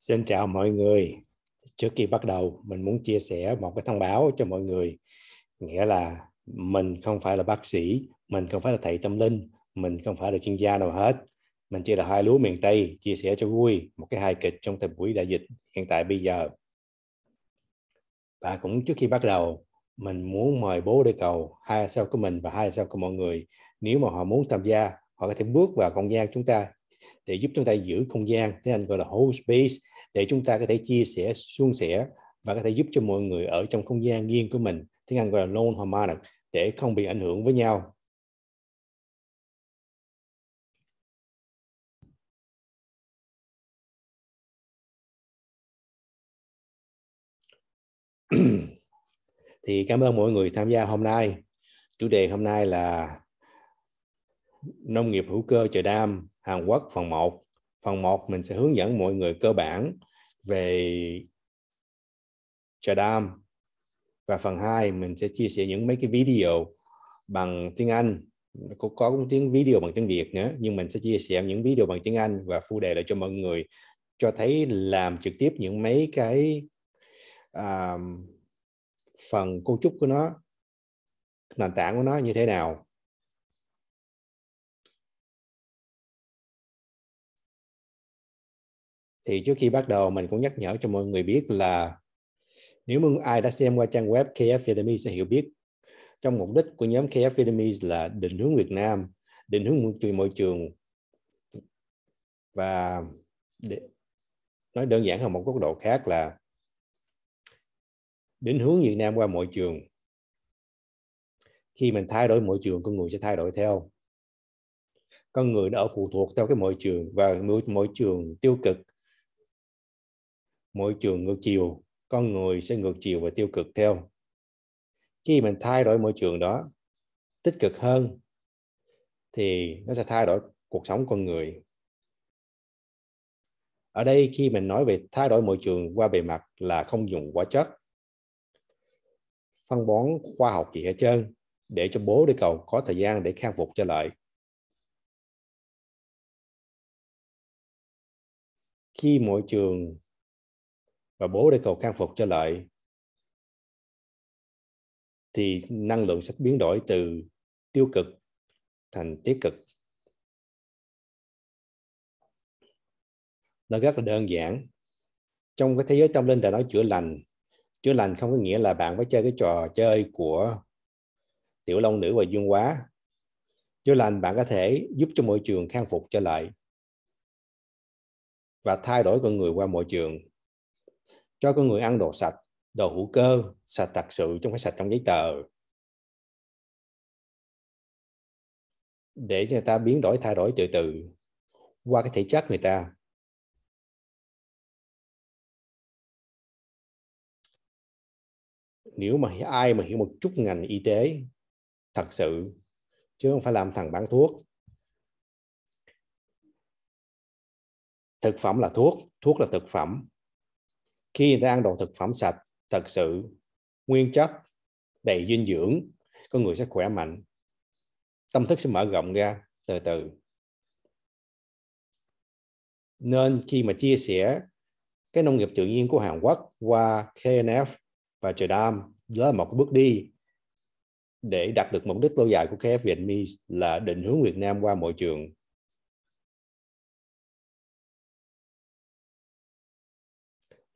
Xin chào mọi người. Trước khi bắt đầu, mình muốn chia sẻ một cái thông báo cho mọi người. Nghĩa là mình không phải là bác sĩ, mình không phải là thầy tâm linh, mình không phải là chuyên gia nào hết. Mình chỉ là hai lúa miền Tây chia sẻ cho vui một cái hài kịch trong thời buổi đại dịch hiện tại bây giờ. Và cũng trước khi bắt đầu, mình muốn mời bố đi cầu hai sao của mình và hai sao của mọi người. Nếu mà họ muốn tham gia, họ có thể bước vào không gian chúng ta để giúp chúng ta giữ không gian tiếng anh gọi là whole space để chúng ta có thể chia sẻ suôn sẻ và có thể giúp cho mọi người ở trong không gian riêng của mình tiếng anh gọi là lone harmonic để không bị ảnh hưởng với nhau thì cảm ơn mọi người tham gia hôm nay chủ đề hôm nay là nông nghiệp hữu cơ chợ đam Hàn Quốc phần 1. Phần 1 mình sẽ hướng dẫn mọi người cơ bản về chợ đam và phần 2 mình sẽ chia sẻ những mấy cái video bằng tiếng Anh có có cũng tiếng video bằng tiếng Việt nữa nhưng mình sẽ chia sẻ những video bằng tiếng Anh và phụ đề lại cho mọi người cho thấy làm trực tiếp những mấy cái uh, phần cấu trúc của nó nền tảng của nó như thế nào thì trước khi bắt đầu mình cũng nhắc nhở cho mọi người biết là nếu mà ai đã xem qua trang web KF Vietnamese sẽ hiểu biết trong mục đích của nhóm KF Vietnamese là định hướng Việt Nam, định hướng môi trường và để nói đơn giản hơn một góc độ khác là định hướng Việt Nam qua môi trường. Khi mình thay đổi môi trường, con người sẽ thay đổi theo. Con người đã ở phụ thuộc theo cái môi trường và môi trường tiêu cực môi trường ngược chiều con người sẽ ngược chiều và tiêu cực theo khi mình thay đổi môi trường đó tích cực hơn thì nó sẽ thay đổi cuộc sống con người ở đây khi mình nói về thay đổi môi trường qua bề mặt là không dùng hóa chất phân bón khoa học gì hết trơn để cho bố đi cầu có thời gian để khang phục cho lợi. khi môi trường và bố để cầu khang phục trở lại thì năng lượng sẽ biến đổi từ tiêu cực thành tích cực nó rất là đơn giản trong cái thế giới tâm linh ta nói chữa lành chữa lành không có nghĩa là bạn phải chơi cái trò chơi của tiểu long nữ và dương hóa chữa lành bạn có thể giúp cho môi trường khang phục trở lại và thay đổi con người qua môi trường cho con người ăn đồ sạch đồ hữu cơ sạch thật sự chứ không phải sạch trong giấy tờ để cho người ta biến đổi thay đổi từ từ qua cái thể chất người ta nếu mà ai mà hiểu một chút ngành y tế thật sự chứ không phải làm thằng bán thuốc thực phẩm là thuốc thuốc là thực phẩm khi người ta ăn đồ thực phẩm sạch thật sự nguyên chất đầy dinh dưỡng con người sẽ khỏe mạnh tâm thức sẽ mở rộng ra từ từ nên khi mà chia sẻ cái nông nghiệp tự nhiên của Hàn Quốc qua KNF và Tram đó là một bước đi để đạt được mục đích lâu dài của KF Việt Mi là định hướng Việt Nam qua môi trường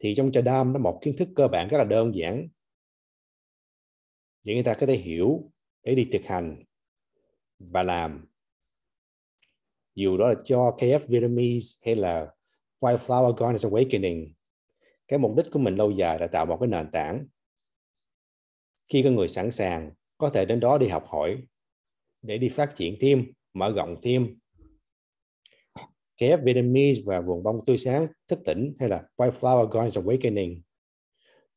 thì trong trà đam nó một kiến thức cơ bản rất là đơn giản để người ta có thể hiểu để đi thực hành và làm dù đó là cho KF Vietnamese hay là Wildflower Garden Awakening cái mục đích của mình lâu dài là tạo một cái nền tảng khi con người sẵn sàng có thể đến đó đi học hỏi để đi phát triển thêm mở rộng thêm KF Vietnamese và vườn bông tươi sáng thức tỉnh hay là white flower Gardens Awakening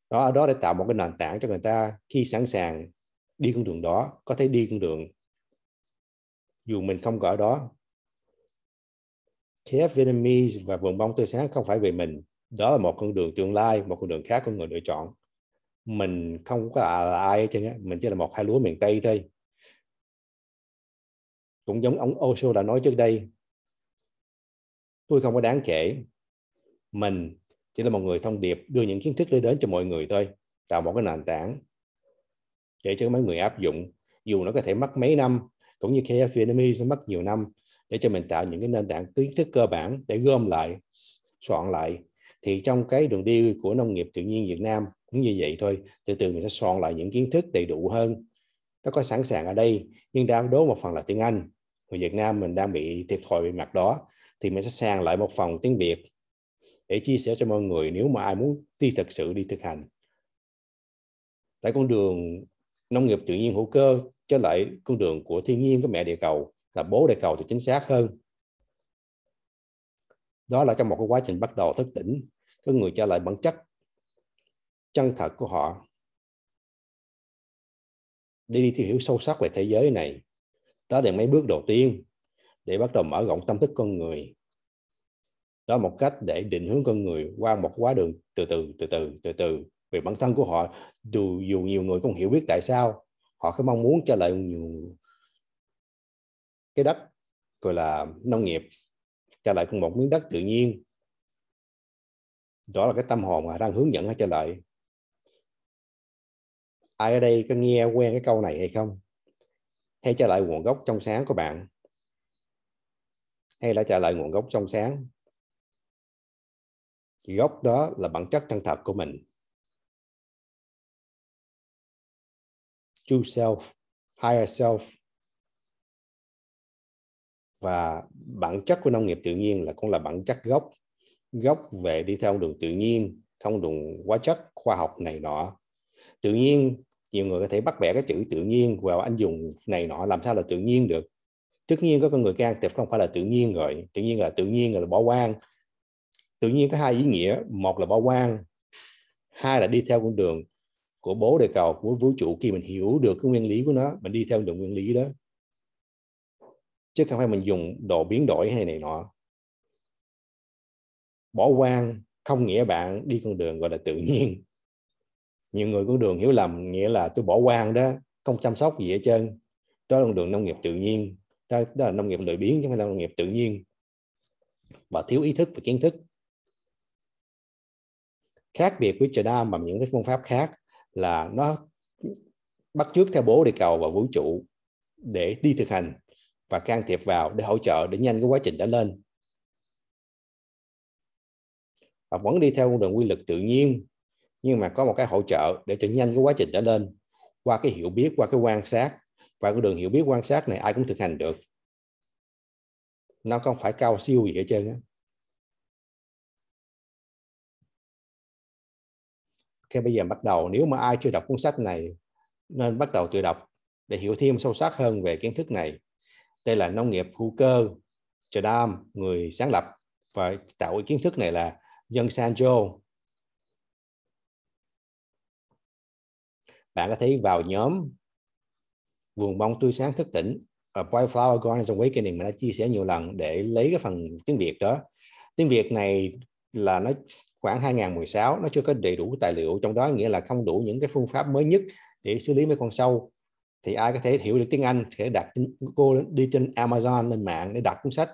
đó ở đó để tạo một cái nền tảng cho người ta khi sẵn sàng đi con đường đó có thể đi con đường dù mình không có ở đó KF Vietnamese và vườn bông tươi sáng không phải về mình đó là một con đường tương lai một con đường khác của người lựa chọn mình không có à là ai á mình chỉ là một hai lúa miền tây thôi cũng giống ông Osho đã nói trước đây tôi không có đáng kể mình chỉ là một người thông điệp đưa những kiến thức đó đến cho mọi người thôi tạo một cái nền tảng để cho mấy người áp dụng dù nó có thể mất mấy năm cũng như KF Vietnamese nó mất nhiều năm để cho mình tạo những cái nền tảng kiến thức cơ bản để gom lại soạn lại thì trong cái đường đi của nông nghiệp tự nhiên Việt Nam cũng như vậy thôi từ từ mình sẽ soạn lại những kiến thức đầy đủ hơn nó có sẵn sàng ở đây nhưng đa đố một phần là tiếng Anh người Việt Nam mình đang bị thiệt thòi về mặt đó thì mình sẽ sang lại một phòng tiếng Việt để chia sẻ cho mọi người nếu mà ai muốn đi thực sự đi thực hành tại con đường nông nghiệp tự nhiên hữu cơ trở lại con đường của thiên nhiên của mẹ địa cầu là bố địa cầu thì chính xác hơn đó là trong một cái quá trình bắt đầu thức tỉnh các người trở lại bản chất chân thật của họ để đi tìm hiểu sâu sắc về thế giới này đó là mấy bước đầu tiên để bắt đầu mở rộng tâm thức con người đó là một cách để định hướng con người qua một quá đường từ từ từ từ từ từ về bản thân của họ dù, dù nhiều người không hiểu biết tại sao họ cứ mong muốn trả lại nhiều cái đất gọi là nông nghiệp trả lại một miếng đất tự nhiên đó là cái tâm hồn mà đang hướng dẫn trở lại ai ở đây có nghe quen cái câu này hay không hay trở lại nguồn gốc trong sáng của bạn hay là trả lại nguồn gốc trong sáng gốc đó là bản chất chân thật của mình true self higher self và bản chất của nông nghiệp tự nhiên là cũng là bản chất gốc gốc về đi theo đường tự nhiên không đường hóa chất khoa học này nọ tự nhiên nhiều người có thể bắt bẻ cái chữ tự nhiên vào anh dùng này nọ làm sao là tự nhiên được tất nhiên có con người can thiệp không phải là tự nhiên rồi tự nhiên là tự nhiên là bỏ quan tự nhiên có hai ý nghĩa một là bỏ quan hai là đi theo con đường của bố đề cầu của vũ trụ khi mình hiểu được cái nguyên lý của nó mình đi theo đường nguyên lý đó chứ không phải mình dùng đồ biến đổi hay này nọ bỏ quan không nghĩa bạn đi con đường gọi là tự nhiên nhiều người con đường hiểu lầm nghĩa là tôi bỏ quan đó không chăm sóc gì hết trơn đó là con đường nông nghiệp tự nhiên đó, đó là nông nghiệp lười biếng chứ không phải là nông nghiệp tự nhiên và thiếu ý thức và kiến thức khác biệt với China mà những cái phương pháp khác là nó bắt chước theo bố địa cầu và vũ trụ để đi thực hành và can thiệp vào để hỗ trợ để nhanh cái quá trình đã lên và vẫn đi theo con đường quy luật tự nhiên nhưng mà có một cái hỗ trợ để cho nhanh cái quá trình đã lên qua cái hiểu biết qua cái quan sát và con đường hiểu biết quan sát này ai cũng thực hành được nó không phải cao siêu gì hết trơn á Ok bây giờ bắt đầu nếu mà ai chưa đọc cuốn sách này nên bắt đầu tự đọc để hiểu thêm sâu sắc hơn về kiến thức này. Đây là nông nghiệp hữu cơ Chadam, người sáng lập và tạo kiến thức này là Dân Sanjo. Bạn có thấy vào nhóm vườn bông tươi sáng thức tỉnh A Wildflower Garden is Awakening mình đã chia sẻ nhiều lần để lấy cái phần tiếng Việt đó tiếng Việt này là nó khoảng 2016 nó chưa có đầy đủ tài liệu trong đó nghĩa là không đủ những cái phương pháp mới nhất để xử lý mấy con sâu thì ai có thể hiểu được tiếng Anh thể đặt cô đi trên Amazon lên mạng để đặt cuốn sách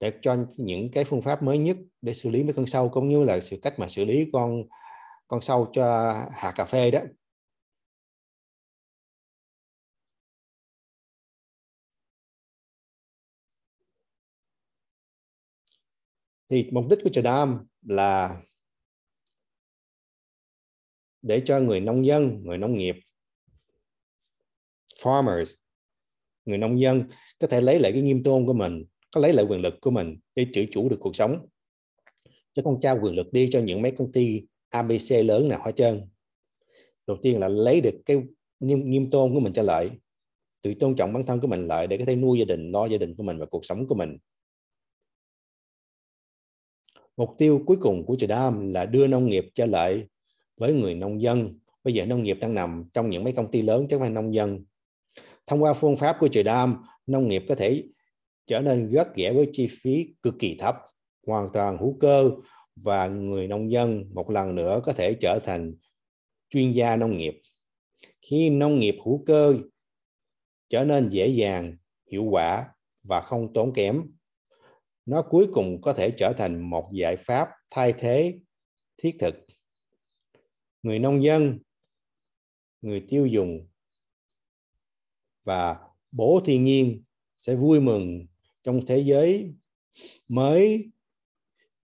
để cho những cái phương pháp mới nhất để xử lý mấy con sâu cũng như là sự cách mà xử lý con con sâu cho hạt cà phê đó thì mục đích của trà đam là để cho người nông dân người nông nghiệp farmers người nông dân có thể lấy lại cái nghiêm tôn của mình có lấy lại quyền lực của mình để tự chủ được cuộc sống chứ không trao quyền lực đi cho những mấy công ty abc lớn nào hóa trơn đầu tiên là lấy được cái nghiêm, nghiêm tôn của mình trở lại tự tôn trọng bản thân của mình lại để có thể nuôi gia đình lo gia đình của mình và cuộc sống của mình Mục tiêu cuối cùng của Tram là đưa nông nghiệp trở lại với người nông dân. Bây giờ nông nghiệp đang nằm trong những mấy công ty lớn chứ không phải nông dân. Thông qua phương pháp của Tram, nông nghiệp có thể trở nên rất rẻ với chi phí cực kỳ thấp, hoàn toàn hữu cơ và người nông dân một lần nữa có thể trở thành chuyên gia nông nghiệp. Khi nông nghiệp hữu cơ trở nên dễ dàng, hiệu quả và không tốn kém nó cuối cùng có thể trở thành một giải pháp thay thế thiết thực người nông dân người tiêu dùng và bố thiên nhiên sẽ vui mừng trong thế giới mới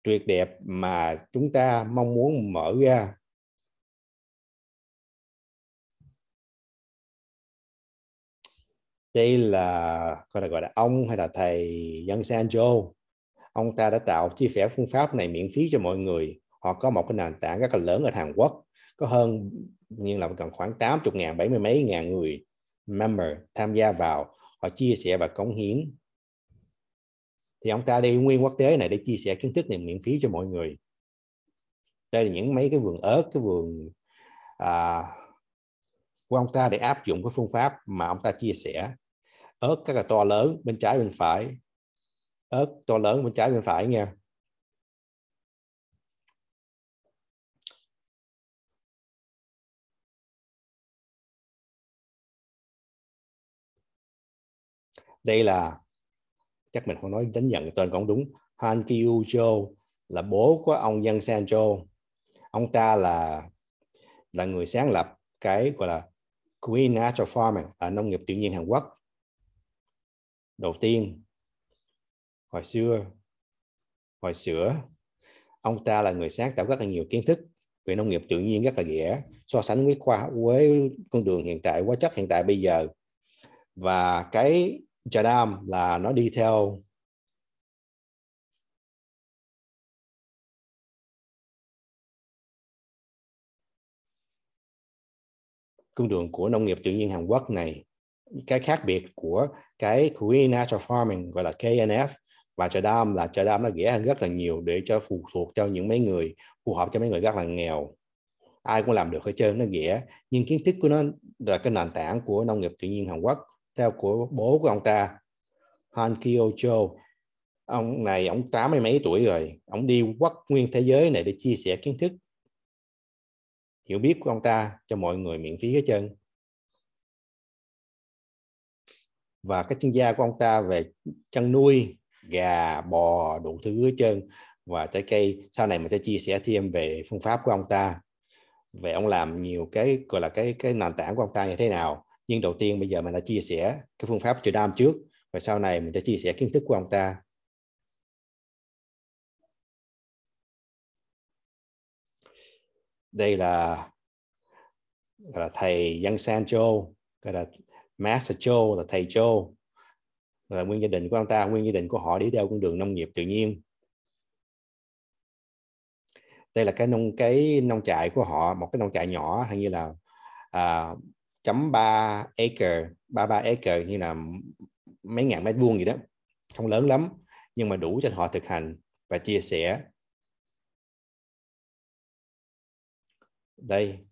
tuyệt đẹp mà chúng ta mong muốn mở ra đây là có thể gọi là ông hay là thầy Giang Sancho ông ta đã tạo chia sẻ phương pháp này miễn phí cho mọi người họ có một cái nền tảng rất là lớn ở Hàn Quốc có hơn nhưng là cần khoảng 80 ngàn 70 mấy ngàn người member tham gia vào họ chia sẻ và cống hiến thì ông ta đi nguyên quốc tế này để chia sẻ kiến thức này miễn phí cho mọi người đây là những mấy cái vườn ớt cái vườn à, của ông ta để áp dụng cái phương pháp mà ông ta chia sẻ ớt rất là to lớn bên trái bên phải ớt to lớn bên trái bên phải nha đây là chắc mình không nói đánh nhận tên cũng đúng Han Kyu Zhou là bố của ông Yang San Zhou ông ta là là người sáng lập cái gọi là Green Natural Farming là nông nghiệp tự nhiên Hàn Quốc đầu tiên hồi xưa hồi xưa ông ta là người sáng tạo rất là nhiều kiến thức về nông nghiệp tự nhiên rất là rẻ so sánh với khoa với con đường hiện tại quá chất hiện tại bây giờ và cái trà đam là nó đi theo con đường của nông nghiệp tự nhiên Hàn Quốc này cái khác biệt của cái Korean Natural Farming gọi là KNF và chợ đam là chợ đam nó rẻ hơn rất là nhiều để cho phụ thuộc cho những mấy người phù hợp cho mấy người rất là nghèo ai cũng làm được hết trơn nó rẻ nhưng kiến thức của nó là cái nền tảng của nông nghiệp tự nhiên Hàn Quốc theo của bố của ông ta Han Kyo Cho ông này ông tám mươi mấy tuổi rồi ông đi quất nguyên thế giới này để chia sẻ kiến thức hiểu biết của ông ta cho mọi người miễn phí hết trơn và cái chuyên gia của ông ta về chăn nuôi gà bò đủ thứ hết trơn và trái cây sau này mình sẽ chia sẻ thêm về phương pháp của ông ta về ông làm nhiều cái gọi là cái cái nền tảng của ông ta như thế nào nhưng đầu tiên bây giờ mình đã chia sẻ cái phương pháp đam trước và sau này mình sẽ chia sẻ kiến thức của ông ta đây là gọi là thầy Yang San Châu gọi là Master Joe là thầy Joe là nguyên gia đình của ông ta nguyên gia đình của họ đi theo con đường nông nghiệp tự nhiên đây là cái nông cái nông trại của họ một cái nông trại nhỏ hay như là à, chấm ba acre ba ba acre như là mấy ngàn mét vuông gì đó không lớn lắm nhưng mà đủ cho họ thực hành và chia sẻ đây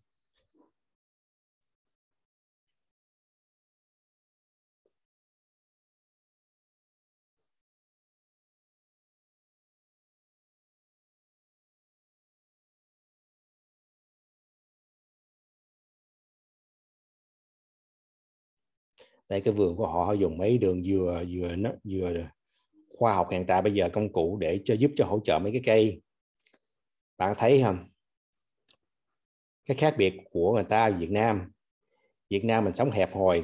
tại cái vườn của họ, họ dùng mấy đường dừa dừa nó dừa khoa học hiện tại bây giờ công cụ để cho giúp cho hỗ trợ mấy cái cây bạn thấy không cái khác biệt của người ta Việt Nam Việt Nam mình sống hẹp hòi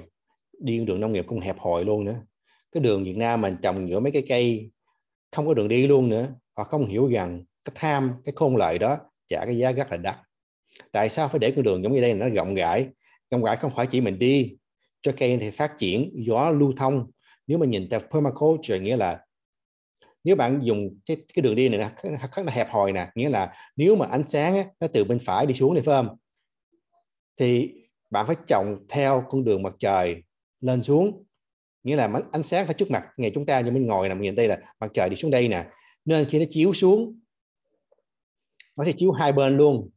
đi đường nông nghiệp cũng hẹp hòi luôn nữa cái đường Việt Nam mình trồng giữa mấy cái cây không có đường đi luôn nữa họ không hiểu rằng cái tham cái khôn lợi đó trả cái giá rất là đắt tại sao phải để con đường giống như đây nó rộng rãi rộng rãi không phải chỉ mình đi cho cây thì phát triển gió lưu thông nếu mà nhìn theo permaculture nghĩa là nếu bạn dùng cái, cái đường đi này nè rất là hẹp hòi nè nghĩa là nếu mà ánh sáng á, nó từ bên phải đi xuống này phải không thì bạn phải trồng theo con đường mặt trời lên xuống nghĩa là ánh sáng phải trước mặt ngày chúng ta như mình ngồi nằm nhìn đây là mặt trời đi xuống đây nè nên khi nó chiếu xuống nó sẽ chiếu hai bên luôn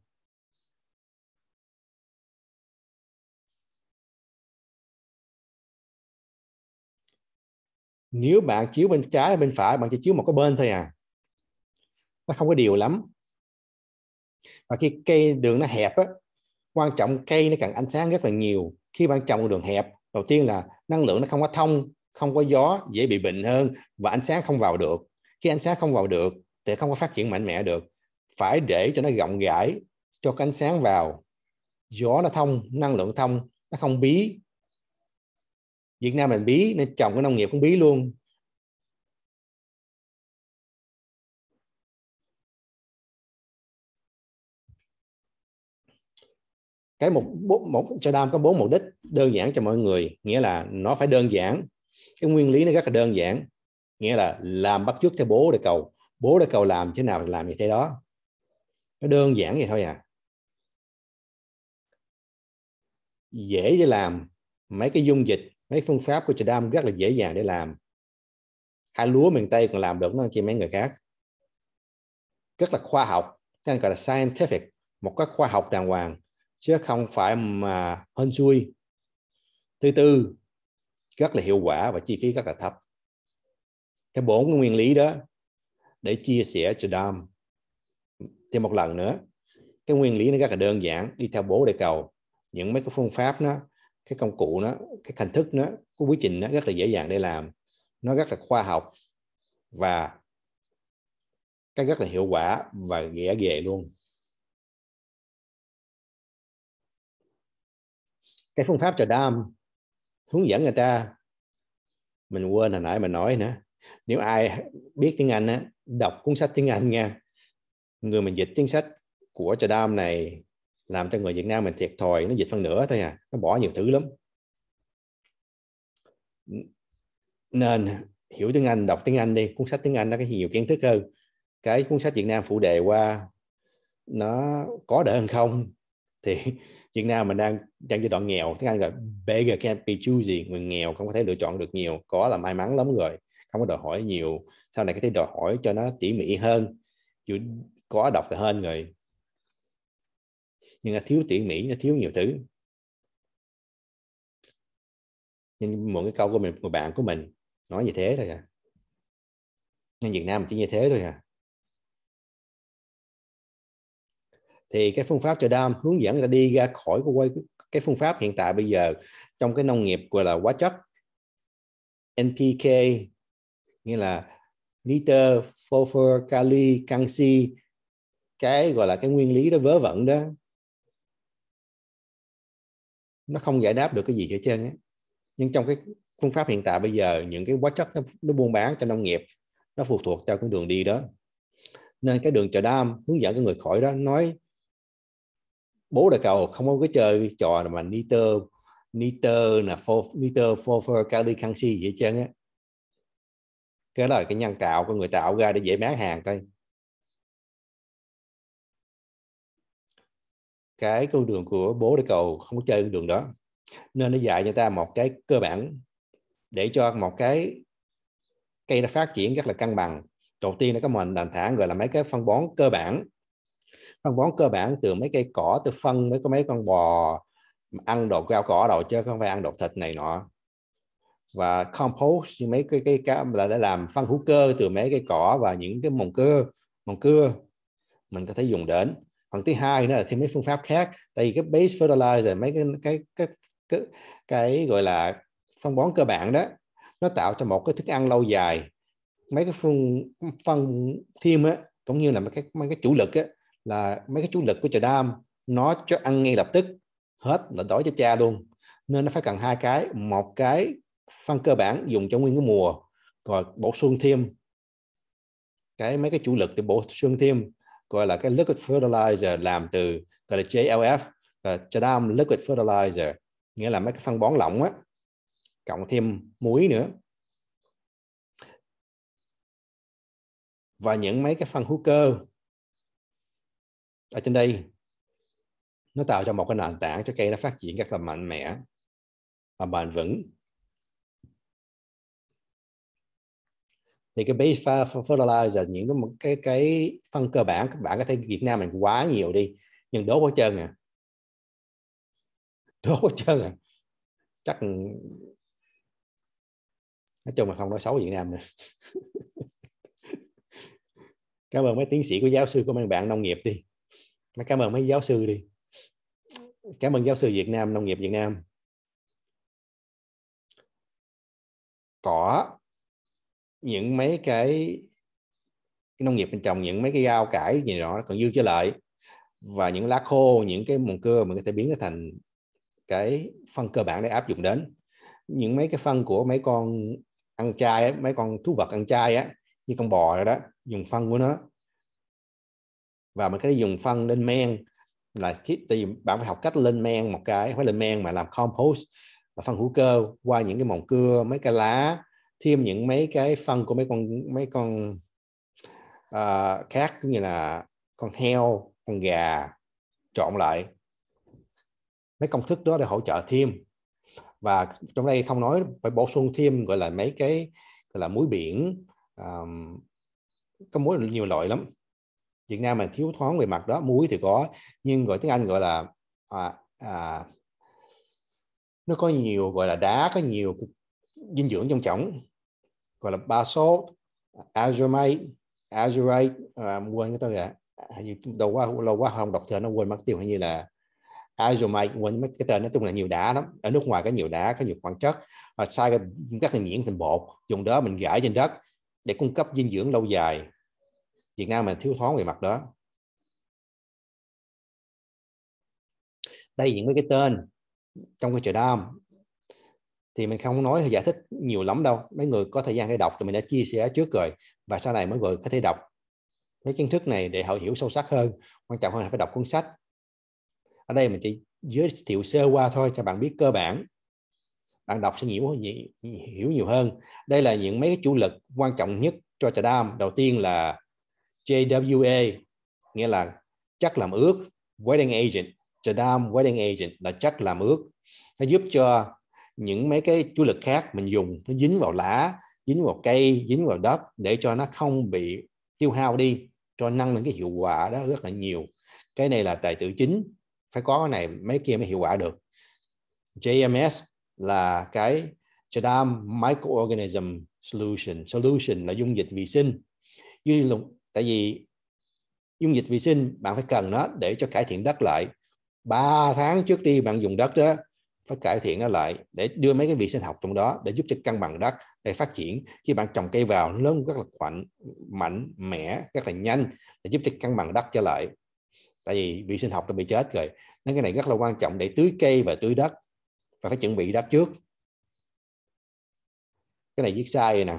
nếu bạn chiếu bên trái bên phải bạn chỉ chiếu một cái bên thôi à nó không có điều lắm và khi cây đường nó hẹp á, quan trọng cây nó cần ánh sáng rất là nhiều khi bạn trồng đường hẹp đầu tiên là năng lượng nó không có thông không có gió dễ bị bệnh hơn và ánh sáng không vào được khi ánh sáng không vào được thì không có phát triển mạnh mẽ được phải để cho nó rộng rãi cho cái ánh sáng vào gió nó thông năng lượng thông nó không bí Việt Nam mình bí nên trồng cái nông nghiệp cũng bí luôn cái một bốn một cho đam có bốn mục đích đơn giản cho mọi người nghĩa là nó phải đơn giản cái nguyên lý nó rất là đơn giản nghĩa là làm bắt chước theo bố để cầu bố để cầu làm thế nào thì làm như thế đó nó đơn giản vậy thôi à dễ để làm mấy cái dung dịch mấy phương pháp của Đam rất là dễ dàng để làm hai lúa miền Tây còn làm được nó chi mấy người khác rất là khoa học nên gọi là scientific một cái khoa học đàng hoàng chứ không phải mà hên xui thứ tư rất là hiệu quả và chi phí rất là thấp cái bốn nguyên lý đó để chia sẻ cho Dam, thêm một lần nữa cái nguyên lý nó rất là đơn giản đi theo bố đề cầu những mấy cái phương pháp nó cái công cụ nó cái hình thức nó cái quy trình nó rất là dễ dàng để làm nó rất là khoa học và cái rất là hiệu quả và dễ ghê luôn cái phương pháp trà đam hướng dẫn người ta mình quên hồi nãy mình nói nữa nếu ai biết tiếng Anh á, đọc cuốn sách tiếng Anh nha người mình dịch tiếng sách của trà đam này làm cho người Việt Nam mình thiệt thòi nó dịch phân nửa thôi à nó bỏ nhiều thứ lắm nên hiểu tiếng Anh đọc tiếng Anh đi cuốn sách tiếng Anh nó có nhiều kiến thức hơn cái cuốn sách Việt Nam phụ đề qua nó có đỡ hơn không thì Việt Nam mình đang trong giai đoạn nghèo tiếng Anh gọi beggar can't be choosy người nghèo không có thể lựa chọn được nhiều có là may mắn lắm rồi không có đòi hỏi nhiều sau này cái thể đòi hỏi cho nó tỉ mỉ hơn chứ có đọc thì hơn rồi nhưng nó thiếu tỉ mỉ nó thiếu nhiều thứ nhưng một cái câu của mình của bạn của mình nói như thế thôi à nhưng Việt Nam chỉ như thế thôi à thì cái phương pháp cho đam hướng dẫn người ta đi ra khỏi cái quay cái phương pháp hiện tại bây giờ trong cái nông nghiệp gọi là hóa chất NPK nghĩa là nitơ, phosphor, kali, canxi cái gọi là cái nguyên lý đó vớ vẩn đó nó không giải đáp được cái gì hết trơn á nhưng trong cái phương pháp hiện tại bây giờ những cái hóa chất nó, nó buôn bán cho nông nghiệp nó phụ thuộc theo con đường đi đó nên cái đường chợ đam hướng dẫn cái người khỏi đó nói bố đại cầu không có cái chơi trò mà nitơ nitơ là for, nitơ for kali canxi vậy hết trơn á cái đó là cái nhân tạo của người tạo ra để dễ bán hàng thôi cái con đường của bố để cầu không có chơi con đường đó nên nó dạy cho ta một cái cơ bản để cho một cái cây nó phát triển rất là cân bằng đầu tiên là có mình nền thả gọi là mấy cái phân bón cơ bản phân bón cơ bản từ mấy cây cỏ từ phân mới có mấy con bò ăn đồ rau cỏ đầu chứ không phải ăn đồ thịt này nọ và compost mấy cái cái cá là để làm phân hữu cơ từ mấy cây cỏ và những cái mồng cưa mồng cưa mình có thể dùng đến hoặc thứ hai nữa là thêm mấy phương pháp khác tại vì cái base fertilizer mấy cái cái cái cái, cái gọi là phân bón cơ bản đó nó tạo cho một cái thức ăn lâu dài mấy cái phương phân thêm á cũng như là mấy cái mấy cái chủ lực á là mấy cái chủ lực của trà đam nó cho ăn ngay lập tức hết là đói cho cha luôn nên nó phải cần hai cái một cái phân cơ bản dùng cho nguyên cái mùa rồi bổ sung thêm cái mấy cái chủ lực để bổ sung thêm gọi là cái liquid fertilizer làm từ gọi là JLF là Chadam liquid fertilizer nghĩa là mấy cái phân bón lỏng á cộng thêm muối nữa và những mấy cái phân hữu cơ ở trên đây nó tạo cho một cái nền tảng cho cây nó phát triển rất là mạnh mẽ và bền vững thì cái base fertilizer những cái một cái cái phân cơ bản các bạn có thể Việt Nam mình quá nhiều đi nhưng đố quá trơn à đố quá trơn à chắc ừ, nói chung là không nói xấu Việt Nam nữa cảm ơn mấy tiến sĩ của giáo sư của mấy bạn nông nghiệp đi mấy cảm ơn mấy giáo sư đi cảm ơn giáo sư Việt Nam nông nghiệp Việt Nam cỏ những mấy cái, cái nông nghiệp mình trồng những mấy cái rau cải gì đó còn dư trở lợi và những lá khô những cái mùn cưa mình có thể biến nó thành cái phân cơ bản để áp dụng đến những mấy cái phân của mấy con ăn chay mấy con thú vật ăn chay á như con bò rồi đó dùng phân của nó và mình có thể dùng phân lên men là thiết vì bạn phải học cách lên men một cái phải lên men mà làm compost là phân hữu cơ qua những cái mỏng cưa mấy cái lá thêm những mấy cái phân của mấy con mấy con uh, khác như là con heo con gà trộn lại mấy công thức đó để hỗ trợ thêm và trong đây không nói phải bổ sung thêm gọi là mấy cái gọi là muối biển um, có muối nhiều loại lắm Việt Nam mình thiếu thoáng về mặt đó muối thì có nhưng gọi tiếng Anh gọi là à, à, nó có nhiều gọi là đá có nhiều dinh dưỡng trong chổng gọi là basalt, azurite, azurite à, quên cái tên là hình như đầu qua lâu quá không đọc tên nó quên mất tiêu hình như là azurite quên mất cái tên nó chung là nhiều đá lắm ở nước ngoài có nhiều đá có nhiều khoáng chất và sai các là nhuyễn thành bột dùng đó mình gãi trên đất để cung cấp dinh dưỡng lâu dài Việt Nam mình thiếu thốn về mặt đó đây những mấy cái tên trong cái chợ đam thì mình không nói giải thích nhiều lắm đâu mấy người có thời gian để đọc thì mình đã chia sẻ trước rồi và sau này mọi người có thể đọc cái kiến thức này để họ hiểu sâu sắc hơn quan trọng hơn là phải đọc cuốn sách ở đây mình chỉ giới thiệu sơ qua thôi cho bạn biết cơ bản bạn đọc sẽ hiểu hiểu nhiều hơn đây là những mấy cái chủ lực quan trọng nhất cho trà đam đầu tiên là JWA nghĩa là chắc làm ước wedding agent trà đam wedding agent là chắc làm ước nó giúp cho những mấy cái chú lực khác mình dùng nó dính vào lá dính vào cây dính vào đất để cho nó không bị tiêu hao đi cho năng lên cái hiệu quả đó rất là nhiều cái này là tài tử chính phải có cái này mấy kia mới hiệu quả được JMS là cái Jadam Microorganism Solution Solution là dung dịch vi sinh tại vì dung dịch vi sinh bạn phải cần nó để cho cải thiện đất lại 3 tháng trước đi bạn dùng đất đó phải cải thiện nó lại để đưa mấy cái vi sinh học trong đó để giúp cho cân bằng đất để phát triển khi bạn trồng cây vào lớn rất là mạnh mạnh mẽ rất là nhanh để giúp cho cân bằng đất trở lại tại vì vi sinh học nó bị chết rồi nên cái này rất là quan trọng để tưới cây và tưới đất và phải chuẩn bị đất trước cái này viết sai rồi nè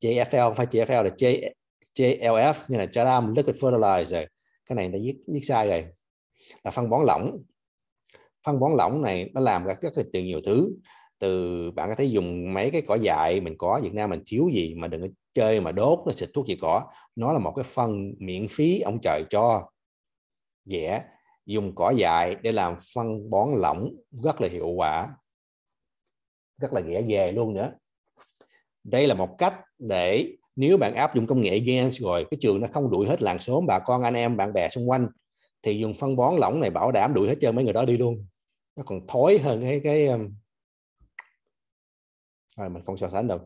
JFL không phải JFL là J, JLF như là Chatham Liquid Fertilizer cái này đã viết viết sai rồi là phân bón lỏng phân bón lỏng này nó làm ra rất là từ nhiều thứ từ bạn có thể dùng mấy cái cỏ dại mình có Việt Nam mình thiếu gì mà đừng có chơi mà đốt nó xịt thuốc gì cỏ nó là một cái phân miễn phí ông trời cho dễ dùng cỏ dại để làm phân bón lỏng rất là hiệu quả rất là dễ về luôn nữa đây là một cách để nếu bạn áp dụng công nghệ gen rồi cái trường nó không đuổi hết làng xóm bà con anh em bạn bè xung quanh thì dùng phân bón lỏng này bảo đảm đuổi hết trơn mấy người đó đi luôn nó còn thối hơn cái cái um, à, mình không so sánh đâu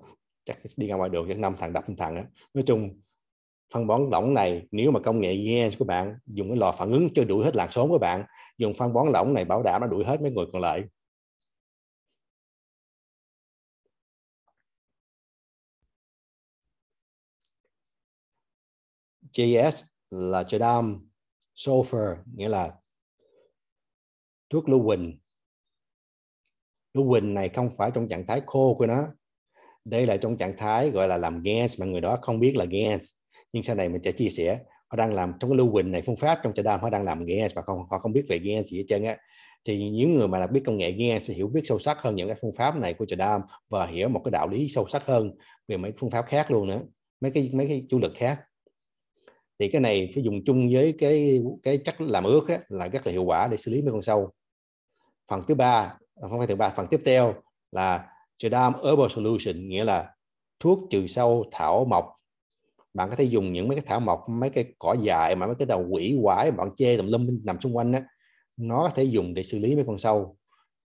chắc đi ra ngoài đường chắc năm thằng đập thằng đó. nói chung phân bón lỏng này nếu mà công nghệ nghe của bạn dùng cái lò phản ứng chưa đuổi hết làn sóng của bạn dùng phân bón lỏng này bảo đảm nó đuổi hết mấy người còn lại JS là Jadam, Sulfur nghĩa là thuốc lưu huỳnh lưu huỳnh này không phải trong trạng thái khô của nó đây là trong trạng thái gọi là làm gas mà người đó không biết là gas nhưng sau này mình sẽ chia sẻ họ đang làm trong cái lưu huỳnh này phương pháp trong trà đam họ đang làm gas và không họ không biết về gas gì hết trơn á thì những người mà biết công nghệ gas sẽ hiểu biết sâu sắc hơn những cái phương pháp này của trà đam và hiểu một cái đạo lý sâu sắc hơn về mấy phương pháp khác luôn nữa mấy cái mấy cái chủ lực khác thì cái này phải dùng chung với cái cái chất làm ướt á, là rất là hiệu quả để xử lý mấy con sâu phần thứ ba à, không phải thứ ba phần tiếp theo là Jadam Herbal Solution nghĩa là thuốc trừ sâu thảo mộc bạn có thể dùng những mấy cái thảo mộc mấy cái cỏ dại mà mấy cái đầu quỷ quái bạn chê tùm lum nằm xung quanh á nó có thể dùng để xử lý mấy con sâu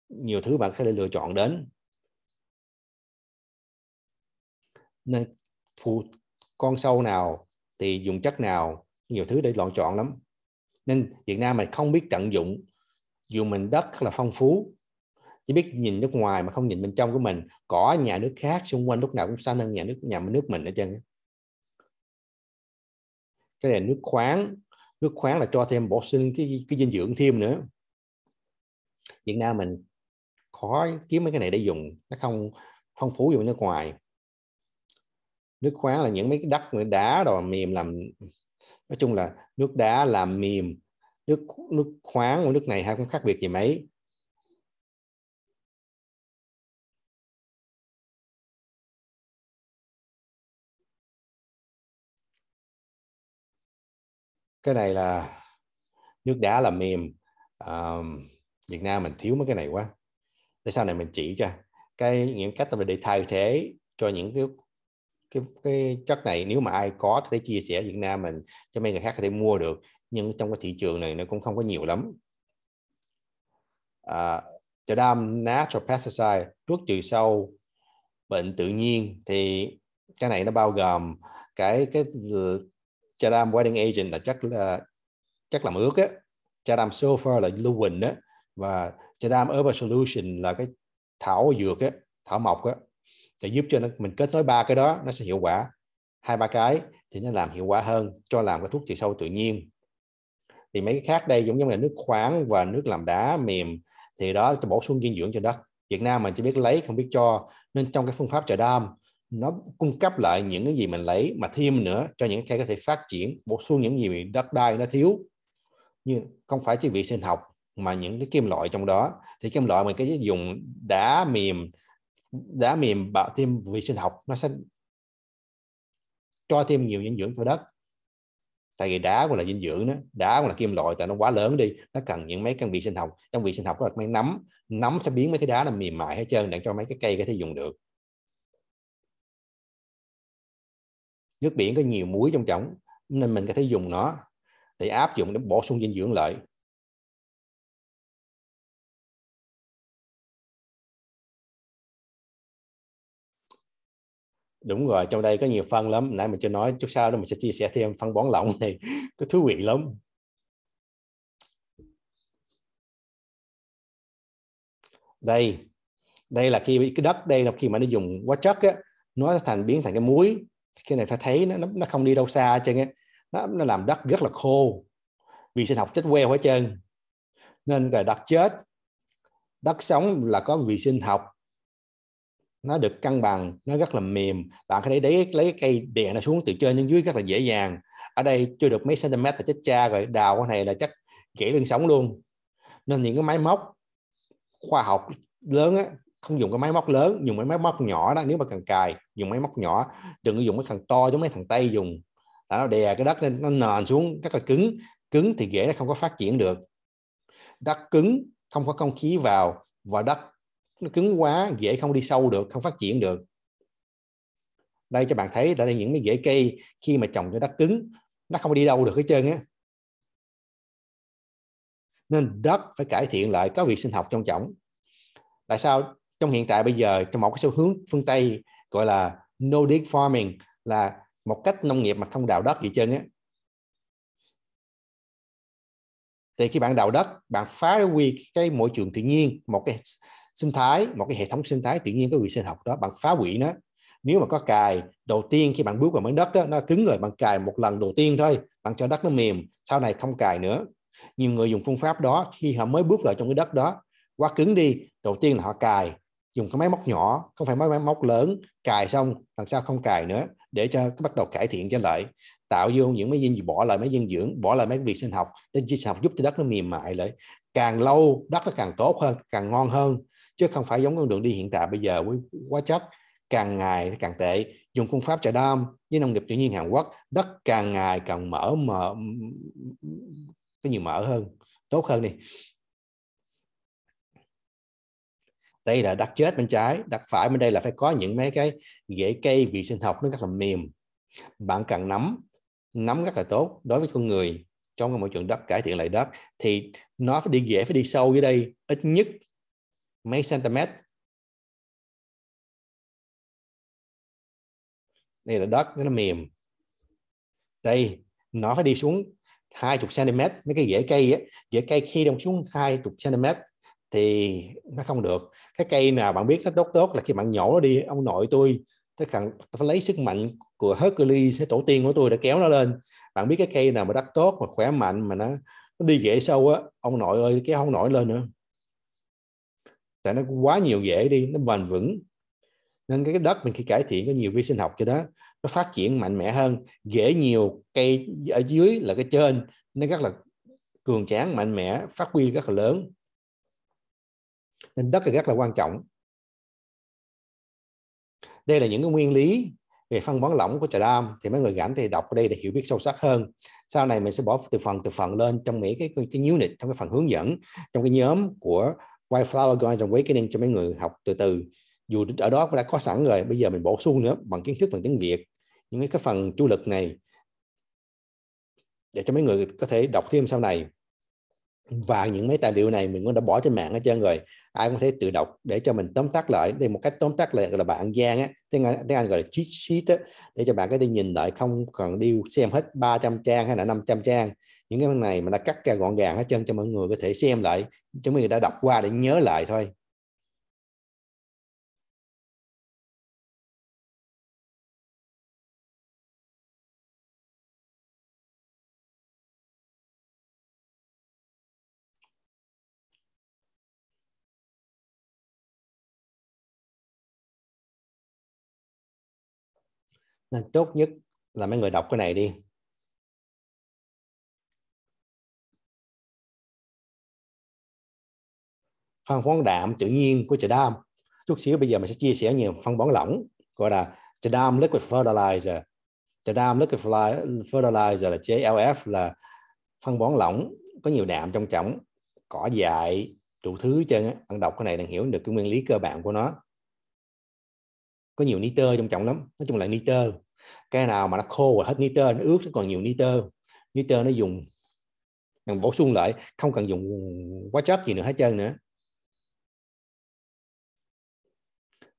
nhiều thứ bạn có thể lựa chọn đến nên phụ con sâu nào thì dùng chất nào nhiều thứ để lựa chọn lắm nên Việt Nam mình không biết tận dụng dù mình đất rất là phong phú chỉ biết nhìn nước ngoài mà không nhìn bên trong của mình cỏ nhà nước khác xung quanh lúc nào cũng xanh hơn nhà nước nhà nước mình ở trên cái này nước khoáng nước khoáng là cho thêm bổ sung cái cái dinh dưỡng thêm nữa Việt Nam mình khó kiếm mấy cái này để dùng nó không phong phú như nước ngoài nước khoáng là những mấy cái đất đá rồi mềm làm nói chung là nước đá làm mềm nước nước khoáng của nước này hai cũng khác biệt gì mấy cái này là nước đá là mềm à, Việt Nam mình thiếu mấy cái này quá để sau này mình chỉ cho cái những cách để thay thế cho những cái cái cái chất này nếu mà ai có thể chia sẻ Việt Nam mình cho mấy người khác có thể mua được nhưng trong cái thị trường này nó cũng không có nhiều lắm à, The Dam Natural Pesticide thuốc trừ sâu bệnh tự nhiên thì cái này nó bao gồm cái cái Chadam Wedding Agent là chất là chất làm ướt á Chadam Sulfur là lưu huỳnh á và Chadam Herbal Solution là cái thảo dược á thảo mộc á để giúp cho nó, mình kết nối ba cái đó nó sẽ hiệu quả hai ba cái thì nó làm hiệu quả hơn cho làm cái thuốc trừ sâu tự nhiên thì mấy cái khác đây giống như là nước khoáng và nước làm đá mềm thì đó cho bổ sung dinh dưỡng cho đất Việt Nam mình chỉ biết lấy không biết cho nên trong cái phương pháp trà đam nó cung cấp lại những cái gì mình lấy mà thêm nữa cho những cây có thể phát triển bổ sung những gì mình đất đai nó thiếu như không phải chỉ vị sinh học mà những cái kim loại trong đó thì kim loại mình cái dùng đá mềm đá mềm bảo thêm vi sinh học nó sẽ cho thêm nhiều dinh dưỡng cho đất tại vì đá cũng là dinh dưỡng đó đá cũng là kim loại tại nó quá lớn đi nó cần những mấy căn vi sinh học trong vi sinh học có là mấy nấm nấm sẽ biến mấy cái đá làm mềm mại hết trơn để cho mấy cái cây có thể dùng được nước biển có nhiều muối trong chổng nên mình có thể dùng nó để áp dụng để bổ sung dinh dưỡng lại đúng rồi trong đây có nhiều phân lắm nãy mình chưa nói chút sau đó mình sẽ chia sẻ thêm phân bón lỏng này có thú vị lắm đây đây là khi cái đất đây là khi mà nó dùng quá chất á nó thành biến thành cái muối cái này ta thấy nó nó không đi đâu xa chứ á nó nó làm đất rất là khô vì sinh học chết queo hết trơn nên là đất chết đất sống là có vi sinh học nó được cân bằng nó rất là mềm bạn có thể lấy lấy cây đè nó xuống từ trên xuống dưới rất là dễ dàng ở đây chưa được mấy cm là chết cha rồi đào cái này là chắc kỹ lưng sống luôn nên những cái máy móc khoa học lớn á, không dùng cái máy móc lớn dùng cái máy móc nhỏ đó nếu mà cần cài dùng máy móc nhỏ đừng có dùng cái thằng to giống mấy thằng tây dùng là nó đè cái đất lên nó nền xuống rất là cứng cứng thì dễ nó không có phát triển được đất cứng không có không khí vào và đất nó cứng quá dễ không đi sâu được không phát triển được đây cho bạn thấy tại đây những cái rễ cây khi mà trồng cho đất cứng nó không đi đâu được hết trơn á nên đất phải cải thiện lại có việc sinh học trong trồng tại sao trong hiện tại bây giờ trong một cái xu hướng phương tây gọi là no dig farming là một cách nông nghiệp mà không đào đất gì trơn á thì khi bạn đào đất bạn phá hủy cái môi trường tự nhiên một cái sinh thái một cái hệ thống sinh thái tự nhiên có vi sinh học đó bạn phá hủy nó nếu mà có cài đầu tiên khi bạn bước vào mảnh đất đó, nó cứng rồi bạn cài một lần đầu tiên thôi bạn cho đất nó mềm sau này không cài nữa nhiều người dùng phương pháp đó khi họ mới bước vào trong cái đất đó quá cứng đi đầu tiên là họ cài dùng cái máy móc nhỏ không phải máy móc lớn cài xong lần sau không cài nữa để cho bắt đầu cải thiện cho lại tạo vô những mấy dinh dưỡng bỏ lại mấy dinh dưỡng bỏ lại mấy vi sinh học để sinh học giúp cho đất nó mềm mại lại càng lâu đất nó càng tốt hơn càng ngon hơn chứ không phải giống con đường đi hiện tại bây giờ với quá chất càng ngày càng tệ dùng phương pháp trà đam với nông nghiệp tự nhiên Hàn Quốc đất càng ngày càng mở mở cái nhiều mở hơn tốt hơn đi đây là đặt chết bên trái đặt phải bên đây là phải có những mấy cái rễ cây vi sinh học nó rất là mềm bạn cần nắm nắm rất là tốt đối với con người trong cái môi trường đất cải thiện lại đất thì nó phải đi dễ phải đi sâu dưới đây ít nhất mấy cm đây là đất nó mềm đây nó phải đi xuống 20 cm mấy cái rễ cây á, rễ cây khi đồng xuống 20 cm thì nó không được cái cây nào bạn biết nó tốt tốt là khi bạn nhổ nó đi ông nội tôi tôi cần phải lấy sức mạnh của Hercules cái tổ tiên của tôi đã kéo nó lên bạn biết cái cây nào mà đất tốt mà khỏe mạnh mà nó, nó đi rễ sâu á ông nội ơi kéo không nổi lên nữa tại nó quá nhiều dễ đi nó bền vững nên cái đất mình khi cải thiện có nhiều vi sinh học cho đó nó phát triển mạnh mẽ hơn dễ nhiều cây ở dưới là cái trên nó rất là cường tráng mạnh mẽ phát huy rất là lớn nên đất thì rất là quan trọng đây là những cái nguyên lý về phân bón lỏng của trà đam thì mấy người rảnh thì đọc ở đây để hiểu biết sâu sắc hơn sau này mình sẽ bỏ từ phần từ phần lên trong mấy cái cái, cái unit trong cái phần hướng dẫn trong cái nhóm của Wildflower Guides Awakening cho mấy người học từ từ dù ở đó cũng đã có sẵn rồi bây giờ mình bổ sung nữa bằng kiến thức bằng tiếng Việt những cái phần chủ lực này để cho mấy người có thể đọc thêm sau này và những mấy tài liệu này mình cũng đã bỏ trên mạng hết trơn rồi ai cũng có thể tự đọc để cho mình tóm tắt lại đây một cách tóm tắt lại là bạn Giang á tiếng Anh, tiếng Anh gọi là cheat sheet á, để cho bạn có thể nhìn lại không cần đi xem hết 300 trang hay là 500 trang những cái phần này mình đã cắt ra gọn gàng hết trơn cho mọi người có thể xem lại chúng mình đã đọc qua để nhớ lại thôi nên tốt nhất là mấy người đọc cái này đi phân bón đạm tự nhiên của chợ đam chút xíu bây giờ mình sẽ chia sẻ nhiều phân bón lỏng gọi là chợ đam liquid fertilizer chợ đam liquid fertilizer là JLF là phân bón lỏng có nhiều đạm trong trọng cỏ dại đủ thứ chân á bạn đọc cái này đang hiểu được cái nguyên lý cơ bản của nó có nhiều nitơ trong trọng lắm nói chung là nitơ cái nào mà nó khô và hết nitơ nó ướt nó còn nhiều nitơ nitơ nó dùng bổ sung lại không cần dùng quá chất gì nữa hết trơn nữa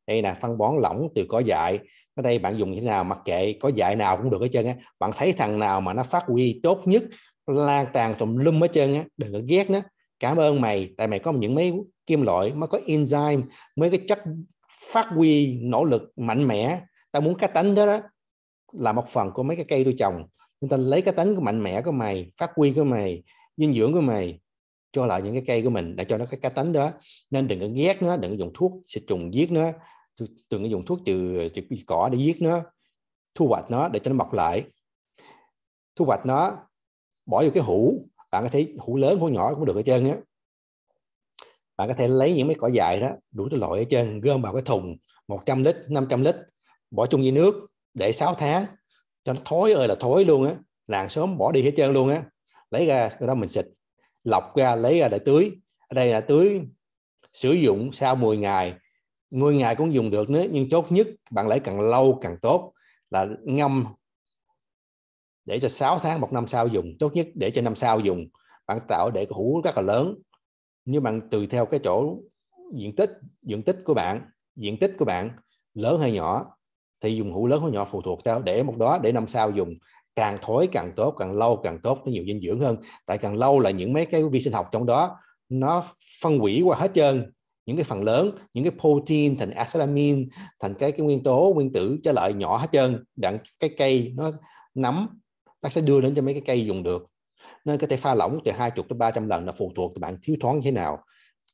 đây là phân bón lỏng từ cỏ dại ở đây bạn dùng như thế nào mặc kệ có dại nào cũng được hết trơn á bạn thấy thằng nào mà nó phát huy tốt nhất lan tàn tùm lum hết trơn á đừng có ghét nó cảm ơn mày tại mày có những mấy kim loại mới có enzyme mấy cái chất phát huy nỗ lực mạnh mẽ tao muốn cá tánh đó, đó là một phần của mấy cái cây tôi trồng nên ta lấy cái tánh của mạnh mẽ của mày phát huy của mày dinh dưỡng của mày cho lại những cái cây của mình để cho nó cái cá tính đó nên đừng có ghét nó đừng có dùng thuốc xịt trùng giết nó đừng có dùng thuốc trừ trừ cỏ để giết nó thu hoạch nó để cho nó mọc lại thu hoạch nó bỏ vô cái hũ bạn có thể hũ lớn hũ nhỏ cũng được ở trên á bạn có thể lấy những mấy cỏ dại đó đủ thứ loại ở trên gom vào cái thùng 100 lít 500 lít bỏ chung với nước để 6 tháng cho nó thối ơi là thối luôn á làng sớm bỏ đi hết trơn luôn á lấy ra cái đó mình xịt lọc ra lấy ra để tưới ở đây là tưới sử dụng sau 10 ngày 10 ngày cũng dùng được nữa nhưng tốt nhất bạn lấy càng lâu càng tốt là ngâm để cho 6 tháng một năm sau dùng tốt nhất để cho năm sau dùng bạn tạo để hũ rất là lớn nhưng bạn tùy theo cái chỗ diện tích diện tích của bạn diện tích của bạn lớn hay nhỏ thì dùng hũ lớn hay nhỏ phụ thuộc theo để một đó để năm sau dùng càng thối càng tốt càng lâu càng tốt nó nhiều dinh dưỡng hơn tại càng lâu là những mấy cái vi sinh học trong đó nó phân hủy qua hết trơn những cái phần lớn những cái protein thành acetamin thành cái cái nguyên tố nguyên tử trở lại nhỏ hết trơn đặng cái cây nó nắm bác sẽ đưa đến cho mấy cái cây dùng được nên có thể pha lỏng từ 20 tới 300 lần là phụ thuộc bạn thiếu thoáng như thế nào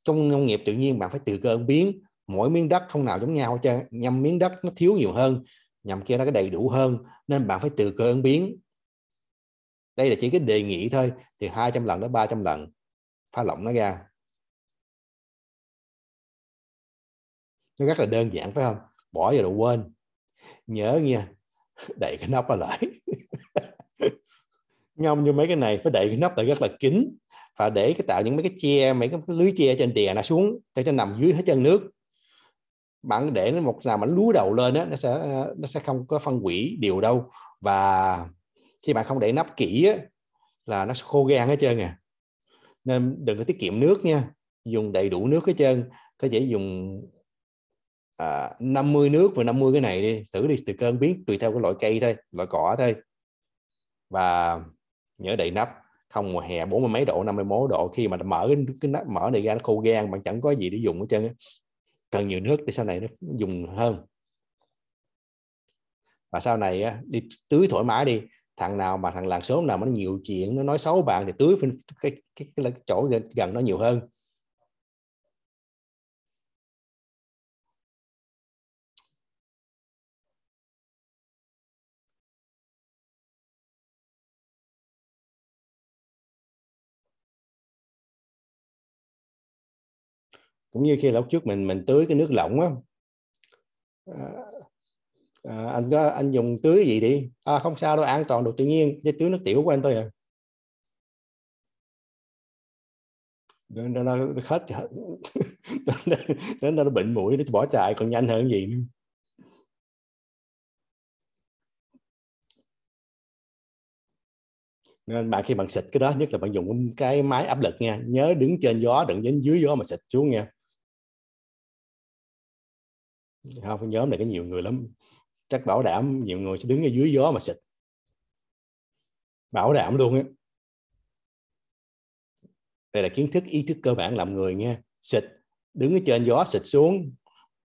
trong nông nghiệp tự nhiên bạn phải tự cơ biến mỗi miếng đất không nào giống nhau cho nhằm miếng đất nó thiếu nhiều hơn nhằm kia nó cái đầy đủ hơn nên bạn phải từ cơ ứng biến đây là chỉ cái đề nghị thôi thì 200 lần đến 300 lần phá lỏng nó ra nó rất là đơn giản phải không bỏ vào rồi quên nhớ nha đậy cái nắp lại ngâm như mấy cái này phải đậy cái nắp lại rất là kín và để cái tạo những mấy cái che mấy cái lưới che trên đè nó xuống để cho nằm dưới hết chân nước bạn để nó một nào mà lúa đầu lên đó, nó sẽ ờ, nó sẽ không có phân hủy đều đâu và khi bạn không để nắp kỹ á, là nó sẽ khô gan hết trơn à nên đừng có tiết kiệm nước nha dùng đầy đủ nước hết trơn có thể dùng à, 50 nước và 50 cái này đi xử đi từ cơn biến tùy theo cái loại cây thôi loại cỏ thôi và nhớ đầy nắp không mùa hè bốn mươi mấy độ 51 độ khi mà mở cái, cái nắp mở này ra nó khô gan bạn chẳng có gì để dùng hết trơn cần nhiều nước để sau này nó dùng hơn và sau này đi tưới thoải mái đi thằng nào mà thằng làng xóm nào mà nó nhiều chuyện nó nói xấu bạn thì tưới cái cái, cái, cái chỗ gần nó nhiều hơn cũng như khi lúc trước mình mình tưới cái nước lỏng á à, à, anh có anh dùng tưới gì đi à, không sao đâu an toàn được tự nhiên với tưới nước tiểu của anh tôi à đến đó nó hết đến nó bệnh mũi nó bỏ chạy còn nhanh hơn gì nữa nên bạn khi bạn xịt cái đó nhất là bạn dùng cái máy áp lực nha nhớ đứng trên gió đừng dính dưới gió mà xịt xuống nha không nhóm này có nhiều người lắm chắc bảo đảm nhiều người sẽ đứng ở dưới gió mà xịt bảo đảm luôn á đây là kiến thức ý thức cơ bản làm người nha xịt đứng ở trên gió xịt xuống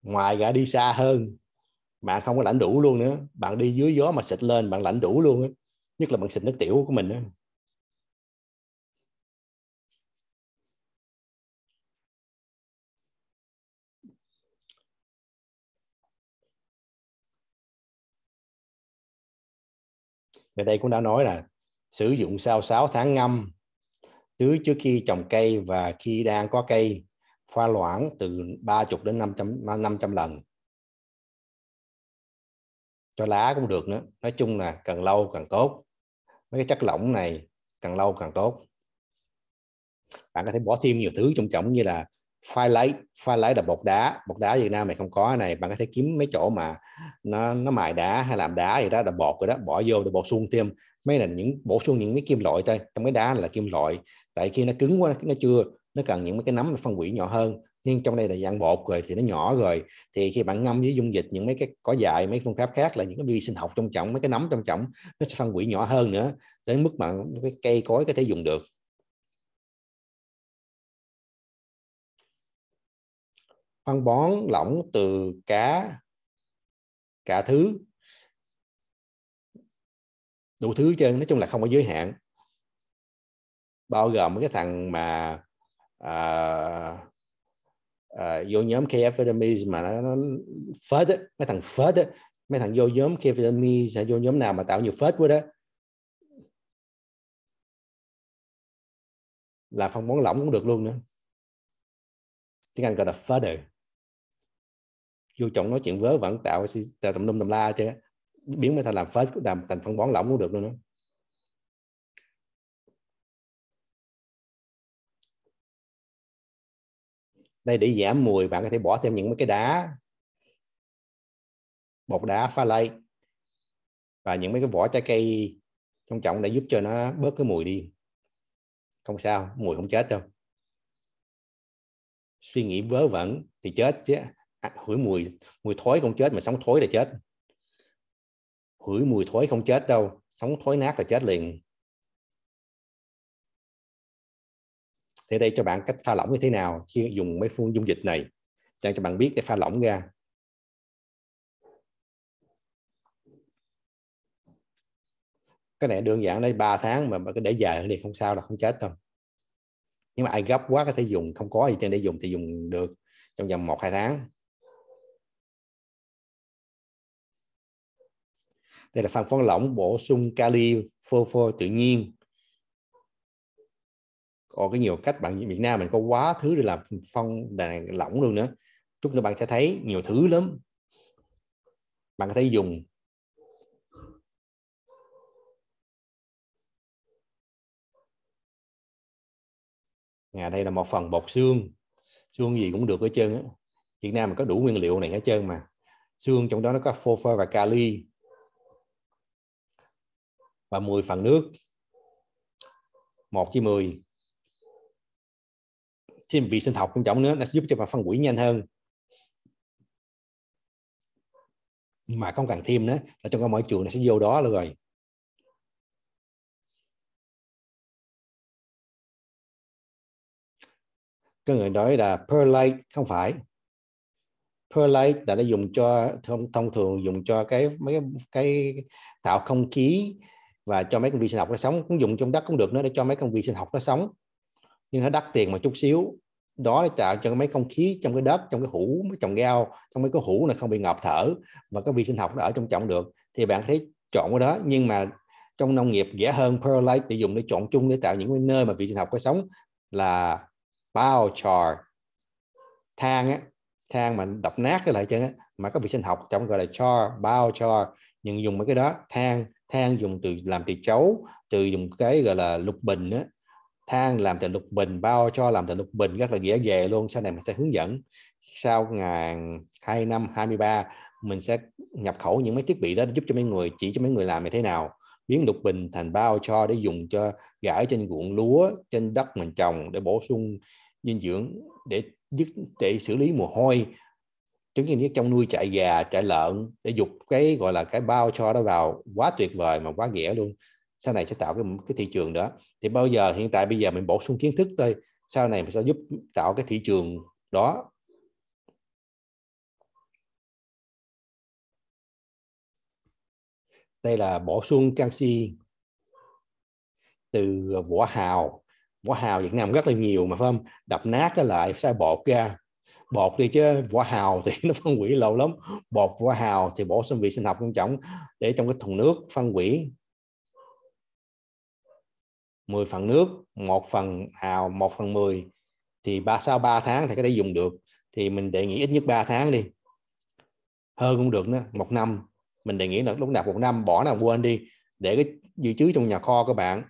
ngoài gã đi xa hơn bạn không có lãnh đủ luôn nữa bạn đi dưới gió mà xịt lên bạn lãnh đủ luôn á nhất là bạn xịt nước tiểu của mình á ở đây cũng đã nói là sử dụng sau 6 tháng ngâm tưới trước khi trồng cây và khi đang có cây pha loãng từ 30 đến 500 500 lần cho lá cũng được nữa nói chung là càng lâu càng tốt mấy cái chất lỏng này càng lâu càng tốt bạn có thể bỏ thêm nhiều thứ trong trọng như là file lấy file lấy là bột đá bột đá việt nam mày không có này bạn có thể kiếm mấy chỗ mà nó nó mài đá hay làm đá gì đó là bột rồi đó bỏ vô để bổ sung thêm mấy là những bổ sung những cái kim loại thôi trong cái đá là kim loại tại khi nó cứng quá nó chưa nó cần những cái nấm phân hủy nhỏ hơn nhưng trong đây là dạng bột rồi thì nó nhỏ rồi thì khi bạn ngâm với dung dịch những mấy cái có dại mấy phương pháp khác là những cái vi sinh học trong trọng mấy cái nấm trong trọng nó sẽ phân hủy nhỏ hơn nữa đến mức mà cái cây cối có thể dùng được phân bón lỏng từ cả cả thứ đủ thứ trên nói chung là không có giới hạn bao gồm cái thằng mà à, à, vô nhóm KFME mà nó, nó phết ấy, mấy thằng phết ấy, mấy thằng vô nhóm KFME sẽ vô nhóm nào mà tạo nhiều phết quá đó là phân bón lỏng cũng được luôn nữa tiếng Anh gọi là further vô trọng nói chuyện vớ vẩn tạo tùm lum tùm la chứ biến mới thành làm phết làm thành phân bón lỏng cũng được luôn đó đây để giảm mùi bạn có thể bỏ thêm những mấy cái đá bột đá pha lê và những mấy cái vỏ trái cây trong trọng để giúp cho nó bớt cái mùi đi không sao mùi không chết đâu suy nghĩ vớ vẩn thì chết chứ à, hửi mùi mùi thối không chết mà sống thối là chết hửi mùi thối không chết đâu sống thối nát là chết liền thế đây cho bạn cách pha lỏng như thế nào khi dùng mấy phun dung dịch này cho cho bạn biết để pha lỏng ra cái này đơn giản đây 3 tháng mà bạn cứ để dài hơn không sao là không chết đâu nhưng mà ai gấp quá có thể dùng không có gì trên để dùng thì dùng được trong vòng một hai tháng đây là phân phón lỏng bổ sung kali phô phosphor tự nhiên có cái nhiều cách bạn Việt Nam mình có quá thứ để làm phong đàn lỏng luôn nữa chút nữa bạn sẽ thấy nhiều thứ lắm bạn có thể dùng à, đây là một phần bột xương xương gì cũng được hết trơn á Việt Nam mình có đủ nguyên liệu này hết trơn mà xương trong đó nó có phô phosphor và kali và 10 phần nước 1 chia 10 thêm vị sinh học quan trọng nữa nó sẽ giúp cho phân hủy nhanh hơn mà không cần thêm nữa là trong cái mỗi trường nó sẽ vô đó rồi có người nói là perlite không phải perlite là nó dùng cho thông, thông thường dùng cho cái mấy cái, cái tạo không khí và cho mấy con vi sinh học nó sống cũng dùng trong đất cũng được nữa để cho mấy con vi sinh học nó sống nhưng nó đắt tiền một chút xíu đó để tạo cho mấy không khí trong cái đất trong cái hũ mấy trồng rau trong mấy cái hũ này không bị ngọt thở và các vi sinh học nó ở trong trọng được thì bạn thấy chọn cái đó nhưng mà trong nông nghiệp rẻ hơn perlite thì dùng để chọn chung để tạo những cái nơi mà vi sinh học có sống là bao biochar than á than mà đập nát cái lại chân á mà có vi sinh học trong gọi là char biochar nhưng dùng mấy cái đó than than dùng từ làm từ chấu từ dùng cái gọi là lục bình á than làm từ lục bình bao cho làm từ lục bình rất là dễ về luôn sau này mình sẽ hướng dẫn sau ngàn hai năm 23 mình sẽ nhập khẩu những máy thiết bị đó để giúp cho mấy người chỉ cho mấy người làm như thế nào biến lục bình thành bao cho để dùng cho gãi trên ruộng lúa trên đất mình trồng để bổ sung dinh dưỡng để để xử lý mùa hôi giống như nếu trong nuôi chạy gà chạy lợn để dục cái gọi là cái bao cho đó vào quá tuyệt vời mà quá nghĩa luôn sau này sẽ tạo cái cái thị trường đó thì bao giờ hiện tại bây giờ mình bổ sung kiến thức thôi sau này mình sẽ giúp tạo cái thị trường đó đây là bổ sung canxi từ vỏ hào vỏ hào Việt Nam rất là nhiều mà phải không đập nát nó lại sai bột ra bột đi chứ vỏ hào thì nó phân hủy lâu lắm bột vỏ hào thì bổ sung vị sinh học quan trọng để trong cái thùng nước phân hủy 10 phần nước một phần hào một phần 10 thì ba sau 3 tháng thì có thể dùng được thì mình đề nghị ít nhất 3 tháng đi hơn cũng được nữa một năm mình đề nghị là lúc nạp một năm bỏ nào quên đi để cái dự trữ trong nhà kho các bạn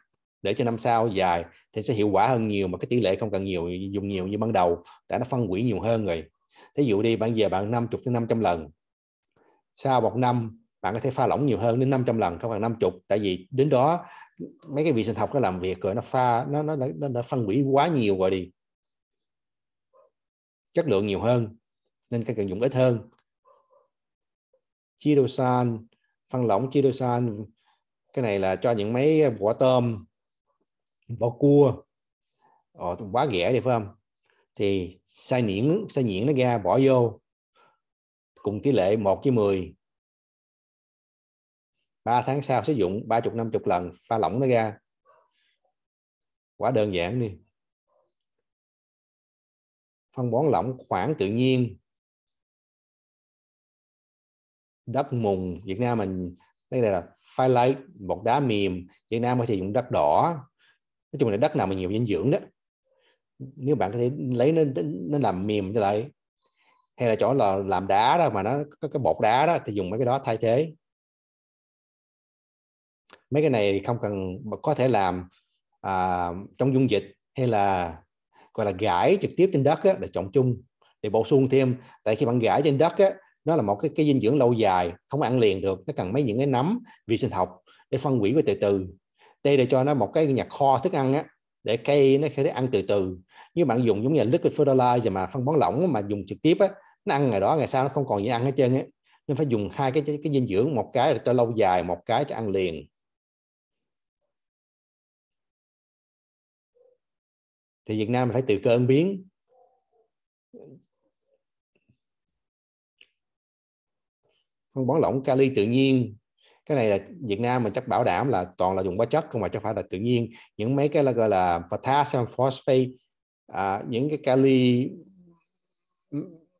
để cho năm sau dài thì sẽ hiệu quả hơn nhiều mà cái tỷ lệ không cần nhiều dùng nhiều như ban đầu đã nó phân quỹ nhiều hơn rồi thí dụ đi bạn về bạn 50 đến 500 lần sau một năm bạn có thể pha lỏng nhiều hơn đến 500 lần không bằng 50 tại vì đến đó mấy cái vị sinh học nó làm việc rồi nó pha nó nó nó, nó phân hủy quá nhiều rồi đi chất lượng nhiều hơn nên cái cần dùng ít hơn chidosan phân lỏng chidosan cái này là cho những mấy vỏ tôm bỏ cua ờ, quá ghẻ đi phải không thì xay nhuyễn xay nhuyễn nó ra bỏ vô cùng tỷ lệ 1 với 10 3 tháng sau sử dụng 30 50 lần pha lỏng nó ra quá đơn giản đi phân bón lỏng khoảng tự nhiên đất mùng Việt Nam mình đây là phai lấy bột đá mềm Việt Nam có thể dùng đất đỏ nói chung là đất nào mà nhiều dinh dưỡng đó nếu bạn có thể lấy nó nó làm mềm cho lại hay là chỗ là làm đá đó mà nó có cái bột đá đó thì dùng mấy cái đó thay thế mấy cái này không cần có thể làm à, trong dung dịch hay là gọi là gãi trực tiếp trên đất á, để trộn chung để bổ sung thêm tại khi bạn gãi trên đất á, nó là một cái, cái dinh dưỡng lâu dài không ăn liền được nó cần mấy những cái nấm vi sinh học để phân hủy và từ từ đây để cho nó một cái nhà kho thức ăn á để cây nó có thể ăn từ từ như bạn dùng giống như là liquid fertilizer mà phân bón lỏng mà dùng trực tiếp á nó ăn ngày đó ngày sau nó không còn gì ăn hết trơn á nên phải dùng hai cái cái dinh dưỡng một cái để cho lâu dài một cái cho ăn liền thì Việt Nam phải từ cơ ứng biến phân bón lỏng kali tự nhiên cái này là Việt Nam mình chắc bảo đảm là toàn là dùng hóa chất không mà chứ phải là tự nhiên những mấy cái là gọi là potassium phosphate à, những cái kali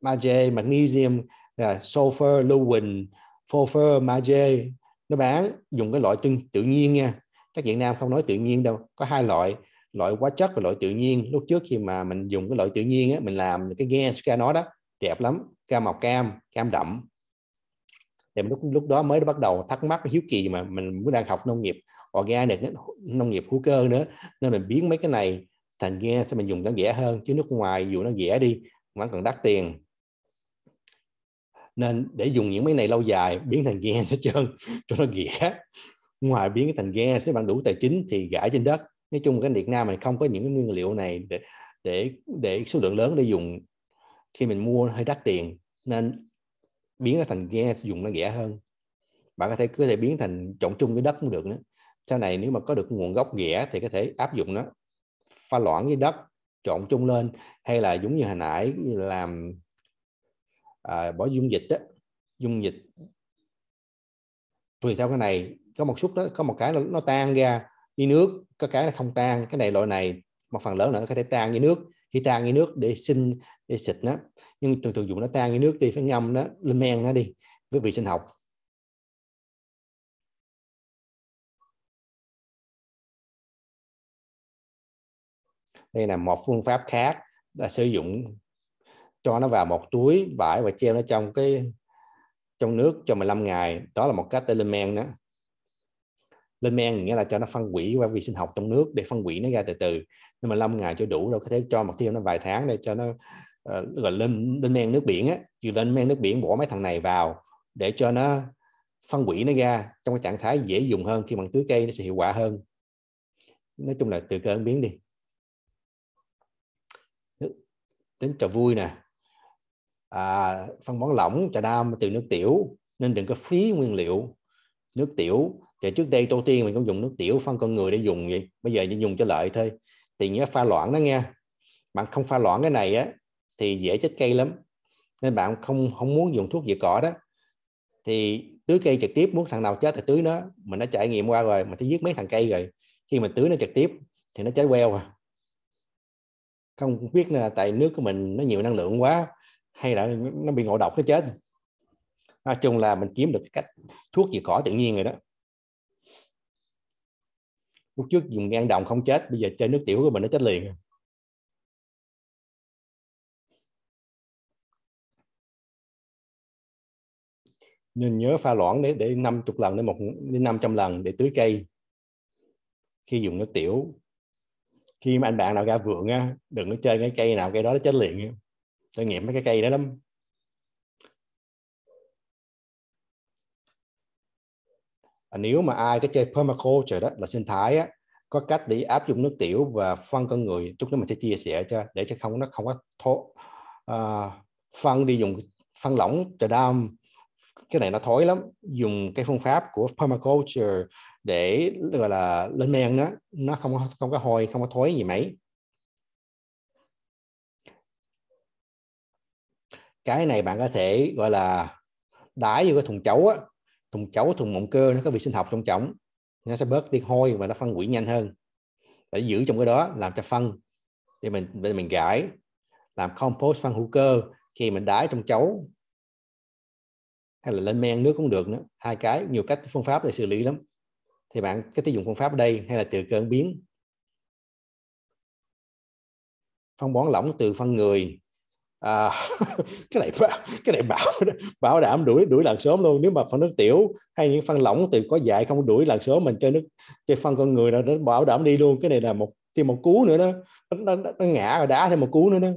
magie magnesium là sulfur lewin sulfur magie nó bán dùng cái loại tự nhiên nha các Việt Nam không nói tự nhiên đâu có hai loại loại hóa chất và loại tự nhiên lúc trước khi mà mình dùng cái loại tự nhiên á, mình làm cái ghe ra nó đó đẹp lắm cam màu cam cam đậm thì lúc lúc đó mới bắt đầu thắc mắc hiếu kỳ mà mình cũng đang học nông nghiệp organic nông nghiệp hữu cơ nữa nên mình biến mấy cái này thành nghe sẽ mình dùng nó rẻ hơn chứ nước ngoài dù nó rẻ đi vẫn còn đắt tiền nên để dùng những mấy này lâu dài biến thành ghe hết trơn cho nó rẻ ngoài biến cái thành ghe sẽ bạn đủ tài chính thì gãi trên đất nói chung cái Việt Nam mình không có những nguyên liệu này để để để số lượng lớn để dùng khi mình mua hơi đắt tiền nên biến nó thành ghe dùng nó rẻ hơn bạn có thể có thể biến thành trộn chung với đất cũng được nữa sau này nếu mà có được nguồn gốc rẻ thì có thể áp dụng nó pha loãng với đất trộn chung lên hay là giống như hồi nãy làm à, bỏ dung dịch á dung dịch tùy theo cái này có một chút đó có một cái nó, nó tan ra với nước có cái là không tan cái này loại này một phần lớn nữa có thể tan như nước khi tan cái nước để sinh để xịt nó nhưng thường thường dùng nó tan cái nước đi phải ngâm nó lên men nó đi với vị sinh học đây là một phương pháp khác là sử dụng cho nó vào một túi vải và treo nó trong cái trong nước cho 15 ngày đó là một cách element đó lên men nghĩa là cho nó phân hủy qua vi sinh học trong nước để phân hủy nó ra từ từ nhưng mà 5 ngày cho đủ rồi có thể cho một thêm nó vài tháng để cho nó uh, gọi lên lên men nước biển á Chứ lên men nước biển bỏ mấy thằng này vào để cho nó phân hủy nó ra trong cái trạng thái dễ dùng hơn khi bằng tưới cây nó sẽ hiệu quả hơn nói chung là từ cơ ứng biến đi Tính trò vui nè à, phân bón lỏng trà đam từ nước tiểu nên đừng có phí nguyên liệu nước tiểu thì trước đây tổ tiên mình cũng dùng nước tiểu phân con người để dùng vậy bây giờ chỉ dùng cho lợi thôi thì nhớ pha loãng đó nghe bạn không pha loãng cái này á thì dễ chết cây lắm nên bạn không không muốn dùng thuốc diệt cỏ đó thì tưới cây trực tiếp muốn thằng nào chết thì tưới nó mình đã trải nghiệm qua rồi mình thấy giết mấy thằng cây rồi khi mình tưới nó trực tiếp thì nó chết queo à không biết là tại nước của mình nó nhiều năng lượng quá hay là nó bị ngộ độc nó chết nói chung là mình kiếm được cái cách thuốc diệt cỏ tự nhiên rồi đó lúc trước dùng ngang đồng không chết bây giờ chơi nước tiểu của mình nó chết liền nên nhớ pha loãng để để 50 lần đến một đến 500 lần để tưới cây khi dùng nước tiểu khi mà anh bạn nào ra vườn á đừng có chơi cái cây nào cây đó nó chết liền tôi nghiệm mấy cái cây đó lắm nếu mà ai có chơi permaculture đó là sinh thái á, có cách để áp dụng nước tiểu và phân con người chút nữa mình sẽ chia sẻ cho để cho không nó không có thố, uh, ờ, phân đi dùng phân lỏng trời đam cái này nó thối lắm dùng cái phương pháp của permaculture để gọi là lên men nó nó không không có hôi không có thối gì mấy cái này bạn có thể gọi là đái vô cái thùng chấu á thùng chấu thùng mộng cơ nó có vi sinh học trong trọng nó sẽ bớt đi hôi và nó phân hủy nhanh hơn để giữ trong cái đó làm cho phân để mình để mình gãi làm compost phân hữu cơ khi mình đái trong chấu hay là lên men nước cũng được nữa hai cái nhiều cách phương pháp để xử lý lắm thì bạn cái sử dụng phương pháp ở đây hay là từ cơn biến phân bón lỏng từ phân người à, cái này cái này bảo bảo đảm đuổi đuổi làn sớm luôn nếu mà phân nước tiểu hay những phân lỏng từ có dại không đuổi làn sớm mình chơi nước chơi phân con người là nó bảo đảm đi luôn cái này là một thêm một cú nữa đó nó, nó, nó ngã rồi đá thêm một cú nữa đó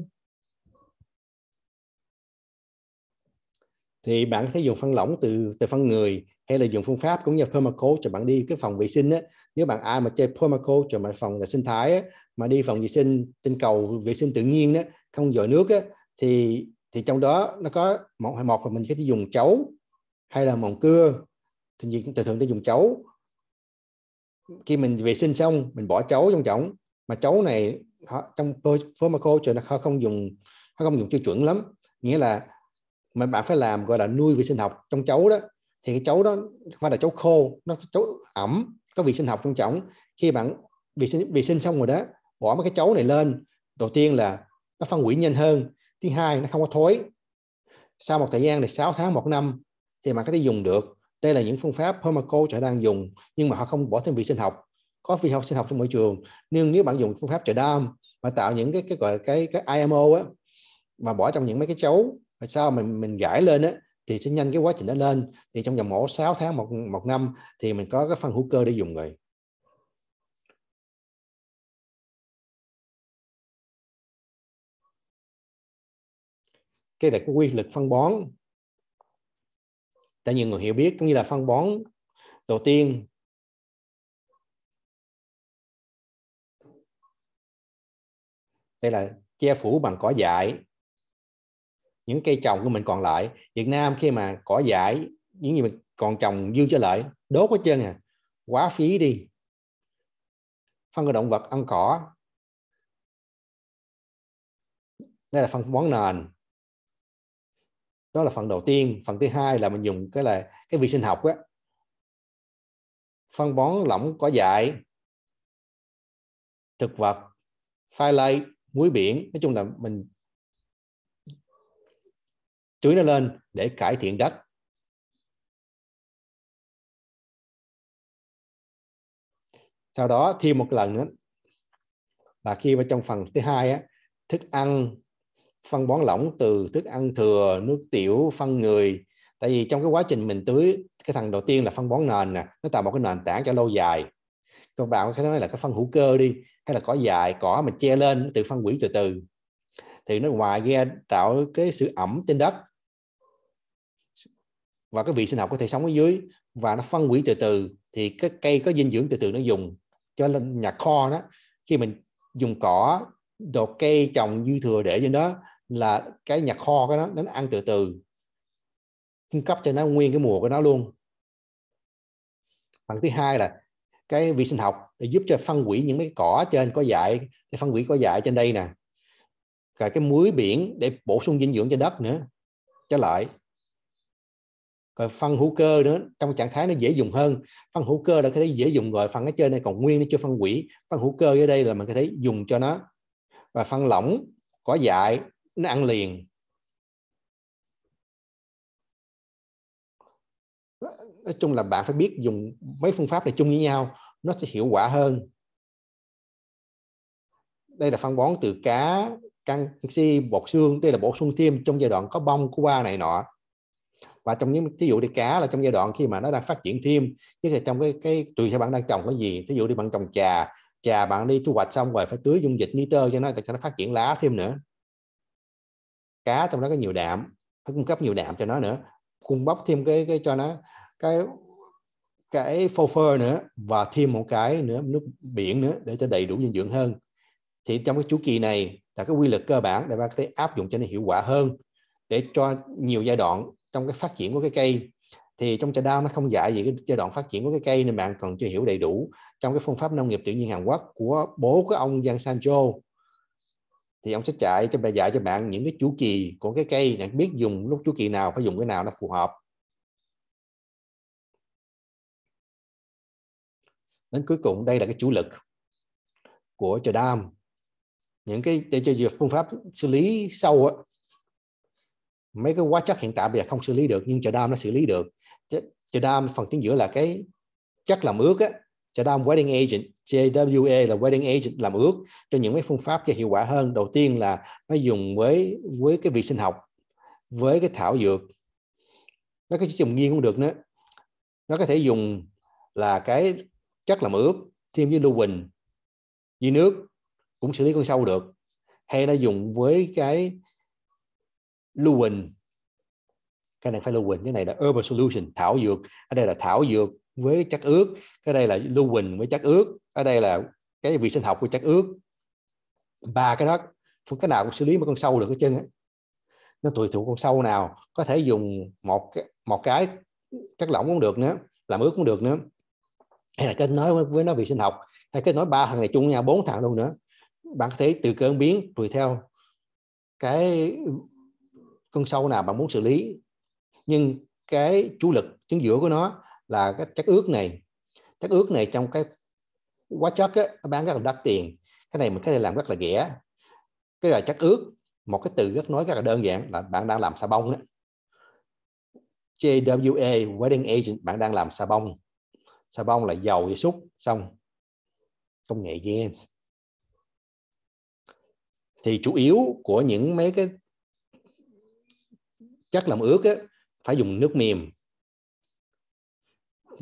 thì bạn có thể dùng phân lỏng từ từ phân người hay là dùng phương pháp cũng như cho bạn đi cái phòng vệ sinh á nếu bạn ai mà chơi permaculture mà phòng là sinh thái á, mà đi phòng vệ sinh trên cầu vệ sinh tự nhiên đó không dội nước á thì thì trong đó nó có một hay một là mình có thể dùng chấu hay là mòn cưa thì thường thường ta dùng chấu khi mình vệ sinh xong mình bỏ chấu trong chõng mà chấu này họ, trong permaculture nó không dùng nó không dùng tiêu chuẩn lắm nghĩa là mà bạn phải làm gọi là nuôi vi sinh học trong chấu đó thì cái chấu đó không phải là chấu khô nó chấu ẩm có vi sinh học trong chõng khi bạn vệ sinh vệ sinh xong rồi đó bỏ mấy cái chấu này lên đầu tiên là nó phân hủy nhanh hơn thứ hai nó không có thối sau một thời gian là 6 tháng một năm thì mà có thể dùng được đây là những phương pháp permaculture đang dùng nhưng mà họ không bỏ thêm vi sinh học có vi học sinh học trong môi trường nhưng nếu bạn dùng phương pháp chợ đam mà tạo những cái cái gọi là cái cái IMO á mà bỏ trong những mấy cái chấu và sau mình mình giải lên á thì sẽ nhanh cái quá trình nó lên thì trong vòng mổ 6 tháng một một năm thì mình có cái phân hữu cơ để dùng rồi cái là cái quy lực phân bón tại nhiều người hiểu biết cũng như là phân bón đầu tiên đây là che phủ bằng cỏ dại những cây trồng của mình còn lại Việt Nam khi mà cỏ dại những gì mình còn trồng dư trở lại đốt hết trơn à quá phí đi phân cho động vật ăn cỏ đây là phân bón nền đó là phần đầu tiên phần thứ hai là mình dùng cái là cái vi sinh học á phân bón lỏng có dại thực vật phai lây muối biển nói chung là mình chuối nó lên để cải thiện đất sau đó thêm một lần nữa là khi mà trong phần thứ hai á, thức ăn phân bón lỏng từ thức ăn thừa nước tiểu phân người tại vì trong cái quá trình mình tưới cái thằng đầu tiên là phân bón nền nè nó tạo một cái nền tảng cho lâu dài còn bạn cái nói là cái phân hữu cơ đi hay là cỏ dài cỏ mình che lên từ phân quỷ từ từ thì nó ngoài ra tạo cái sự ẩm trên đất và cái vị sinh học có thể sống ở dưới và nó phân hủy từ từ thì cái cây có dinh dưỡng từ từ nó dùng cho nên nhà kho đó khi mình dùng cỏ đồ cây trồng dư thừa để cho nó là cái nhà kho cái đó nó ăn từ từ cung cấp cho nó nguyên cái mùa của nó luôn phần thứ hai là cái vi sinh học để giúp cho phân hủy những cái cỏ trên có dại để phân hủy có dại trên đây nè rồi cái muối biển để bổ sung dinh dưỡng cho đất nữa trở lại rồi phân hữu cơ nữa trong trạng thái nó dễ dùng hơn phân hữu cơ đã có thể dễ dùng rồi phân ở trên này còn nguyên nó chưa phân hủy phân hữu cơ ở đây là mình có thể dùng cho nó và phân lỏng có dại nó ăn liền nói chung là bạn phải biết dùng mấy phương pháp này chung với nhau nó sẽ hiệu quả hơn đây là phân bón từ cá canxi bột xương đây là bổ sung thêm trong giai đoạn có bông của hoa này nọ và trong những ví dụ đi cá là trong giai đoạn khi mà nó đang phát triển thêm chứ là trong cái cái tùy theo bạn đang trồng cái gì ví dụ đi bạn trồng trà trà bạn đi thu hoạch xong rồi phải tưới dung dịch nitơ cho nó để cho nó phát triển lá thêm nữa cá trong đó có nhiều đạm phải cung cấp nhiều đạm cho nó nữa cung bóc thêm cái cái cho nó cái cái phô phơ nữa và thêm một cái nữa nước biển nữa để cho đầy đủ dinh dưỡng hơn thì trong cái chu kỳ này là cái quy luật cơ bản để ba có thể áp dụng cho nó hiệu quả hơn để cho nhiều giai đoạn trong cái phát triển của cái cây thì trong trà đao nó không dạy gì cái giai đoạn phát triển của cái cây nên bạn cần chưa hiểu đầy đủ trong cái phương pháp nông nghiệp tự nhiên Hàn Quốc của bố của ông Giang Sancho thì ông sẽ chạy cho bà dạy cho bạn những cái chu kỳ của cái cây để biết dùng lúc chu kỳ nào phải dùng cái nào nó phù hợp đến cuối cùng đây là cái chủ lực của trời đam những cái để cho phương pháp xử lý sâu á mấy cái hóa chất hiện tại bây giờ không xử lý được nhưng chợ đam nó xử lý được chợ đam phần tiếng giữa là cái chất làm ướt á chợ đam wetting agent JWA là wedding agent làm ước cho những cái phương pháp cho hiệu quả hơn đầu tiên là nó dùng với với cái vị sinh học với cái thảo dược nó cái dùng nghiêng cũng được nữa nó có thể dùng là cái chất làm ướp thêm với lưu huỳnh với nước cũng xử lý con sâu được hay nó dùng với cái lưu huỳnh cái này phải lưu huỳnh cái này là herbal solution thảo dược ở đây là thảo dược với chất ướt cái đây là lưu huỳnh với chất ướt ở đây là cái vi sinh học của chất ướt ba cái đó cái nào cũng xử lý một con sâu được cái chân ấy, nó tùy thuộc con sâu nào có thể dùng một cái một cái chất lỏng cũng được nữa làm ướt cũng được nữa hay là kết nối với, nó vi sinh học hay kết nối ba thằng này chung nhau bốn thằng luôn nữa bạn có thể từ cơ biến tùy theo cái con sâu nào bạn muốn xử lý nhưng cái chủ lực chính giữa của nó là cái chất ướt này chất ướt này trong cái quá chất á, nó bán rất là đắt tiền cái này mình có thể làm rất là rẻ cái là chất ướt một cái từ rất nói rất là đơn giản là bạn đang làm xà bông đó JWA Wedding Agent bạn đang làm xà bông xà bông là dầu và súc xong công nghệ GANs thì chủ yếu của những mấy cái chất làm ướt á, phải dùng nước mềm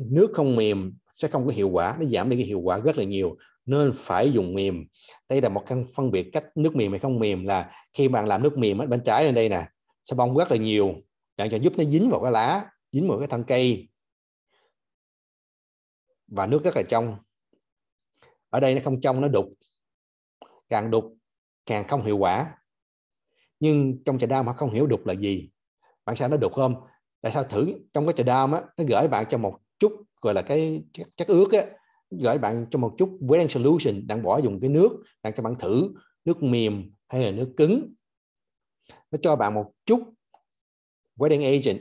nước không mềm sẽ không có hiệu quả nó giảm đi cái hiệu quả rất là nhiều nên phải dùng mềm đây là một căn phân biệt cách nước mềm hay không mềm là khi bạn làm nước mềm ở bên trái lên đây nè sẽ bong rất là nhiều bạn cho giúp nó dính vào cái lá dính vào cái thân cây và nước rất là trong ở đây nó không trong nó đục càng đục càng không hiệu quả nhưng trong trà đam họ không hiểu đục là gì bạn sao nó đục không tại sao thử trong cái trà đam á nó gửi bạn cho một gọi là cái chất, chất ướt á gửi bạn cho một chút với solution đang bỏ dùng cái nước đang cho bạn thử nước mềm hay là nước cứng nó cho bạn một chút wetting agent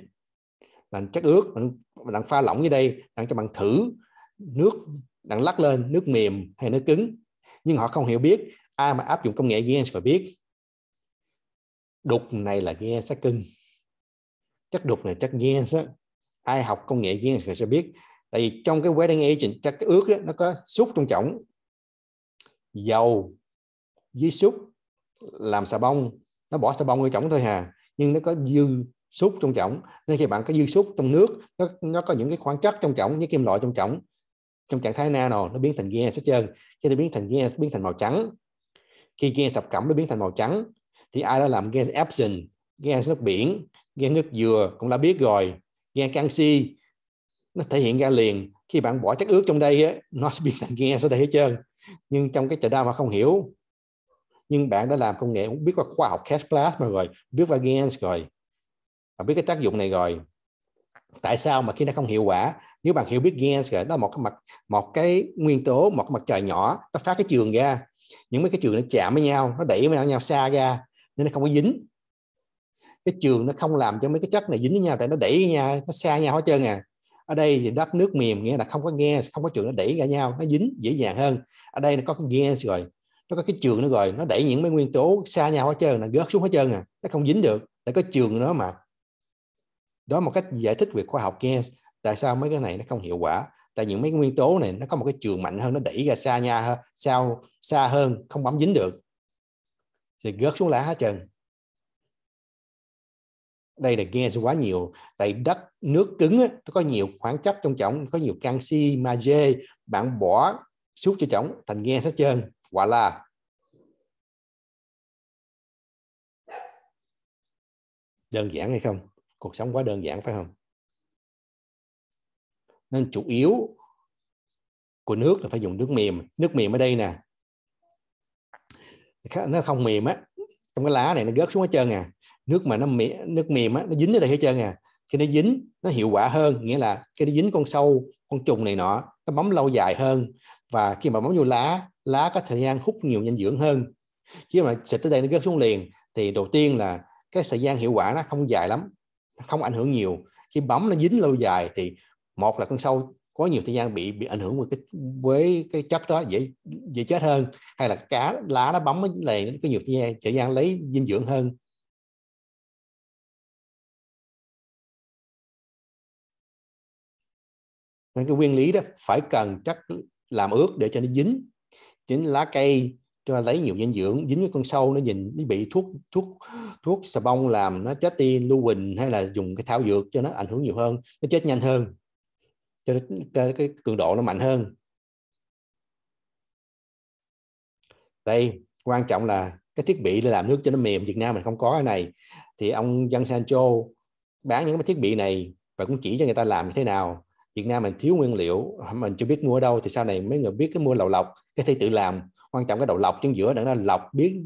bạn chất ướt bạn, bạn pha lỏng như đây đang cho bạn thử nước đang lắc lên nước mềm hay nước cứng nhưng họ không hiểu biết ai mà áp dụng công nghệ Giens phải biết đục này là Giens sẽ cưng chất đục này chất Giens ai học công nghệ Giens sẽ biết tại vì trong cái wedding agent các cái ước đó, nó có xúc trong chổng dầu với xúc làm xà bông nó bỏ xà bông ở chổng thôi hà nhưng nó có dư xúc trong chổng nên khi bạn có dư xúc trong nước nó, nó có những cái khoáng chất trong chổng những kim loại trong chổng trong trạng thái nano nó biến thành gas hết trơn khi nó biến thành gas biến thành màu trắng khi gas thập cẩm nó biến thành màu trắng thì ai đã làm gas epson gas nước biển gas nước dừa cũng đã biết rồi gas canxi nó thể hiện ra liền khi bạn bỏ chất ướt trong đây á, nó sẽ biến thành nghe sẽ đây hết trơn nhưng trong cái chợ đau mà không hiểu nhưng bạn đã làm công nghệ cũng biết qua khoa học cash plasma rồi biết qua gens rồi và biết cái tác dụng này rồi tại sao mà khi nó không hiệu quả nếu bạn hiểu biết gens rồi đó là một cái mặt một cái nguyên tố một cái mặt trời nhỏ nó phát cái trường ra những mấy cái trường nó chạm với nhau nó đẩy với nhau xa ra nên nó không có dính cái trường nó không làm cho mấy cái chất này dính với nhau tại nó đẩy với nhau nó xa nhau hết trơn à ở đây thì đất nước mềm nghĩa là không có nghe không có trường nó đẩy ra nhau nó dính dễ dàng hơn ở đây nó có cái nghe rồi nó có cái trường nó rồi nó đẩy những mấy nguyên tố xa nhau hết trơn là gớt xuống hết trơn à nó không dính được để có trường nó mà đó là một cách giải thích về khoa học nghe tại sao mấy cái này nó không hiệu quả tại những mấy nguyên tố này nó có một cái trường mạnh hơn nó đẩy ra xa nhà sao xa xa hơn không bấm dính được thì gớt xuống lá hết trơn đây là nghe quá nhiều tại đất nước cứng nó có nhiều khoáng chất trong chổng có nhiều canxi magie bạn bỏ xuống cho chổng thành nghe hết trơn quả là đơn giản hay không cuộc sống quá đơn giản phải không nên chủ yếu của nước là phải dùng nước mềm nước mềm ở đây nè nó không mềm á trong cái lá này nó gớt xuống hết trơn à nước mà nó mì, nước mềm á, nó dính ở đây hết trơn à khi nó dính nó hiệu quả hơn nghĩa là khi nó dính con sâu con trùng này nọ nó bấm lâu dài hơn và khi mà bấm vô lá lá có thời gian hút nhiều dinh dưỡng hơn chứ mà xịt tới đây nó rớt xuống liền thì đầu tiên là cái thời gian hiệu quả nó không dài lắm không ảnh hưởng nhiều khi bấm nó dính lâu dài thì một là con sâu có nhiều thời gian bị bị ảnh hưởng với cái với cái chất đó dễ dễ chết hơn hay là cá lá nó bấm này có nhiều thời gian, thời gian lấy dinh dưỡng hơn nên cái nguyên lý đó phải cần chắc làm ướt để cho nó dính chính lá cây cho lấy nhiều dinh dưỡng dính với con sâu nó nhìn nó bị thuốc thuốc thuốc xà bông làm nó chết đi lưu huỳnh hay là dùng cái thảo dược cho nó ảnh hưởng nhiều hơn nó chết nhanh hơn cho nó, cái, cái cường độ nó mạnh hơn đây quan trọng là cái thiết bị để làm nước cho nó mềm Việt Nam mình không có cái này thì ông dân Sancho bán những cái thiết bị này và cũng chỉ cho người ta làm như thế nào Việt Nam mình thiếu nguyên liệu mình chưa biết mua ở đâu thì sau này mấy người biết cái mua lậu lọc cái thi tự làm quan trọng cái đậu lọc trong giữa để nó lọc biết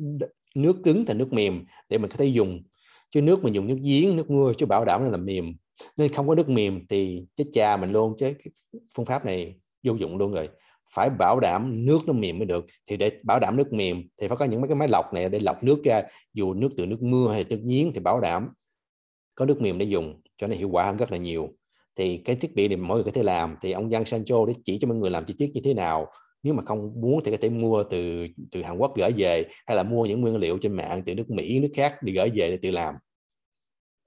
nước cứng thành nước mềm để mình có thể dùng chứ nước mình dùng nước giếng nước mưa chứ bảo đảm là mềm nên không có nước mềm thì chết cha mình luôn chứ cái phương pháp này vô dụng luôn rồi phải bảo đảm nước nó mềm mới được thì để bảo đảm nước mềm thì phải có những mấy cái máy lọc này để lọc nước ra dù nước từ nước mưa hay nước giếng thì bảo đảm có nước mềm để dùng cho nên hiệu quả hơn rất là nhiều thì cái thiết bị này mọi người có thể làm thì ông Yang Sancho để chỉ cho mọi người làm chi tiết như thế nào nếu mà không muốn thì có thể mua từ từ Hàn Quốc gửi về hay là mua những nguyên liệu trên mạng từ nước Mỹ nước khác đi gửi về để tự làm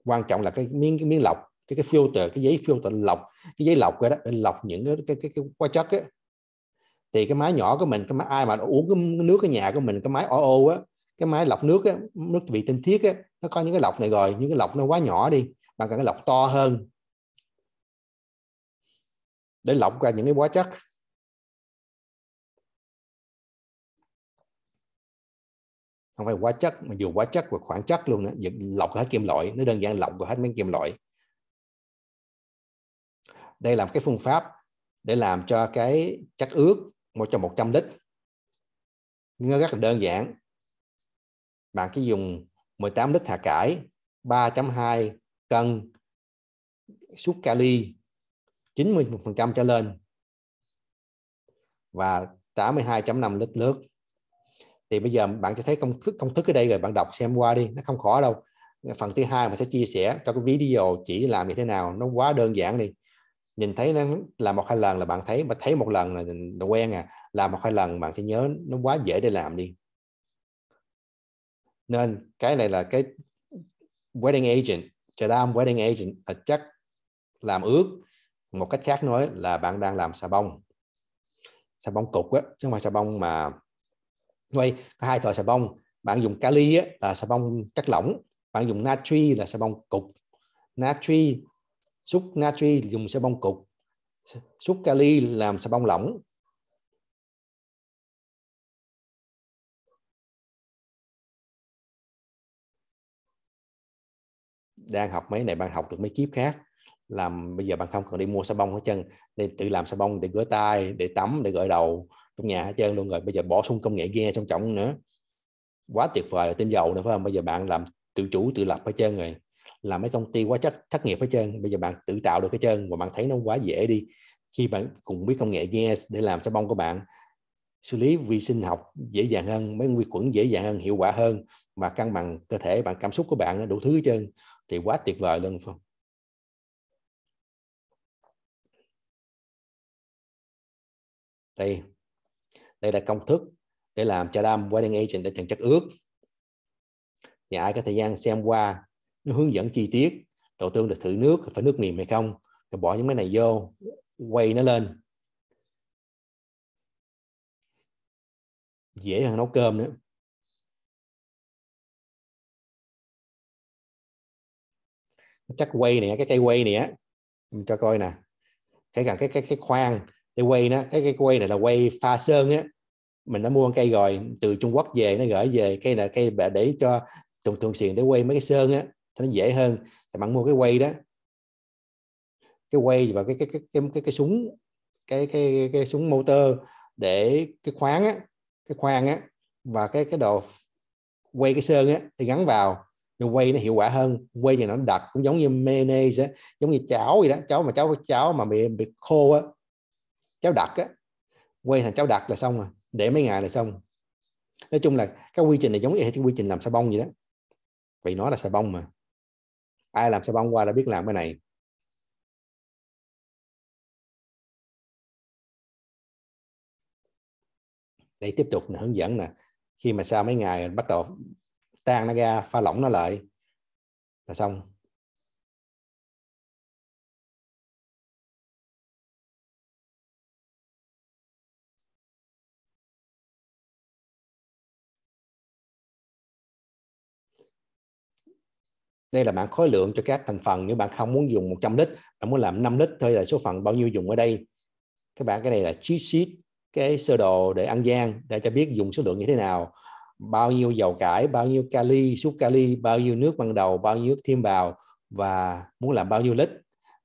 quan trọng là cái miếng cái miếng lọc cái cái filter cái giấy filter lọc cái giấy lọc đó để lọc những cái cái cái, cái hóa chất á thì cái máy nhỏ của mình cái máy ai mà uống cái nước ở nhà của mình cái máy ô ô á cái máy lọc nước á, nước bị tinh thiết á, nó có những cái lọc này rồi những cái lọc nó quá nhỏ đi bằng cái lọc to hơn để lọc ra những cái hóa chất không phải hóa chất mà dù hóa chất và khoáng chất luôn đó, lọc hết kim loại nó đơn giản lọc hết mấy kim loại đây là một cái phương pháp để làm cho cái chất ướt một trong 100 lít nó rất là đơn giản bạn cứ dùng 18 lít hạt cải 3.2 cân suốt kali 91% trở lên và 82.5 lít nước thì bây giờ bạn sẽ thấy công thức công thức ở đây rồi bạn đọc xem qua đi nó không khó đâu phần thứ hai mình sẽ chia sẻ cho cái video chỉ làm như thế nào nó quá đơn giản đi nhìn thấy nó làm một hai lần là bạn thấy mà thấy một lần là, là quen à làm một hai lần bạn sẽ nhớ nó quá dễ để làm đi nên cái này là cái wedding agent Jadam wedding agent là chắc làm ước một cách khác nói là bạn đang làm xà bông xà bông cục á chứ không phải xà bông mà quay hai loại xà bông bạn dùng kali á, là xà bông cắt lỏng bạn dùng natri là xà bông cục natri xúc natri dùng xà bông cục xúc kali làm xà bông lỏng đang học mấy này bạn học được mấy kiếp khác làm bây giờ bạn không cần đi mua xà bông hết chân, để tự làm xà bông để rửa tay để tắm để gội đầu trong nhà hết trơn luôn rồi bây giờ bổ sung công nghệ kia trong trọng nữa quá tuyệt vời tinh dầu nữa phải không bây giờ bạn làm tự chủ tự lập hết trơn rồi làm mấy công ty quá chất thất nghiệp hết trơn bây giờ bạn tự tạo được hết trơn và bạn thấy nó quá dễ đi khi bạn cùng biết công nghệ gas để làm xà bông của bạn xử lý vi sinh học dễ dàng hơn mấy vi khuẩn dễ dàng hơn hiệu quả hơn và cân bằng cơ thể bạn cảm xúc của bạn đủ thứ hết trơn thì quá tuyệt vời luôn phải không đây đây là công thức để làm cho đam wedding agent để trần chất ước thì ai có thời gian xem qua nó hướng dẫn chi tiết đầu tương được thử nước phải nước mềm hay không thì bỏ những cái này vô quay nó lên dễ hơn nấu cơm nữa chắc quay nè cái cây quay nè mình cho coi nè cái gần cái cái cái khoan để quay nó cái cái quay này là quay pha sơn á mình đã mua cây rồi từ Trung Quốc về nó gửi về cây là cây để cho thường thường xuyên để quay mấy cái sơn á thì nó dễ hơn thì bạn mua cái quay đó cái quay và cái cái cái cái cái, cái súng cái cái cái súng motor để cái khoáng á cái khoang á và cái cái đồ quay cái sơn á thì gắn vào thì quay nó hiệu quả hơn quay thì nó đặc cũng giống như mayonnaise á giống như cháo gì đó cháo mà cháo cháo mà bị bị khô á cháu đặt á quay thành cháu đặt là xong rồi để mấy ngày là xong nói chung là cái quy trình này giống như cái quy trình làm xà bông vậy đó vì nó là xà bông mà ai làm xà bông qua đã biết làm cái này để tiếp tục hướng dẫn nè khi mà sau mấy ngày bắt đầu tan nó ra pha lỏng nó lại là xong đây là bảng khối lượng cho các thành phần nếu bạn không muốn dùng 100 lít bạn muốn làm 5 lít thôi là số phần bao nhiêu dùng ở đây các bạn cái này là cheat sheet cái sơ đồ để ăn gian để cho biết dùng số lượng như thế nào bao nhiêu dầu cải bao nhiêu kali suốt kali bao nhiêu nước ban đầu bao nhiêu nước thêm vào và muốn làm bao nhiêu lít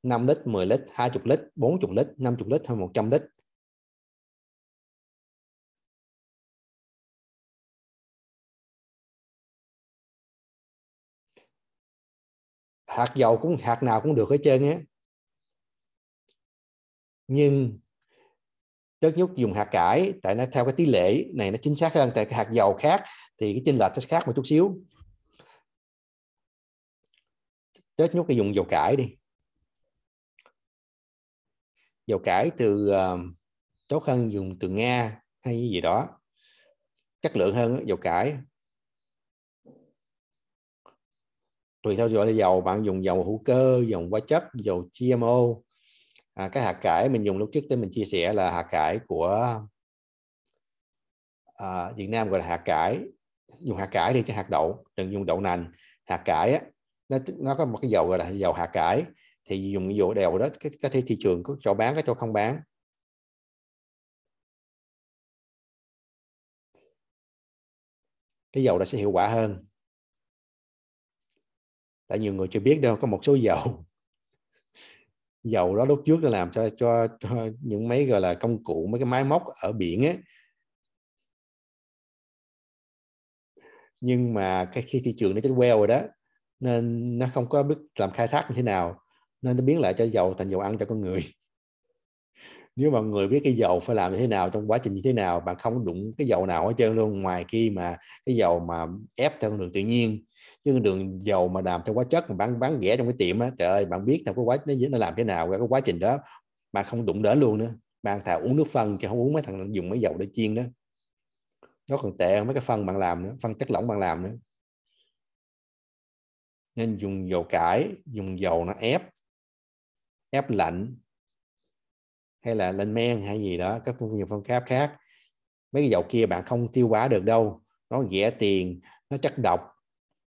5 lít 10 lít 20 lít 40 lít 50 lít hay 100 lít hạt dầu cũng hạt nào cũng được hết trơn á nhưng đất nhúc dùng hạt cải tại nó theo cái tỷ lệ này nó chính xác hơn tại cái hạt dầu khác thì cái chênh lệch nó khác một chút xíu đất nhúc thì dùng dầu cải đi dầu cải từ ờ, tốt hơn dùng từ nga hay gì đó chất lượng hơn dầu cải tùy theo loại dầu bạn dùng dầu hữu cơ dầu hóa chất dầu GMO à, cái hạt cải mình dùng lúc trước thì mình chia sẻ là hạt cải của à, Việt Nam gọi là hạt cải dùng hạt cải đi cho hạt đậu đừng dùng đậu nành hạt cải á, nó nó có một cái dầu gọi là dầu hạt cải thì dùng cái dầu đều đó cái, cái thị trường có chỗ bán cái chỗ không bán cái dầu đó sẽ hiệu quả hơn tại nhiều người chưa biết đâu có một số dầu dầu đó lúc trước nó làm cho cho, cho những mấy gọi là công cụ mấy cái máy móc ở biển ấy nhưng mà cái khi thị trường nó chết queo rồi đó nên nó không có biết làm khai thác như thế nào nên nó biến lại cho dầu thành dầu ăn cho con người nếu mà người biết cái dầu phải làm như thế nào trong quá trình như thế nào bạn không đụng cái dầu nào hết trơn luôn ngoài khi mà cái dầu mà ép theo đường tự nhiên chứ đường dầu mà làm theo hóa chất mà bán bán rẻ trong cái tiệm á trời ơi bạn biết theo cái quá nó nó làm thế nào cái quá trình đó bạn không đụng đến luôn nữa bạn thà uống nước phân chứ không uống mấy thằng dùng mấy dầu để chiên đó nó còn tệ hơn mấy cái phân bạn làm nữa phân chất lỏng bạn làm nữa nên dùng dầu cải dùng dầu nó ép ép lạnh hay là lên men hay gì đó các phương phong pháp khác mấy cái dầu kia bạn không tiêu hóa được đâu nó rẻ tiền nó chất độc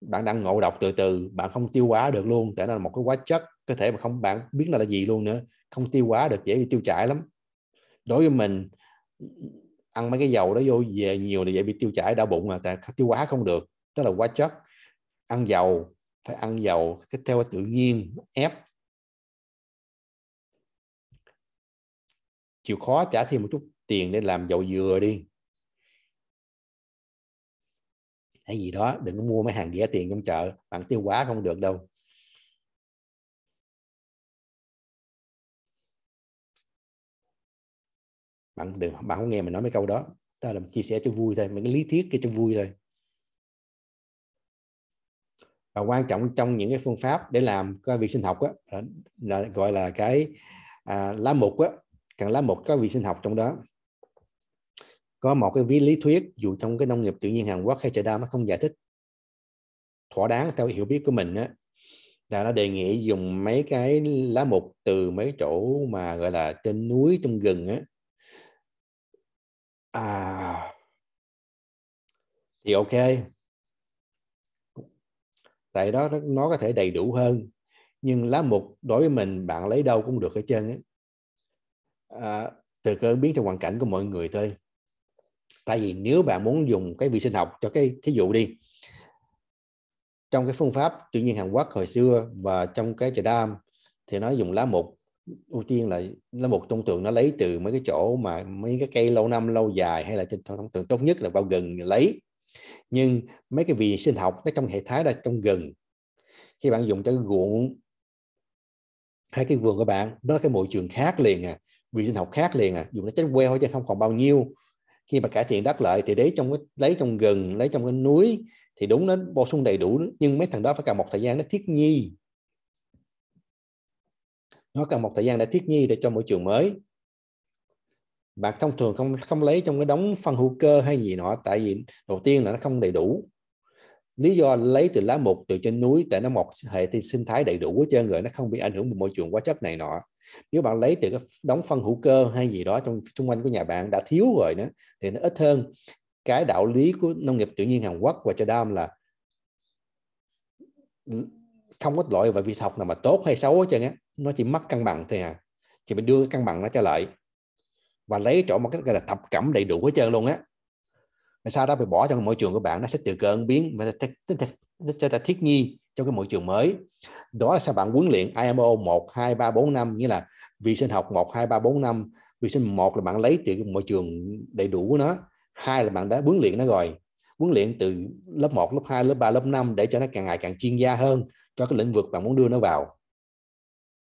bạn đang ngộ độc từ từ bạn không tiêu hóa được luôn tại nó là một cái quá chất có thể mà không bạn biết nó là gì luôn nữa không tiêu hóa được dễ bị tiêu chảy lắm đối với mình ăn mấy cái dầu đó vô về nhiều thì dễ bị tiêu chảy đau bụng mà tại tiêu hóa không được đó là quá chất ăn dầu phải ăn dầu theo tự nhiên ép chịu khó trả thêm một chút tiền để làm dầu dừa đi hay gì đó đừng có mua mấy hàng rẻ tiền trong chợ bạn tiêu quá không được đâu bạn đừng bạn không nghe mình nói mấy câu đó ta làm chia sẻ cho vui thôi mấy cái lý thuyết kia cho vui thôi và quan trọng trong những cái phương pháp để làm cái việc sinh học á gọi là cái à, lá mục á cần lá một có vi sinh học trong đó có một cái ví lý thuyết dù trong cái nông nghiệp tự nhiên Hàn Quốc hay chợ đa nó không giải thích thỏa đáng theo hiểu biết của mình á là nó đề nghị dùng mấy cái lá mục từ mấy chỗ mà gọi là trên núi trong rừng á à, thì ok tại đó nó có thể đầy đủ hơn nhưng lá mục đối với mình bạn lấy đâu cũng được hết trơn á À, từ cơ biến theo hoàn cảnh của mọi người thôi tại vì nếu bạn muốn dùng cái vi sinh học cho cái thí dụ đi trong cái phương pháp tự nhiên Hàn Quốc hồi xưa và trong cái trà đam thì nó dùng lá mục ưu tiên là lá mục thông thường nó lấy từ mấy cái chỗ mà mấy cái cây lâu năm lâu dài hay là trên thông thường tốt nhất là vào gừng lấy nhưng mấy cái vi sinh học nó trong hệ thái là trong gừng khi bạn dùng cho cái ruộng hay cái vườn của bạn đó là cái môi trường khác liền à vị sinh học khác liền à dù nó chết queo well, chứ không còn bao nhiêu khi mà cải thiện đất lợi thì lấy trong cái lấy trong rừng lấy trong cái núi thì đúng nó bổ sung đầy đủ nhưng mấy thằng đó phải cần một thời gian nó thiết nhi nó cần một thời gian để thiết nhi để cho môi trường mới bạn thông thường không không lấy trong cái đống phân hữu cơ hay gì nọ tại vì đầu tiên là nó không đầy đủ lý do lấy từ lá mục từ trên núi tại nó một hệ sinh thái đầy đủ hết trơn rồi nó không bị ảnh hưởng bởi môi trường quá chất này nọ nếu bạn lấy từ cái đóng phân hữu cơ hay gì đó trong xung quanh của nhà bạn đã thiếu rồi nữa thì nó ít hơn cái đạo lý của nông nghiệp tự nhiên Hàn Quốc và Chadam là không có loại và vi học nào mà tốt hay xấu hết trơn á nó chỉ mất cân bằng thôi à chỉ mình đưa cái cân bằng nó trở lại và lấy chỗ một cái là thập cẩm đầy đủ hết trơn luôn á sau đó phải bỏ trong môi trường của bạn nó sẽ tự cơ biến và cho ta thiết nghi trong cái môi trường mới đó là sao bạn huấn luyện IMO 1, 2, 3, 4, 5 nghĩa là vi sinh học 1, 2, 3, 4, 5 vi sinh một là bạn lấy từ môi trường đầy đủ của nó hai là bạn đã huấn luyện nó rồi huấn luyện từ lớp 1, lớp 2, lớp 3, lớp 5 để cho nó càng ngày càng chuyên gia hơn cho cái lĩnh vực bạn muốn đưa nó vào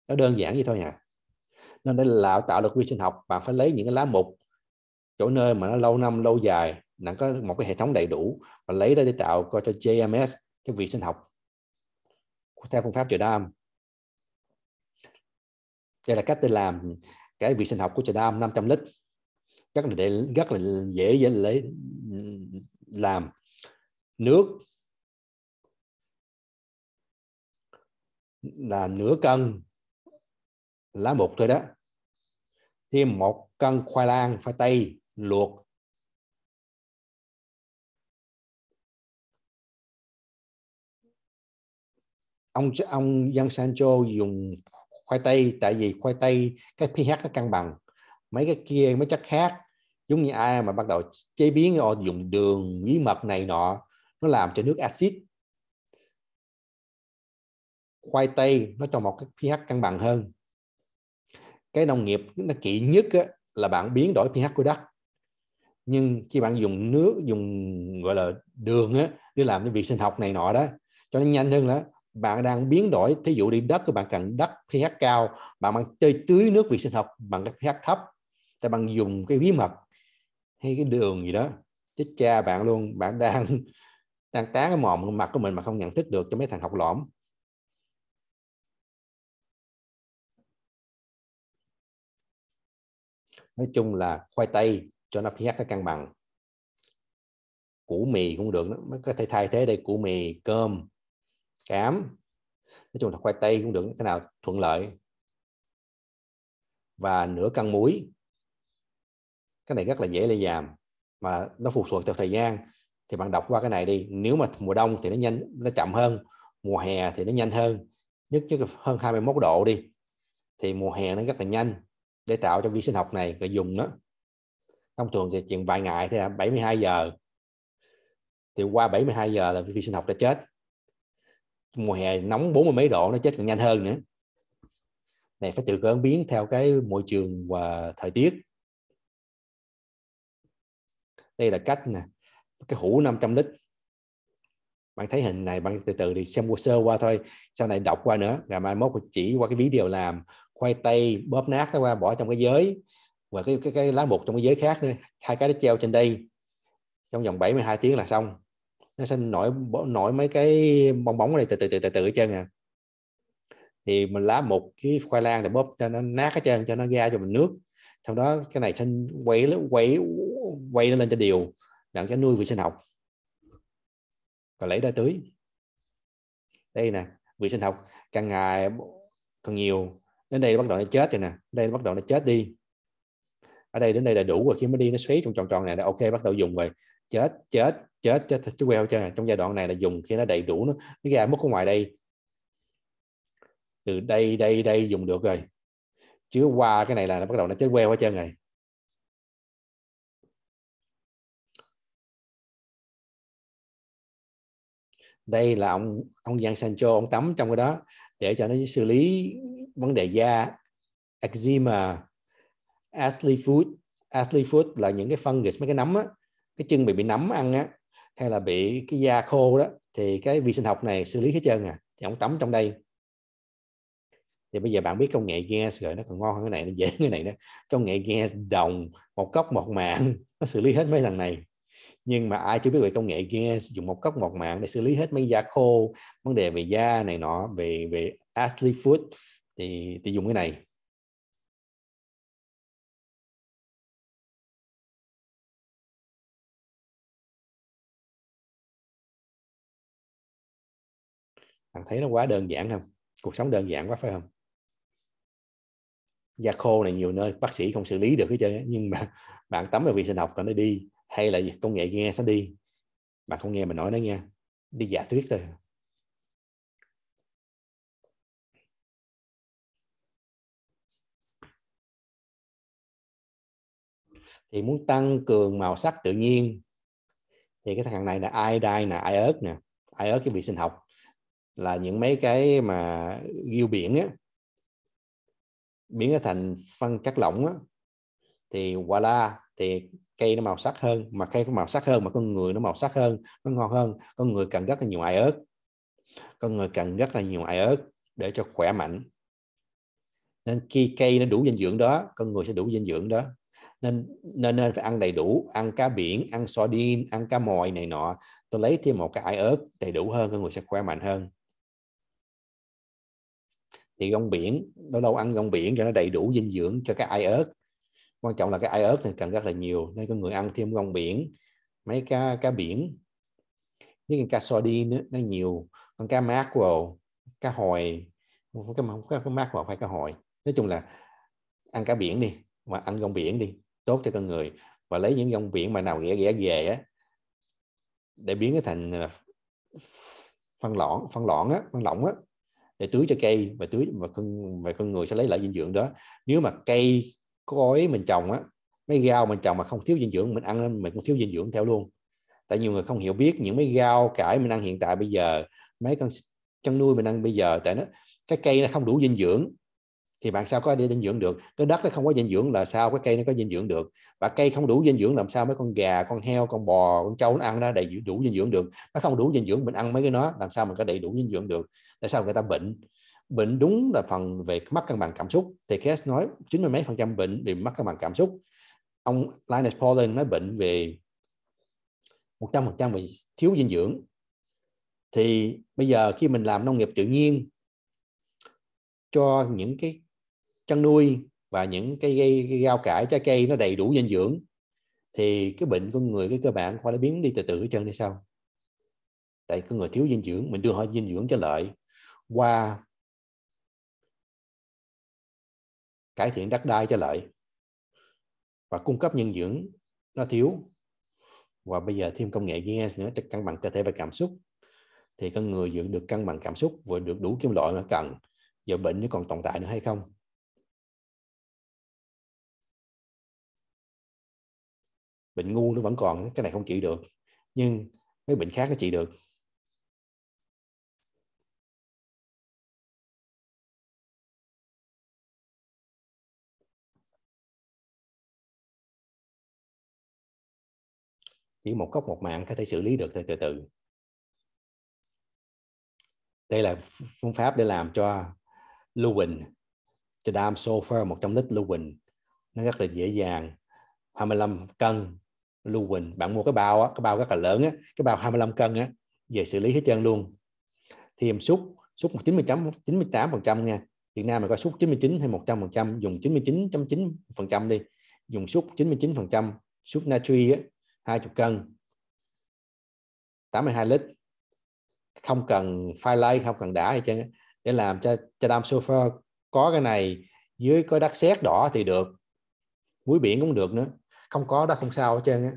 nó đơn giản vậy thôi à nên để là tạo được vi sinh học bạn phải lấy những cái lá mục chỗ nơi mà nó lâu năm lâu dài nó có một cái hệ thống đầy đủ và lấy ra để tạo coi cho JMS cái vị sinh học theo phương pháp đam đây là cách để làm cái vị sinh học của Jadam 500 lít rất là để, rất là dễ dễ lấy làm nước là nửa cân lá mục thôi đó thêm một cân khoai lang khoai tây luộc ông ông dân Sancho dùng khoai tây tại vì khoai tây cái pH nó cân bằng mấy cái kia mấy chất khác giống như ai mà bắt đầu chế biến họ dùng đường bí mật này nọ nó làm cho nước axit khoai tây nó cho một cái pH cân bằng hơn cái nông nghiệp nó kỹ nhất á, là bạn biến đổi pH của đất nhưng khi bạn dùng nước dùng gọi là đường á, để làm cái việc sinh học này nọ đó cho nó nhanh hơn đó bạn đang biến đổi thí dụ đi đất của bạn cần đất pH cao bạn bạn chơi tưới nước vi sinh học bằng cái pH thấp thì bạn dùng cái bí mật hay cái đường gì đó chết cha bạn luôn bạn đang đang tán cái mồm mặt của mình mà không nhận thức được cho mấy thằng học lõm nói chung là khoai tây cho nó pH nó cân bằng củ mì cũng được nó có thể thay thế đây củ mì cơm cảm nói chung là khoai tây cũng được cái nào thuận lợi và nửa cân muối cái này rất là dễ lây giảm mà nó phụ thuộc theo thời gian thì bạn đọc qua cái này đi nếu mà mùa đông thì nó nhanh nó chậm hơn mùa hè thì nó nhanh hơn nhất nhất là hơn 21 độ đi thì mùa hè nó rất là nhanh để tạo cho vi sinh học này rồi dùng nó thông thường thì chuyện vài ngày thì là 72 giờ thì qua 72 giờ là vi sinh học đã chết mùa hè nóng bốn mươi mấy độ nó chết còn nhanh hơn nữa này phải tự ứng biến theo cái môi trường và thời tiết đây là cách nè cái hũ 500 lít bạn thấy hình này bạn từ từ đi xem qua sơ qua thôi sau này đọc qua nữa ngày mai mốt chỉ qua cái video làm khoai tây bóp nát nó qua bỏ trong cái giới và cái cái, cái lá bột trong cái giới khác nữa hai cái nó treo trên đây trong vòng 72 tiếng là xong nó sẽ nổi nổi mấy cái bong bóng này từ từ từ từ từ hết trơn à thì mình lá một cái khoai lang để bóp cho nó nát cái trơn cho nó ra cho mình nước sau đó cái này sẽ quay quay quay nó lên cho điều để cho nuôi vi sinh học và lấy ra tưới đây nè vi sinh học càng ngày càng nhiều đến đây bắt đầu nó chết rồi nè đây bắt đầu nó chết đi ở đây đến đây là đủ rồi khi mới đi nó xoáy trong tròn tròn này là ok bắt đầu dùng rồi chết chết chết chết chú queo cho trong giai đoạn này là dùng khi nó đầy đủ nó, cái ra mất ở ngoài đây từ đây đây đây dùng được rồi chứ qua cái này là nó bắt đầu nó chết queo hết trơn rồi đây là ông ông Giang Sancho ông tắm trong cái đó để cho nó xử lý vấn đề da eczema Ashley food Ashley food là những cái phân mấy cái nấm á cái chân bị bị nấm ăn á hay là bị cái da khô đó thì cái vi sinh học này xử lý hết trơn à thì ông tắm trong đây thì bây giờ bạn biết công nghệ gas rồi nó còn ngon hơn cái này nó dễ cái này đó công nghệ gas đồng một cốc một mạng nó xử lý hết mấy thằng này nhưng mà ai chưa biết về công nghệ gas dùng một cốc một mạng để xử lý hết mấy da khô vấn đề về da này nọ về về Ashley Food thì thì dùng cái này thằng thấy nó quá đơn giản không cuộc sống đơn giản quá phải không da khô này nhiều nơi bác sĩ không xử lý được hết trơn nhưng mà bạn tắm ở vi sinh học rồi nó đi hay là công nghệ nghe sẽ đi bạn không nghe mình nói nó nghe đi giả thuyết thôi thì muốn tăng cường màu sắc tự nhiên thì cái thằng này là ai iodine nè ai ớt nè ai ớt cái vị sinh học là những mấy cái mà ghiêu biển á biến nó thành phân chất lỏng á thì qua la thì cây nó màu sắc hơn mà cây có màu sắc hơn mà con người nó màu sắc hơn nó ngon hơn con người cần rất là nhiều ai ớt con người cần rất là nhiều ai ớt để cho khỏe mạnh nên khi cây nó đủ dinh dưỡng đó con người sẽ đủ dinh dưỡng đó nên nên nên phải ăn đầy đủ ăn cá biển ăn sardine ăn cá mòi này nọ tôi lấy thêm một cái ai ớt đầy đủ hơn con người sẽ khỏe mạnh hơn thì rong biển lâu lâu ăn rong biển cho nó đầy đủ dinh dưỡng cho cái ai ớt quan trọng là cái ai ớt này cần rất là nhiều nên con người ăn thêm rong biển mấy cá cá biển với cá sardine nó nhiều con cá mackerel cá hồi không cái không cá mackerel phải cá hồi nói chung là ăn cá biển đi mà ăn rong biển đi tốt cho con người và lấy những rong biển mà nào ghẻ ghẻ về á để biến nó thành phân lỏng phân lỏng á phân lỏng á để tưới cho cây và tưới mà con và con người sẽ lấy lại dinh dưỡng đó nếu mà cây cối mình trồng á mấy rau mình trồng mà không thiếu dinh dưỡng mình ăn lên mình cũng thiếu dinh dưỡng theo luôn tại nhiều người không hiểu biết những mấy rau cải mình ăn hiện tại bây giờ mấy con chăn nuôi mình ăn bây giờ tại nó cái cây nó không đủ dinh dưỡng thì bạn sao có đi dinh dưỡng được cái đất nó không có dinh dưỡng là sao cái cây nó có dinh dưỡng được và cây không đủ dinh dưỡng làm sao mấy con gà con heo con bò con trâu nó ăn nó đầy đủ dinh dưỡng được nó không đủ dinh dưỡng mình ăn mấy cái nó làm sao mình có đầy đủ dinh dưỡng được tại sao người ta bệnh bệnh đúng là phần về mắc cân bằng cảm xúc thì Kes nói chín mươi mấy phần trăm bệnh bị mắc cân bằng cảm xúc ông Linus Pauling nói bệnh về 100% về thiếu dinh dưỡng thì bây giờ khi mình làm nông nghiệp tự nhiên cho những cái chăn nuôi và những cái, cái, cái rau cải trái cây nó đầy đủ dinh dưỡng thì cái bệnh của người cái cơ bản khoa nó biến đi từ từ hết trơn hay sao tại con người thiếu dinh dưỡng mình đưa họ dinh dưỡng cho lợi qua cải thiện đất đai cho lợi và cung cấp dinh dưỡng nó thiếu và bây giờ thêm công nghệ gen nữa cho cân bằng cơ thể và cảm xúc thì con người giữ được cân bằng cảm xúc vừa được đủ kim loại nó cần giờ bệnh nó còn tồn tại nữa hay không bệnh ngu nó vẫn còn cái này không trị được nhưng mấy bệnh khác nó trị được chỉ một cốc một mạng có thể xử lý được từ từ từ đây là phương pháp để làm cho lưu bình cho đam một 100 lít lưu bình nó rất là dễ dàng 25 cân lưu huỳnh bạn mua cái bao á, cái bao rất là lớn á, cái bao 25 cân á, về xử lý hết trơn luôn thì em xúc xúc 98 phần trăm nha Việt Nam mình có xúc 99 hay 100 phần trăm dùng 99.9 phần trăm đi dùng xúc 99 phần trăm xúc natri á, 20 cân 82 lít không cần file light không cần đã hay chứ để làm cho cho đam sulfur có cái này dưới có đất sét đỏ thì được muối biển cũng được nữa không có đó không sao hết trơn á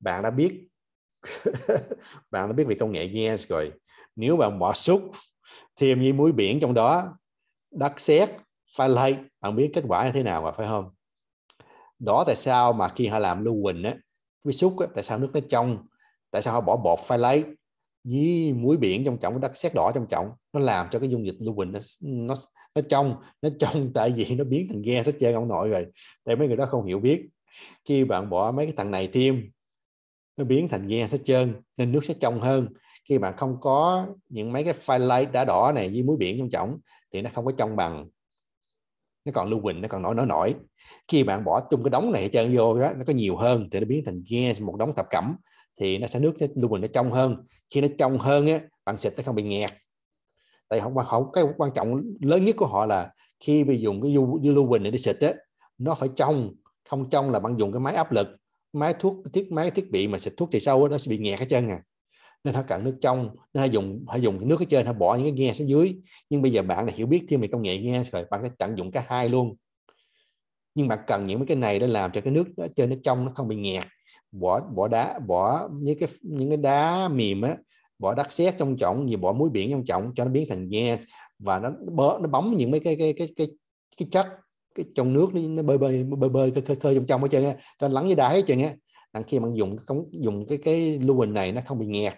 bạn đã biết bạn đã biết về công nghệ GS rồi nếu bạn bỏ xúc thêm với muối biển trong đó đất sét pha lay bạn biết kết quả như thế nào mà phải không đó tại sao mà khi họ làm lưu huỳnh á với xúc á, tại sao nước nó trong tại sao họ bỏ bột pha lay với muối biển trong trọng với đất sét đỏ trong trọng nó làm cho cái dung dịch lưu huỳnh nó nó nó trong nó trong tại vì nó biến thành ghe sách chơi ông nội rồi tại mấy người đó không hiểu biết khi bạn bỏ mấy cái thằng này tiêm nó biến thành ghe sách trơn nên nước sẽ trong hơn khi bạn không có những mấy cái phyolite đá đỏ này với muối biển trong trọng thì nó không có trong bằng nó còn lưu huỳnh nó còn nổi nổi nổi khi bạn bỏ chung cái đống này trơn vô đó nó có nhiều hơn thì nó biến thành ghe một đống thập cẩm thì nó sẽ nước sẽ luôn mình nó trong hơn khi nó trong hơn á bạn xịt nó không bị nghẹt tại không không cái quan trọng lớn nhất của họ là khi bị dùng cái du lưu bình để đi xịt á nó phải trong không trong là bạn dùng cái máy áp lực máy thuốc thiết máy thiết bị mà xịt thuốc thì sâu nó sẽ bị nghẹt hết trơn à nên họ cần nước trong nên họ dùng họ dùng cái nước ở trên họ bỏ những cái nghe xuống dưới nhưng bây giờ bạn là hiểu biết thêm về công nghệ nghe rồi bạn sẽ tận dụng cả hai luôn nhưng bạn cần những cái này để làm cho cái nước ở trên nó trong nó không bị nghẹt bỏ bỏ đá bỏ những cái những cái đá mềm á bỏ đất sét trong trọng gì bỏ muối biển trong trọng cho nó biến thành nghe và nó bó, nó bóng những mấy cái cái cái cái cái chất cái trong nước nó, nó bơi bơi bơi bơi khơi khơi, khơi trong trong hết trơn á cho lắng với đá hết trơn á đằng khi mà dùng không dùng cái cái lưu bình này nó không bị nghẹt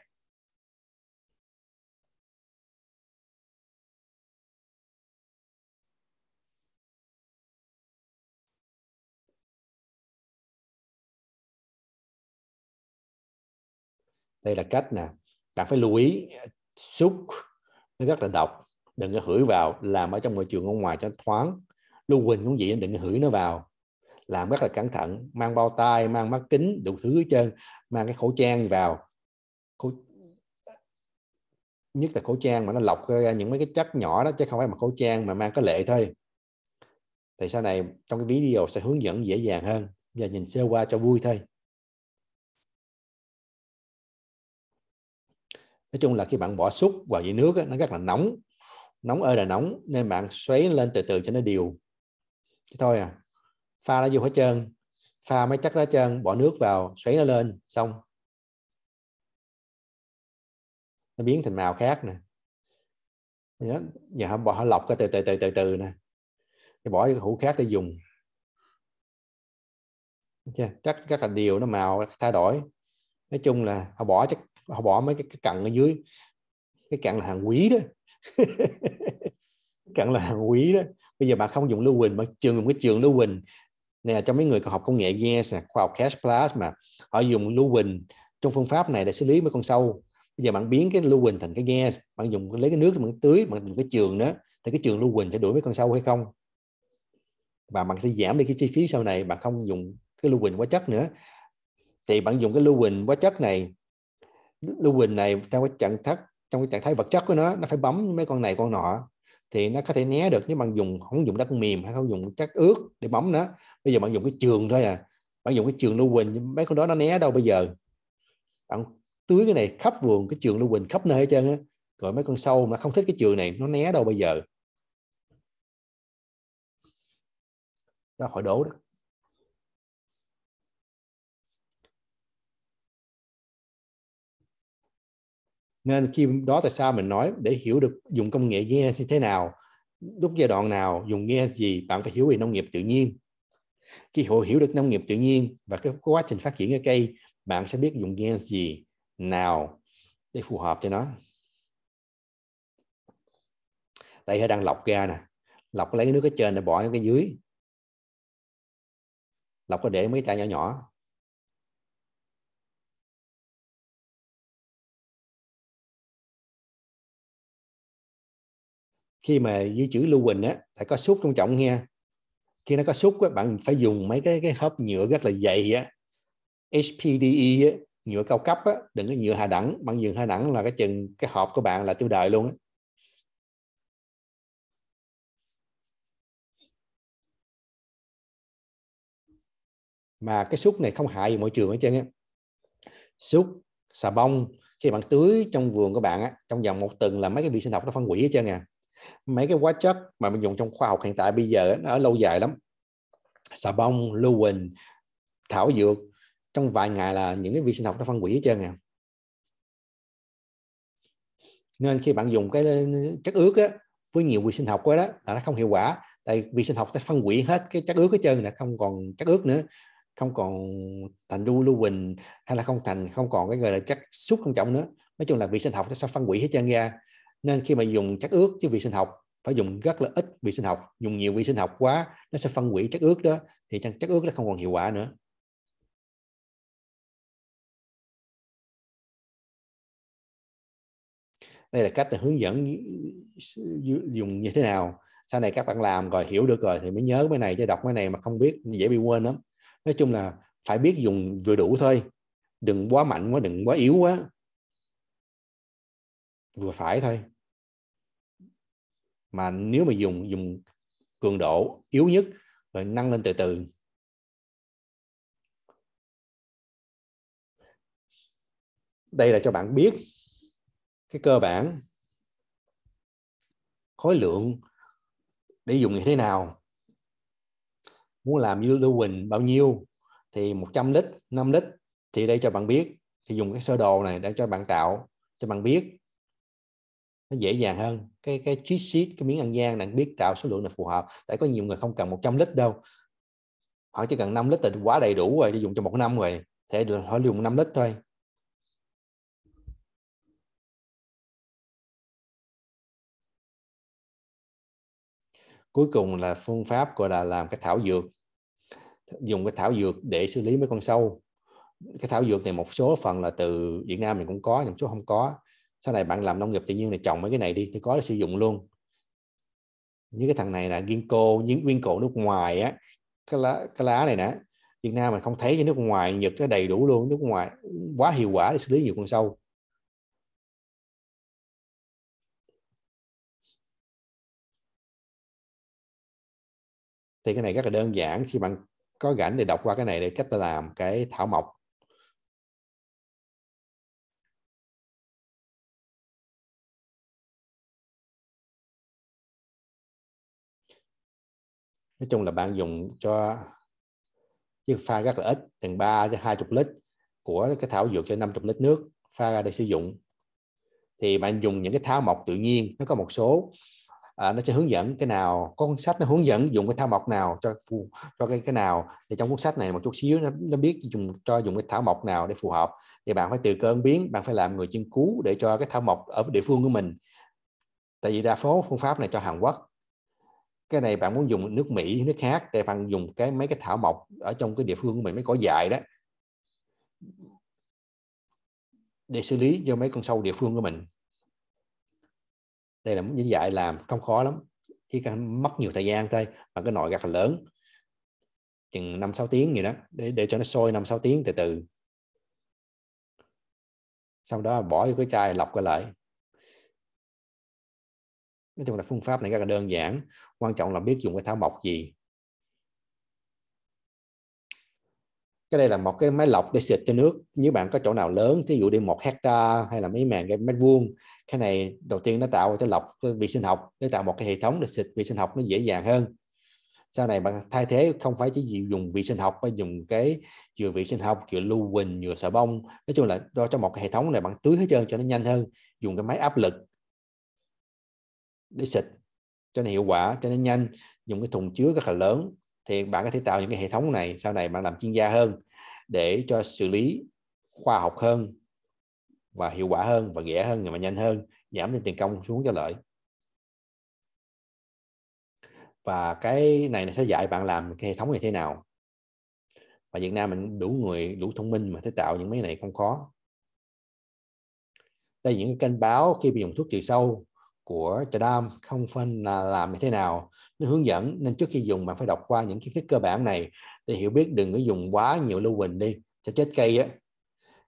đây là cách nè bạn phải lưu ý xúc nó rất là độc đừng có hửi vào làm ở trong môi trường ở ngoài cho thoáng lưu huỳnh cũng vậy đừng có hửi nó vào làm rất là cẩn thận mang bao tay mang mắt kính đủ thứ hết trơn mang cái khẩu trang vào khẩu... nhất là khẩu trang mà nó lọc ra những mấy cái chất nhỏ đó chứ không phải mà khẩu trang mà mang có lệ thôi thì sau này trong cái video sẽ hướng dẫn dễ dàng hơn và nhìn sơ qua cho vui thôi nói chung là khi bạn bỏ xúc vào dĩa nước nó rất là nóng nóng ơi là nóng nên bạn xoáy lên từ từ cho nó đều thế thôi à pha nó vô hết trơn pha mấy chắc đó trơn bỏ nước vào xoáy nó lên xong nó biến thành màu khác nè nhớ nhà họ bỏ họ lọc cái từ từ từ từ từ nè thì bỏ cái hũ khác để dùng chắc rất, rất là điều nó màu thay đổi nói chung là họ bỏ chắc họ bỏ mấy cái, cái cặn ở dưới cái cặn là hàng quý đó cặn là hàng quý đó bây giờ bạn không dùng lưu huỳnh mà trường dùng cái trường lưu huỳnh nè cho mấy người học công nghệ yes nè khoa học cash plus mà họ dùng lưu huỳnh trong phương pháp này để xử lý mấy con sâu bây giờ bạn biến cái lưu huỳnh thành cái gas bạn dùng lấy cái nước bạn tưới bạn dùng cái trường đó thì cái trường lưu huỳnh sẽ đuổi mấy con sâu hay không và bạn sẽ giảm đi cái chi phí sau này bạn không dùng cái lưu huỳnh quá chất nữa thì bạn dùng cái lưu huỳnh quá chất này lưu huỳnh này trong cái trạng thái trong cái trạng thái vật chất của nó nó phải bấm mấy con này con nọ thì nó có thể né được nếu bạn dùng không dùng đất mềm hay không dùng chất ướt để bấm nó bây giờ bạn dùng cái trường thôi à bạn dùng cái trường lưu huỳnh mấy con đó nó né đâu bây giờ bạn tưới cái này khắp vườn cái trường lưu huỳnh khắp nơi hết trơn á rồi mấy con sâu mà không thích cái trường này nó né đâu bây giờ đó hỏi đổ đó nên khi đó tại sao mình nói để hiểu được dùng công nghệ nghe như thế nào lúc giai đoạn nào dùng nghe gì bạn phải hiểu về nông nghiệp tự nhiên khi hội hiểu được nông nghiệp tự nhiên và cái quá trình phát triển cái cây bạn sẽ biết dùng nghe gì nào để phù hợp cho nó đây hơi đang lọc ra nè lọc lấy cái nước ở trên để bỏ cái dưới lọc có để mấy cái chai nhỏ nhỏ khi mà dưới chữ lưu huỳnh á phải có sút trong trọng nha khi nó có sút á, bạn phải dùng mấy cái cái hộp nhựa rất là dày á HPDE á, nhựa cao cấp á, đừng có nhựa hạ đẳng bạn dùng hạ đẳng là cái chừng cái hộp của bạn là tiêu đời luôn á. mà cái xúc này không hại gì môi trường hết trơn á xúc xà bông khi bạn tưới trong vườn của bạn á trong vòng một tuần là mấy cái vi sinh học nó phân hủy hết trơn à mấy cái hóa chất mà mình dùng trong khoa học hiện tại bây giờ nó ở lâu dài lắm xà bông lưu huỳnh thảo dược trong vài ngày là những cái vi sinh học nó phân hủy hết trơn à nên khi bạn dùng cái chất ướt á, với nhiều vi sinh học quá đó là nó không hiệu quả tại vi sinh học sẽ phân hủy hết cái chất ướt hết trơn là không còn chất ướt nữa không còn thành lưu lưu huỳnh hay là không thành không còn cái gọi là chất xúc quan trọng nữa nói chung là vi sinh học nó sẽ phân hủy hết trơn ra nên khi mà dùng chất ướt chứ vị sinh học phải dùng rất là ít vi sinh học dùng nhiều vi sinh học quá nó sẽ phân hủy chất ướt đó thì chất ướt nó không còn hiệu quả nữa đây là cách hướng dẫn dùng như thế nào sau này các bạn làm rồi hiểu được rồi thì mới nhớ cái này chứ đọc cái này mà không biết dễ bị quên lắm nói chung là phải biết dùng vừa đủ thôi đừng quá mạnh quá đừng quá yếu quá vừa phải thôi mà nếu mà dùng dùng cường độ yếu nhất rồi nâng lên từ từ đây là cho bạn biết cái cơ bản khối lượng để dùng như thế nào muốn làm như lưu huỳnh bao nhiêu thì 100 lít 5 lít thì đây cho bạn biết thì dùng cái sơ đồ này để cho bạn tạo cho bạn biết nó dễ dàng hơn cái cái cheat sheet cái miếng ăn gian bạn biết tạo số lượng là phù hợp tại có nhiều người không cần 100 lít đâu họ chỉ cần 5 lít là quá đầy đủ rồi dùng cho một năm rồi thế họ dùng 5 lít thôi cuối cùng là phương pháp gọi là làm cái thảo dược dùng cái thảo dược để xử lý mấy con sâu cái thảo dược này một số phần là từ Việt Nam mình cũng có một số không có sau này bạn làm nông nghiệp tự nhiên này trồng mấy cái này đi thì có để sử dụng luôn như cái thằng này là nguyên cô những nguyên cổ nước ngoài á cái lá cái lá này nè Việt Nam mà không thấy cho nước ngoài Nhật cái đầy đủ luôn nước ngoài quá hiệu quả để xử lý nhiều con sâu thì cái này rất là đơn giản khi bạn có rảnh thì đọc qua cái này để cách ta làm cái thảo mộc nói chung là bạn dùng cho chiếc pha rất là ít chừng 3 cho 20 lít của cái thảo dược cho 50 lít nước pha ra để sử dụng thì bạn dùng những cái thảo mộc tự nhiên nó có một số à, nó sẽ hướng dẫn cái nào có cuốn sách nó hướng dẫn dùng cái thảo mộc nào cho phù cho cái cái nào thì trong cuốn sách này một chút xíu nó, nó biết dùng cho dùng cái thảo mộc nào để phù hợp thì bạn phải từ cơn biến bạn phải làm người chuyên cứu để cho cái thảo mộc ở địa phương của mình tại vì đa số phương pháp này cho Hàn Quốc cái này bạn muốn dùng nước Mỹ nước khác thì bạn dùng cái mấy cái thảo mộc ở trong cái địa phương của mình mấy cỏ dại đó để xử lý cho mấy con sâu địa phương của mình đây là những dạy làm không khó lắm chỉ cần mất nhiều thời gian thôi mà cái nồi gặt là lớn chừng 5 6 tiếng gì đó để để cho nó sôi 5 6 tiếng từ từ sau đó bỏ vô cái chai lọc cái lại nói chung là phương pháp này rất là đơn giản quan trọng là biết dùng cái thảo mộc gì cái đây là một cái máy lọc để xịt cho nước nếu bạn có chỗ nào lớn thí dụ đi một hecta hay là mấy màn cái mét vuông cái này đầu tiên nó tạo cho lọc vi sinh học để tạo một cái hệ thống để xịt vi sinh học nó dễ dàng hơn sau này bạn thay thế không phải chỉ dùng vi sinh học mà dùng cái chữa vi sinh học chữa lưu huỳnh chữa xà bông nói chung là do cho một cái hệ thống này bạn tưới hết trơn cho nó nhanh hơn dùng cái máy áp lực để xịt cho nên hiệu quả cho nên nhanh dùng cái thùng chứa rất là lớn thì bạn có thể tạo những cái hệ thống này sau này bạn làm chuyên gia hơn để cho xử lý khoa học hơn và hiệu quả hơn và rẻ hơn và nhanh hơn giảm tiền tiền công xuống cho lợi và cái này nó sẽ dạy bạn làm cái hệ thống này thế nào và Việt Nam mình đủ người đủ thông minh mà thể tạo những mấy này không khó đây những cái kênh báo khi bị dùng thuốc trừ sâu của trà đam không phân là làm như thế nào nó hướng dẫn nên trước khi dùng bạn phải đọc qua những kiến thức cơ bản này để hiểu biết đừng có dùng quá nhiều lưu huỳnh đi sẽ chết cây á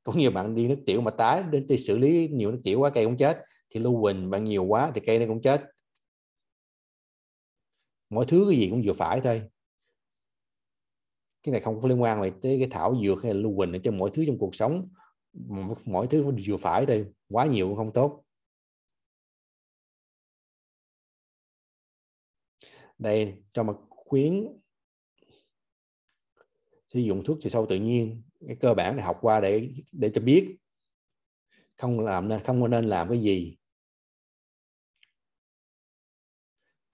có nhiều bạn đi nước tiểu mà tái đến đi xử lý nhiều nước tiểu quá cây cũng chết thì lưu huỳnh bạn nhiều quá thì cây nó cũng chết mọi thứ cái gì cũng vừa phải thôi cái này không có liên quan về tới cái thảo dược hay lưu huỳnh cho mọi thứ trong cuộc sống mọi thứ vừa phải thôi quá nhiều cũng không tốt đây cho mà khuyến sử dụng thuốc trừ sâu tự nhiên cái cơ bản để học qua để để cho biết không làm nên không nên làm cái gì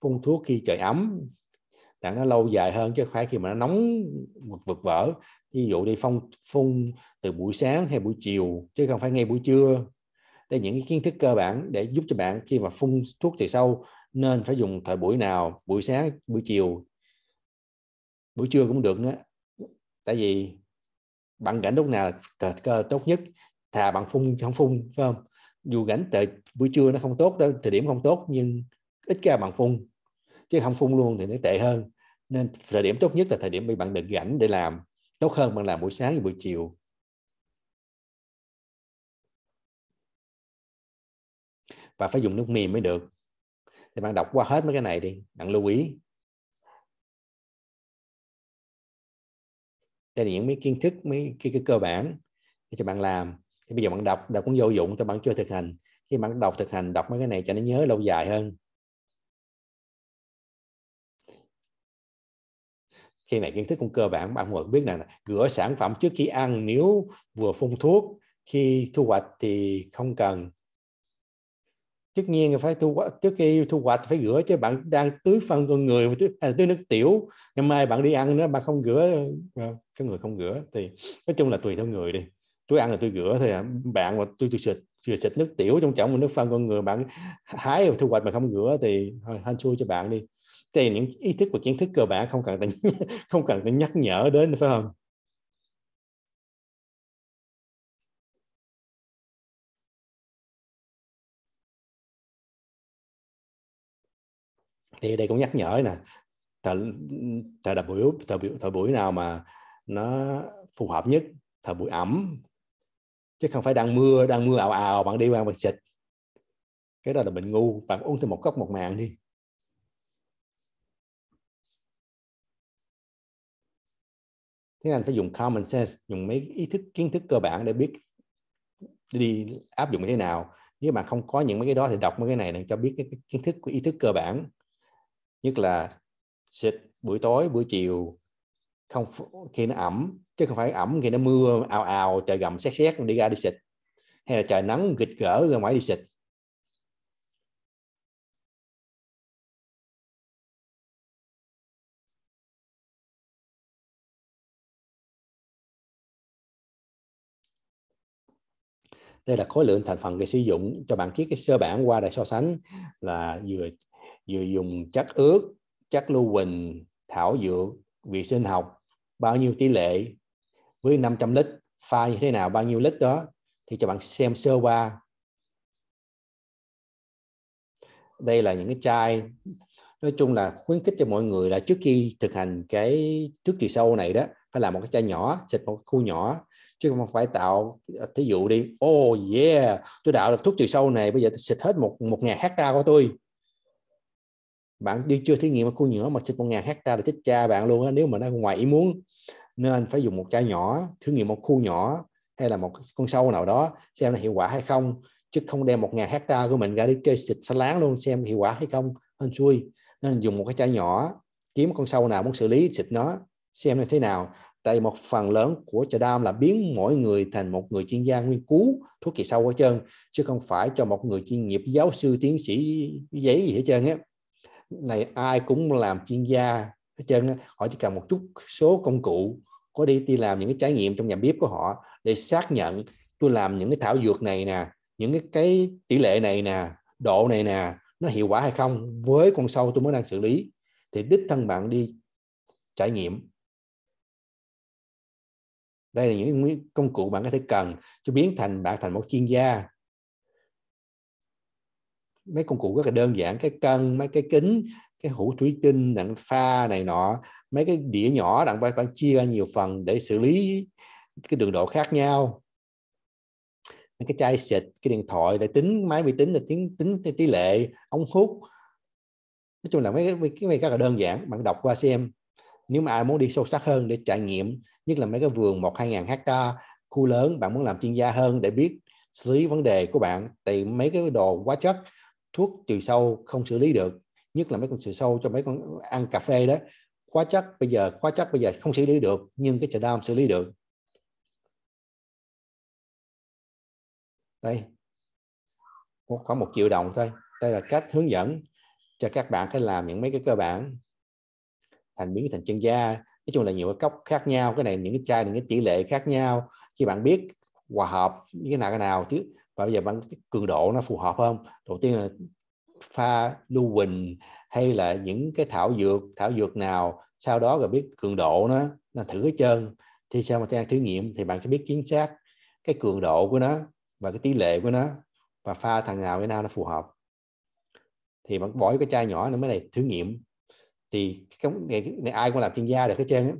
phun thuốc khi trời ấm đặng nó lâu dài hơn chứ phải khi mà nó nóng vực, vực vỡ ví dụ đi phong phun từ buổi sáng hay buổi chiều chứ không phải ngay buổi trưa đây những cái kiến thức cơ bản để giúp cho bạn khi mà phun thuốc trừ sâu nên phải dùng thời buổi nào buổi sáng buổi chiều buổi trưa cũng được nữa tại vì bạn rảnh lúc nào thời cơ tốt nhất thà bạn phun không phun phải không dù rảnh tại buổi trưa nó không tốt đó thời điểm không tốt nhưng ít ra bạn phun chứ không phun luôn thì nó tệ hơn nên thời điểm tốt nhất là thời điểm bạn được rảnh để làm tốt hơn bạn làm buổi sáng và buổi chiều và phải dùng nước mềm mới được thì bạn đọc qua hết mấy cái này đi bạn lưu ý đây là những mấy kiến thức mấy cái, cái cơ bản để cho bạn làm thì bây giờ bạn đọc đọc cũng vô dụng cho bạn chưa thực hành khi bạn đọc thực hành đọc mấy cái này cho nó nhớ lâu dài hơn khi này kiến thức cũng cơ bản bạn ngồi biết là rửa sản phẩm trước khi ăn nếu vừa phun thuốc khi thu hoạch thì không cần tất nhiên là phải thu trước khi thu hoạch phải rửa chứ bạn đang tưới phân con người hay là tưới nước tiểu ngày mai bạn đi ăn nữa bạn không rửa ờ, cái người không rửa thì nói chung là tùy theo người đi tôi ăn là tôi rửa thì à, bạn mà tôi tôi xịt vừa xịt nước tiểu trong trọng nước phân con người bạn hái và thu hoạch mà không rửa thì thôi hên xui cho bạn đi thì những ý thức và kiến thức cơ bản không cần không cần phải nhắc nhở đến phải không thì đây cũng nhắc nhở nè thời thời buổi thời buổi thời buổi nào mà nó phù hợp nhất thời buổi ẩm chứ không phải đang mưa đang mưa ào ào bạn đi qua bằng xịt cái đó là bệnh ngu bạn uống thêm một cốc một mạng đi thế anh phải dùng common sense dùng mấy ý thức kiến thức cơ bản để biết đi áp dụng như thế nào nếu bạn không có những mấy cái đó thì đọc mấy cái này để cho biết cái kiến thức của ý thức cơ bản nhất là xịt buổi tối buổi chiều không khi nó ẩm chứ không phải ẩm khi nó mưa ào ào trời gầm xét xét đi ra đi xịt hay là trời nắng gịch gỡ ra ngoài đi xịt đây là khối lượng thành phần để sử dụng cho bạn biết cái sơ bản qua để so sánh là vừa vừa dùng chất ướt chất lưu huỳnh thảo dược vị sinh học bao nhiêu tỷ lệ với 500 lít pha như thế nào bao nhiêu lít đó thì cho bạn xem sơ qua đây là những cái chai nói chung là khuyến khích cho mọi người là trước khi thực hành cái trước kỳ sau này đó phải làm một cái chai nhỏ xịt một khu nhỏ chứ không phải tạo ờ, thí dụ đi oh yeah tôi tạo được thuốc trừ sâu này bây giờ tôi xịt hết một một ngàn hecta của tôi bạn đi chưa thí nghiệm ở khu nhỏ mà xịt một ngàn hecta là chết cha bạn luôn á nếu mà nó ngoài ý muốn nên phải dùng một chai nhỏ thử nghiệm một khu nhỏ hay là một con sâu nào đó xem là hiệu quả hay không chứ không đem một ngàn hecta của mình ra đi chơi xịt xa láng luôn xem hiệu quả hay không hơn xui nên dùng một cái chai nhỏ kiếm con sâu nào muốn xử lý xịt nó xem như thế nào tại một phần lớn của chợ đam là biến mỗi người thành một người chuyên gia nghiên cứu thuốc kỳ sâu ở chân chứ không phải cho một người chuyên nghiệp giáo sư tiến sĩ giấy gì hết trơn á này ai cũng làm chuyên gia hết trơn á. họ chỉ cần một chút số công cụ có đi đi làm những cái trải nghiệm trong nhà bếp của họ để xác nhận tôi làm những cái thảo dược này nè những cái, cái tỷ lệ này nè độ này nè nó hiệu quả hay không với con sâu tôi mới đang xử lý thì đích thân bạn đi trải nghiệm đây là những công cụ bạn có thể cần cho biến thành bạn thành một chuyên gia mấy công cụ rất là đơn giản cái cân mấy cái kính cái hũ thủy tinh đặng pha này nọ mấy cái đĩa nhỏ đặng phải bạn chia ra nhiều phần để xử lý cái đường độ khác nhau mấy cái chai xịt cái điện thoại để tính máy vi tính để tính tính tỷ lệ ống hút nói chung là mấy cái mấy cái rất là đơn giản bạn đọc qua xem nếu mà ai muốn đi sâu sắc hơn để trải nghiệm nhất là mấy cái vườn một hai ngàn hecta khu lớn bạn muốn làm chuyên gia hơn để biết xử lý vấn đề của bạn thì mấy cái đồ quá chất thuốc trừ sâu không xử lý được nhất là mấy con trừ sâu cho mấy con ăn cà phê đó quá chất bây giờ quá chất bây giờ không xử lý được nhưng cái chợ đam xử lý được đây khoảng một triệu đồng thôi đây là cách hướng dẫn cho các bạn cách làm những mấy cái cơ bản thành biến thành chân da nói chung là nhiều cái cốc khác nhau cái này những cái chai những cái tỷ lệ khác nhau khi bạn biết hòa hợp như thế nào cái nào chứ và bây giờ bạn cái cường độ nó phù hợp không đầu tiên là pha lưu huỳnh hay là những cái thảo dược thảo dược nào sau đó rồi biết cường độ nó nó thử cái chân, thì sau mà thử nghiệm thì bạn sẽ biết chính xác cái cường độ của nó và cái tỷ lệ của nó và pha thằng nào cái nào nó phù hợp thì bạn bỏ cái chai nhỏ nó mới này thử nghiệm thì cái này, này ai cũng làm chuyên gia được hết trơn á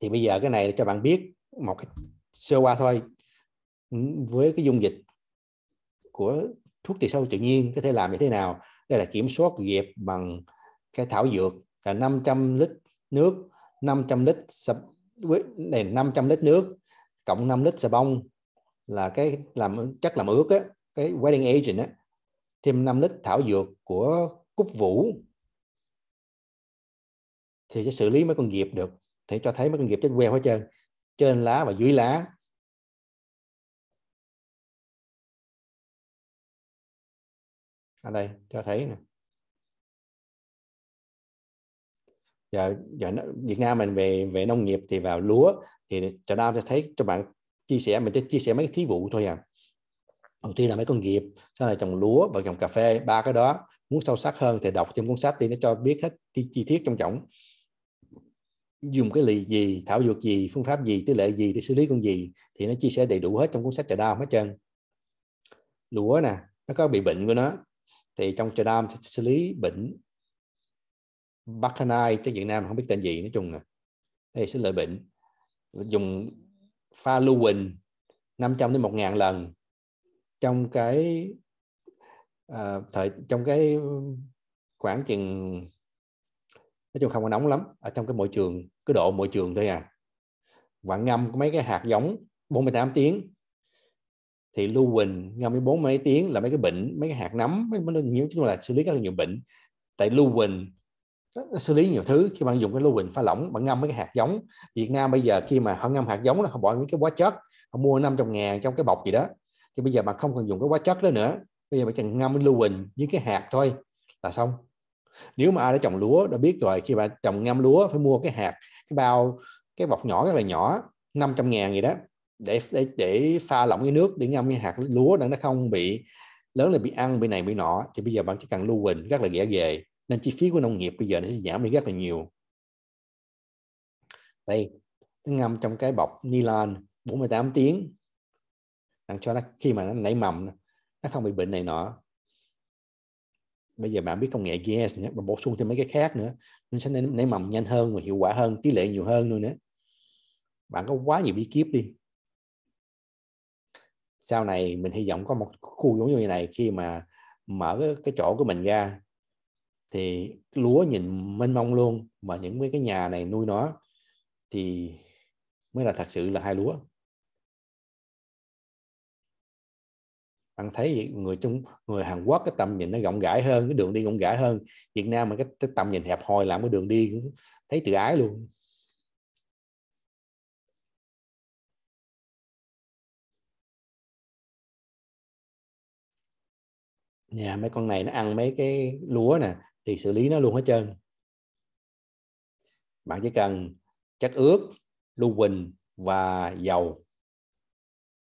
thì bây giờ cái này cho bạn biết một cái sơ qua thôi với cái dung dịch của thuốc trừ sâu tự nhiên có thể làm như thế nào đây là kiểm soát dẹp bằng cái thảo dược là 500 lít nước 500 lít sập này 500 lít nước cộng 5 lít xà bông là cái làm chắc làm ướt á cái wedding agent á thêm 5 lít thảo dược của cúc vũ thì sẽ xử lý mấy con nghiệp được thì cho thấy mấy con nghiệp chết queo hết trơn trên lá và dưới lá ở đây cho thấy nè giờ giờ Việt Nam mình về về nông nghiệp thì vào lúa thì cho Nam sẽ thấy cho bạn chia sẻ mình sẽ chia sẻ mấy cái thí vụ thôi à đầu tiên là mấy con nghiệp sau này trồng lúa và trồng cà phê ba cái đó muốn sâu sắc hơn thì đọc thêm cuốn sách thì nó cho biết hết chi tiết trong trọng dùng cái lì gì thảo dược gì phương pháp gì tỷ lệ gì để xử lý con gì thì nó chia sẻ đầy đủ hết trong cuốn sách chợ đam hết trơn lúa nè nó có bị bệnh của nó thì trong chợ đam xử lý bệnh bacchanai cho việt nam không biết tên gì nói chung là đây xử lý bệnh dùng pha lưu huỳnh 500 đến 1 ngàn lần trong cái à, thời trong cái khoảng chừng nói chung không có nóng lắm ở trong cái môi trường cái độ môi trường thôi à và ngâm mấy cái hạt giống 48 tiếng thì lưu huỳnh ngâm với bốn mấy tiếng là mấy cái bệnh mấy cái hạt nấm mấy cái nhiều chúng là xử lý các nhiều bệnh tại lưu huỳnh nó xử lý nhiều thứ khi bạn dùng cái lưu huỳnh pha lỏng bạn ngâm mấy cái hạt giống Việt Nam bây giờ khi mà họ ngâm hạt giống là họ bỏ những cái hóa chất họ mua 500 ngàn trong cái bọc gì đó thì bây giờ bạn không cần dùng cái hóa chất đó nữa bây giờ bạn chỉ ngâm lưu huỳnh với cái hạt thôi là xong nếu mà ai đã trồng lúa đã biết rồi khi bạn trồng ngâm lúa phải mua cái hạt cái bao cái bọc nhỏ rất là nhỏ 500 ngàn gì đó để để để pha lỏng cái nước để ngâm cái hạt lúa để nó không bị lớn là bị ăn bị này bị nọ thì bây giờ bạn chỉ cần lưu huỳnh rất là rẻ về nên chi phí của nông nghiệp bây giờ nó sẽ giảm đi rất là nhiều đây nó ngâm trong cái bọc nylon 48 tiếng đặng cho nó khi mà nó nảy mầm nó không bị bệnh này nọ bây giờ bạn biết công nghệ GS nhé và bổ sung thêm mấy cái khác nữa nên sẽ nên nảy mầm nhanh hơn và hiệu quả hơn tỷ lệ nhiều hơn luôn nữa bạn có quá nhiều bí kíp đi sau này mình hy vọng có một khu giống như này khi mà mở cái, cái chỗ của mình ra thì lúa nhìn mênh mông luôn và những cái nhà này nuôi nó thì mới là thật sự là hai lúa bạn thấy người Trung người Hàn Quốc cái tầm nhìn nó rộng rãi hơn cái đường đi rộng rãi hơn Việt Nam mà cái, cái tầm nhìn hẹp hòi làm cái đường đi cũng thấy tự ái luôn nhà mấy con này nó ăn mấy cái lúa nè thì xử lý nó luôn hết trơn bạn chỉ cần chất ướt lưu huỳnh và dầu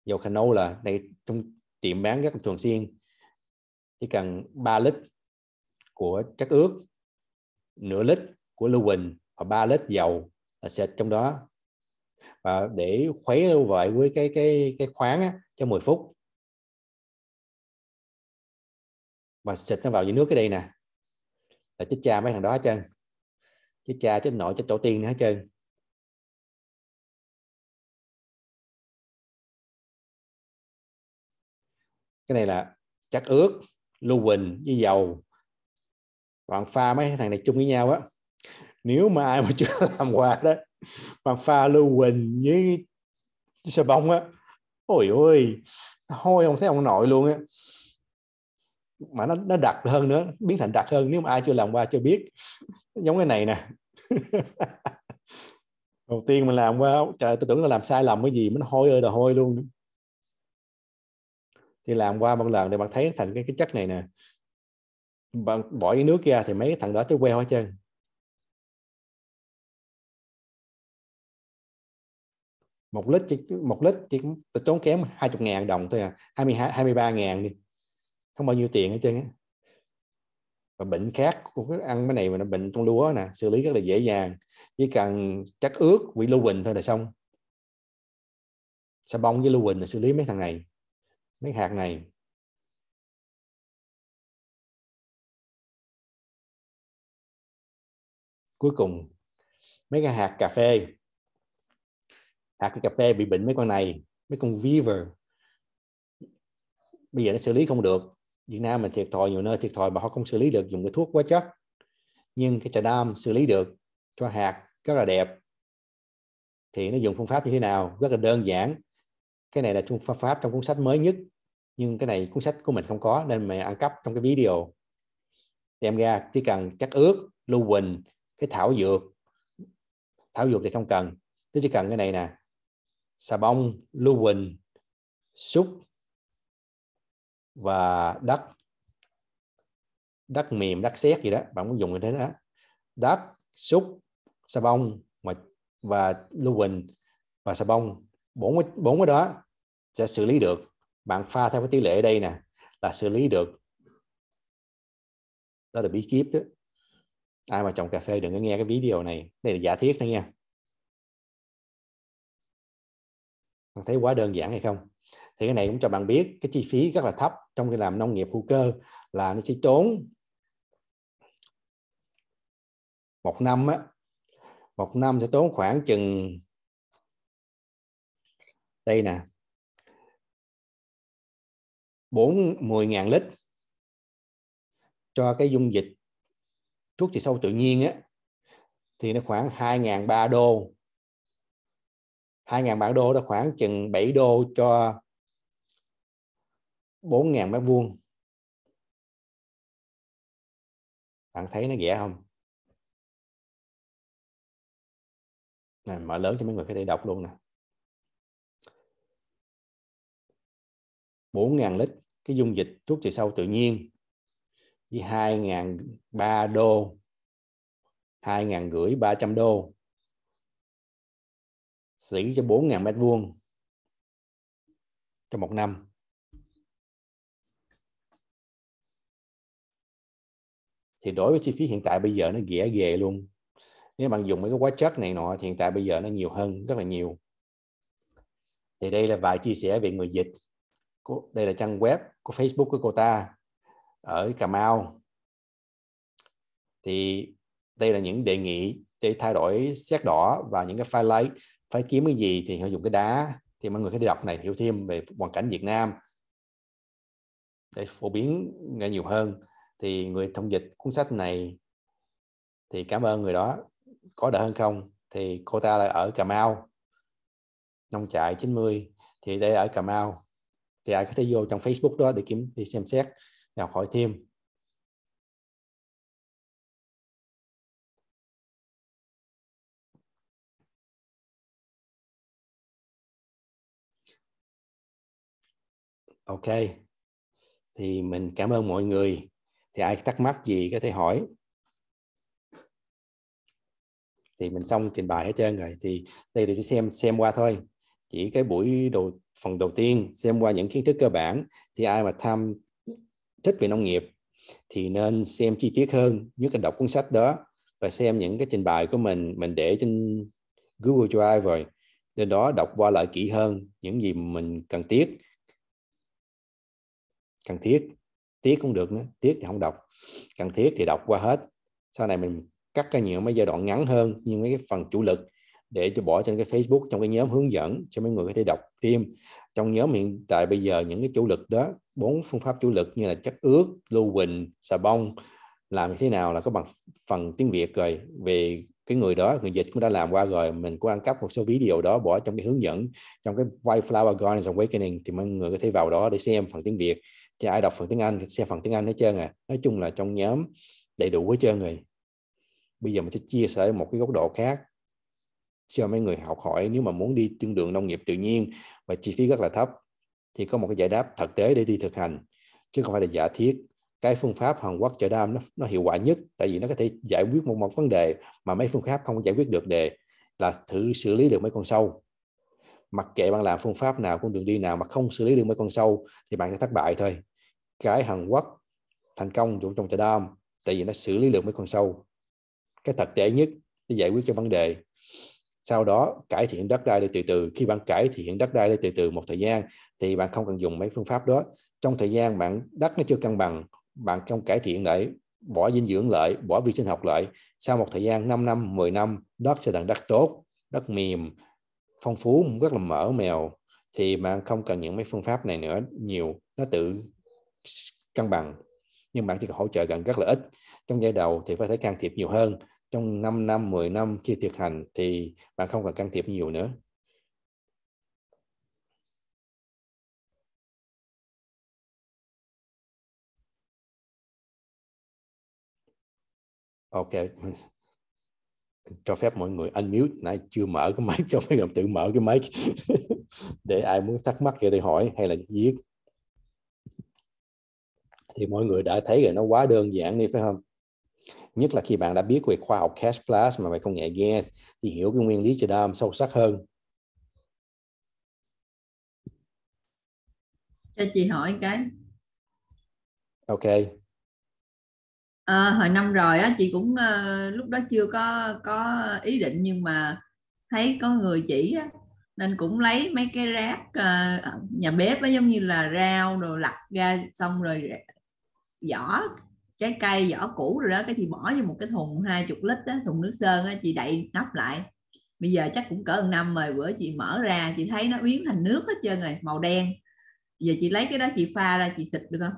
dầu canola này trong tiệm bán rất là thường xuyên chỉ cần 3 lít của chất ướt nửa lít của lưu huỳnh và 3 lít dầu là xịt trong đó và để khuấy như vậy với cái cái cái khoáng á, cho 10 phút và xịt nó vào dưới nước cái đây nè là chết cha mấy thằng đó hết trơn chết cha chết nội chết tổ tiên nữa hết trơn cái này là chắc ướt lưu huỳnh với dầu bạn pha mấy thằng này chung với nhau á nếu mà ai mà chưa làm qua đó bạn pha lưu huỳnh với xe bông á ôi ôi hôi không thấy ông nội luôn á mà nó nó đặc hơn nữa biến thành đặc hơn nếu mà ai chưa làm qua chưa biết giống cái này nè đầu tiên mình làm qua trời tôi tưởng là làm sai lầm cái gì nó hôi ơi là hôi luôn đi làm qua một lần để bạn thấy thành cái, cái chất này nè bạn bỏ cái nước ra thì mấy thằng đó tới queo hết trơn một lít chỉ, một lít chỉ tốn kém 20 ngàn đồng thôi à 22, 23 ngàn đi không bao nhiêu tiền hết trơn á và bệnh khác cũng ăn cái này mà nó bệnh trong lúa nè xử lý rất là dễ dàng chỉ cần chắc ướt quỷ lưu huỳnh thôi là xong Sa bông với lưu huỳnh là xử lý mấy thằng này mấy hạt này cuối cùng mấy cái hạt cà phê hạt cái cà phê bị bệnh mấy con này mấy con viver bây giờ nó xử lý không được Việt Nam mình thiệt thòi nhiều nơi thiệt thòi mà họ không xử lý được dùng cái thuốc quá chất nhưng cái trà đam xử lý được cho hạt rất là đẹp thì nó dùng phương pháp như thế nào rất là đơn giản cái này là phương pháp, pháp trong cuốn sách mới nhất nhưng cái này cuốn sách của mình không có nên mình ăn cắp trong cái video đem ra chỉ cần chắc ướt lưu huỳnh cái thảo dược thảo dược thì không cần tôi chỉ cần cái này nè xà bông lưu huỳnh xúc và đất đất mềm đất sét gì đó bạn muốn dùng như thế đó đất xúc xà bông mà và lưu huỳnh và xà bông bốn cái, đó sẽ xử lý được bạn pha theo cái tỷ lệ ở đây nè là xử lý được đó là bí kíp đó ai mà trồng cà phê đừng có nghe cái video này đây là giả thiết thôi nha bạn thấy quá đơn giản hay không thì cái này cũng cho bạn biết cái chi phí rất là thấp trong cái làm nông nghiệp hữu cơ là nó sẽ tốn một năm á một năm sẽ tốn khoảng chừng đây nè bốn 10.000 lít cho cái dung dịch thuốc trừ sâu tự nhiên á thì nó khoảng 2 ba đô 2.000 bảng đô đó khoảng chừng 7 đô cho 4.000 mét vuông bạn thấy nó rẻ không này, mở lớn cho mấy người có thể đọc luôn nè 4.000 lít cái dung dịch thuốc trừ sâu tự nhiên với 2.000 3 đô 2.000 gửi 300 đô xỉ cho 4.000 mét vuông trong một năm thì đối với chi phí hiện tại bây giờ nó ghẻ ghề luôn nếu bạn dùng mấy cái hóa chất này nọ thì hiện tại bây giờ nó nhiều hơn rất là nhiều thì đây là vài chia sẻ về người dịch đây là trang web của Facebook của cô ta ở Cà Mau thì đây là những đề nghị để thay đổi xét đỏ và những cái file like phải kiếm cái gì thì họ dùng cái đá thì mọi người có thể đọc này hiểu thêm về hoàn cảnh Việt Nam để phổ biến nghe nhiều hơn thì người thông dịch cuốn sách này thì cảm ơn người đó có đỡ hơn không thì cô ta là ở Cà Mau nông trại 90 thì đây ở Cà Mau thì ai có thể vô trong Facebook đó để kiếm để xem xét để học hỏi thêm Ok thì mình cảm ơn mọi người thì ai thắc mắc gì có thể hỏi thì mình xong trình bày hết trơn rồi thì đây là chỉ xem xem qua thôi chỉ cái buổi đầu phần đầu tiên xem qua những kiến thức cơ bản thì ai mà tham thích về nông nghiệp thì nên xem chi tiết hơn nhất là đọc cuốn sách đó và xem những cái trình bày của mình mình để trên Google Drive rồi nên đó đọc qua lại kỹ hơn những gì mình cần thiết cần thiết tiếc cũng được nữa tiếc thì không đọc cần thiết thì đọc qua hết sau này mình cắt ra nhiều mấy giai đoạn ngắn hơn nhưng mấy cái phần chủ lực để cho bỏ trên cái Facebook trong cái nhóm hướng dẫn cho mấy người có thể đọc thêm trong nhóm hiện tại bây giờ những cái chủ lực đó bốn phương pháp chủ lực như là chất ướt lưu huỳnh xà bông làm như thế nào là có bằng phần tiếng Việt rồi về cái người đó người dịch cũng đã làm qua rồi mình cũng ăn cắp một số video đó bỏ trong cái hướng dẫn trong cái white Wildflower Gardens Awakening thì mọi người có thể vào đó để xem phần tiếng Việt cho ai đọc phần tiếng Anh thì xem phần tiếng Anh hết trơn à nói chung là trong nhóm đầy đủ hết trơn rồi bây giờ mình sẽ chia sẻ một cái góc độ khác cho mấy người học hỏi nếu mà muốn đi trên đường nông nghiệp tự nhiên và chi phí rất là thấp thì có một cái giải đáp thực tế để đi thực hành chứ không phải là giả thiết cái phương pháp Hàn Quốc chợ đam nó, nó hiệu quả nhất tại vì nó có thể giải quyết một một vấn đề mà mấy phương pháp không giải quyết được đề là thử xử lý được mấy con sâu mặc kệ bạn làm phương pháp nào con đường đi nào mà không xử lý được mấy con sâu thì bạn sẽ thất bại thôi cái Hàn Quốc thành công trong chợ đam tại vì nó xử lý được mấy con sâu cái thật tế nhất để giải quyết cho vấn đề sau đó cải thiện đất đai đi từ từ khi bạn cải thiện đất đai đi từ từ một thời gian thì bạn không cần dùng mấy phương pháp đó trong thời gian bạn đất nó chưa cân bằng bạn không cải thiện lại bỏ dinh dưỡng lại bỏ vi sinh học lại sau một thời gian 5 năm 10 năm đất sẽ thành đất tốt đất mềm phong phú rất là mỡ mèo thì bạn không cần những mấy phương pháp này nữa nhiều nó tự cân bằng nhưng bạn chỉ cần hỗ trợ gần rất là ít trong giai đầu thì phải thể can thiệp nhiều hơn trong 5 năm, 10 năm khi thực hành thì bạn không cần can thiệp nhiều nữa. Ok, cho phép mọi người unmute nãy chưa mở cái mic cho mấy người tự mở cái mic để ai muốn thắc mắc thì hỏi hay là viết thì mọi người đã thấy rồi nó quá đơn giản đi phải không nhất là khi bạn đã biết về khoa học cash plus mà về công nghệ gas thì hiểu cái nguyên lý trừ đom sâu sắc hơn cho chị hỏi cái ok à, hồi năm rồi á chị cũng uh, lúc đó chưa có có ý định nhưng mà thấy có người chỉ á nên cũng lấy mấy cái rác uh, nhà bếp á giống như là rau đồ lặt ra xong rồi giỏ trái cây vỏ cũ rồi đó cái chị bỏ vô một cái thùng 20 lít đó, thùng nước sơn đó, chị đậy nắp lại bây giờ chắc cũng cỡ năm rồi bữa chị mở ra chị thấy nó biến thành nước hết trơn rồi màu đen giờ chị lấy cái đó chị pha ra chị xịt được không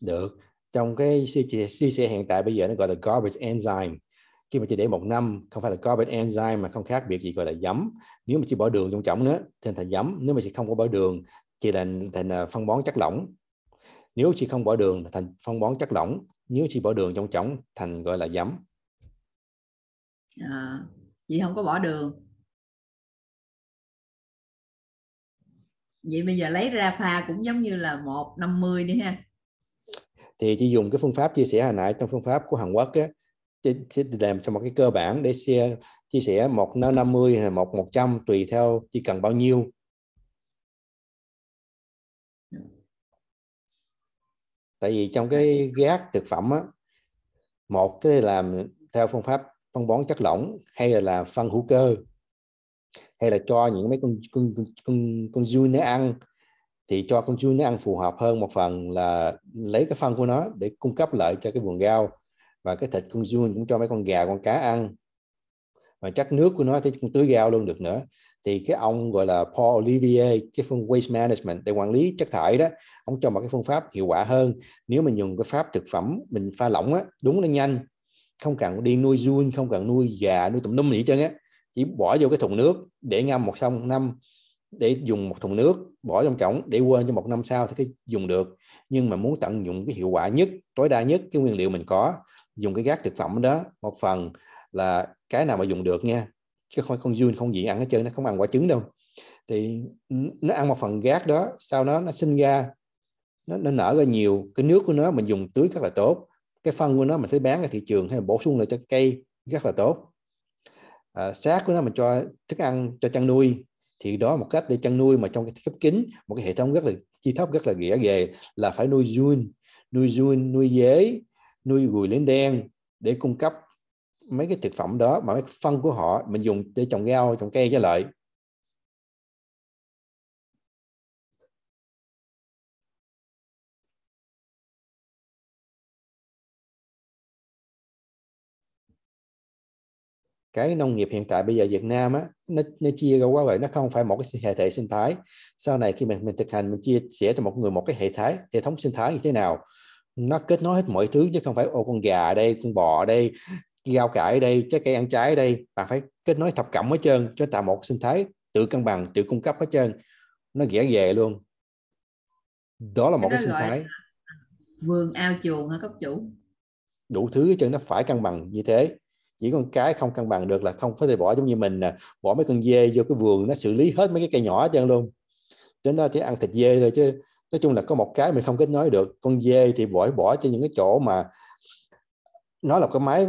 được trong cái CC hiện tại bây giờ nó gọi là garbage enzyme khi mà chị để một năm không phải là garbage enzyme mà không khác biệt gì gọi là giấm nếu mà chị bỏ đường trong chổng nữa thì thành giấm nếu mà chị không có bỏ đường chị thành thành phân bón chất lỏng nếu chị không bỏ đường thành phân bón chất lỏng nếu chỉ bỏ đường trong chóng thành gọi là giấm à, chị không có bỏ đường vậy bây giờ lấy ra pha cũng giống như là một năm mươi đi ha thì chỉ dùng cái phương pháp chia sẻ hồi nãy trong phương pháp của Hàn Quốc á chị làm cho một cái cơ bản để chia, chia sẻ một nó 50 hay một 100 tùy theo chỉ cần bao nhiêu tại vì trong cái gác thực phẩm á, một cái làm theo phương pháp phân bón chất lỏng hay là làm phân hữu cơ hay là cho những mấy con con con con nó ăn thì cho con chuối nó ăn phù hợp hơn một phần là lấy cái phân của nó để cung cấp lại cho cái vườn rau và cái thịt con chuối cũng cho mấy con gà con cá ăn và chắc nước của nó thì cũng tưới rau luôn được nữa thì cái ông gọi là Paul Olivier cái phương waste management để quản lý chất thải đó ông cho một cái phương pháp hiệu quả hơn nếu mình dùng cái pháp thực phẩm mình pha lỏng á đúng nó nhanh không cần đi nuôi run không cần nuôi gà nuôi tùm lum gì trơn á chỉ bỏ vô cái thùng nước để ngâm một xong năm để dùng một thùng nước bỏ trong cổng để quên cho một năm sau thì cái dùng được nhưng mà muốn tận dụng cái hiệu quả nhất tối đa nhất cái nguyên liệu mình có dùng cái gác thực phẩm đó một phần là cái nào mà dùng được nha chứ không phải con giun không gì ăn hết trơn nó không ăn quả trứng đâu thì nó ăn một phần gác đó sau đó nó sinh ra nó, nó nở ra nhiều cái nước của nó mình dùng tưới rất là tốt cái phân của nó mình sẽ bán ra thị trường hay là bổ sung lại cho cây rất là tốt à, xác của nó mình cho thức ăn cho chăn nuôi thì đó một cách để chăn nuôi mà trong cái khép kín một cái hệ thống rất là chi thấp rất là rẻ ghề là phải nuôi giun nuôi giun nuôi dế nuôi gùi lên đen để cung cấp mấy cái thực phẩm đó mà mấy phân của họ mình dùng để trồng rau trồng cây cho lợi cái nông nghiệp hiện tại bây giờ Việt Nam á nó, nó chia ra quá vậy nó không phải một cái hệ thể sinh thái sau này khi mình mình thực hành mình chia sẻ cho một người một cái hệ thái hệ thống sinh thái như thế nào nó kết nối hết mọi thứ chứ không phải ô con gà đây con bò đây rau cải đây trái cây ăn trái đây bạn phải kết nối thập cẩm hết trơn cho tạo một sinh thái tự cân bằng tự cung cấp hết trơn nó nghĩa về luôn đó là một cái, cái sinh thái vườn ao chuồng hả cấp chủ đủ thứ hết trơn nó phải cân bằng như thế chỉ con cái không cân bằng được là không có thể bỏ giống như mình nè bỏ mấy con dê vô cái vườn nó xử lý hết mấy cái cây nhỏ hết trơn luôn đến đó chỉ ăn thịt dê thôi chứ nói chung là có một cái mình không kết nối được con dê thì bỏ bỏ cho những cái chỗ mà nó là cái máy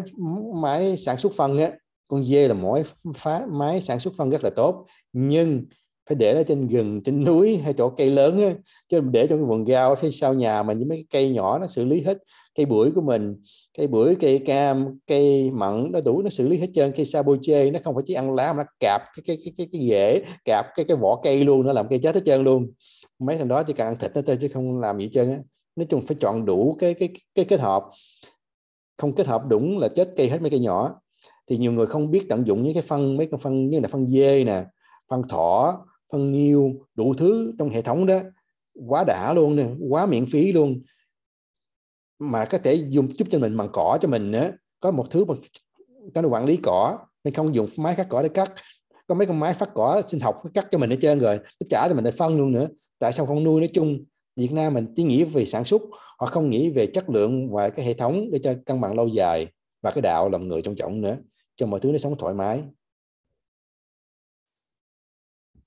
máy sản xuất phân á con dê là mỗi phá máy sản xuất phân rất là tốt nhưng phải để nó trên rừng trên núi hay chỗ cây lớn á chứ để trong cái vườn rau phía sau nhà mà những mấy cái cây nhỏ nó xử lý hết cây bưởi của mình cây bưởi cây cam cây mận nó đủ nó xử lý hết trơn cây sapoche nó không phải chỉ ăn lá mà nó cạp cái cái cái cái, cái rễ cạp cái cái vỏ cây luôn nó làm cây chết hết trơn luôn mấy thằng đó chỉ cần ăn thịt nó thôi chứ không làm gì hết trơn á nói chung phải chọn đủ cái cái cái kết hợp không kết hợp đúng là chết cây hết mấy cây nhỏ thì nhiều người không biết tận dụng những cái phân mấy cái phân như là phân dê nè phân thỏ phân nghiêu đủ thứ trong hệ thống đó quá đã luôn nè quá miễn phí luôn mà có thể dùng giúp cho mình bằng cỏ cho mình nữa có một thứ mà có nó quản lý cỏ nên không dùng máy cắt cỏ để cắt có mấy con máy phát cỏ sinh học cắt cho mình hết trơn rồi nó trả cho mình lại phân luôn nữa tại sao không nuôi nói chung Việt Nam mình chỉ nghĩ về sản xuất họ không nghĩ về chất lượng và cái hệ thống để cho cân bằng lâu dài và cái đạo làm người trong trọng nữa cho mọi thứ nó sống thoải mái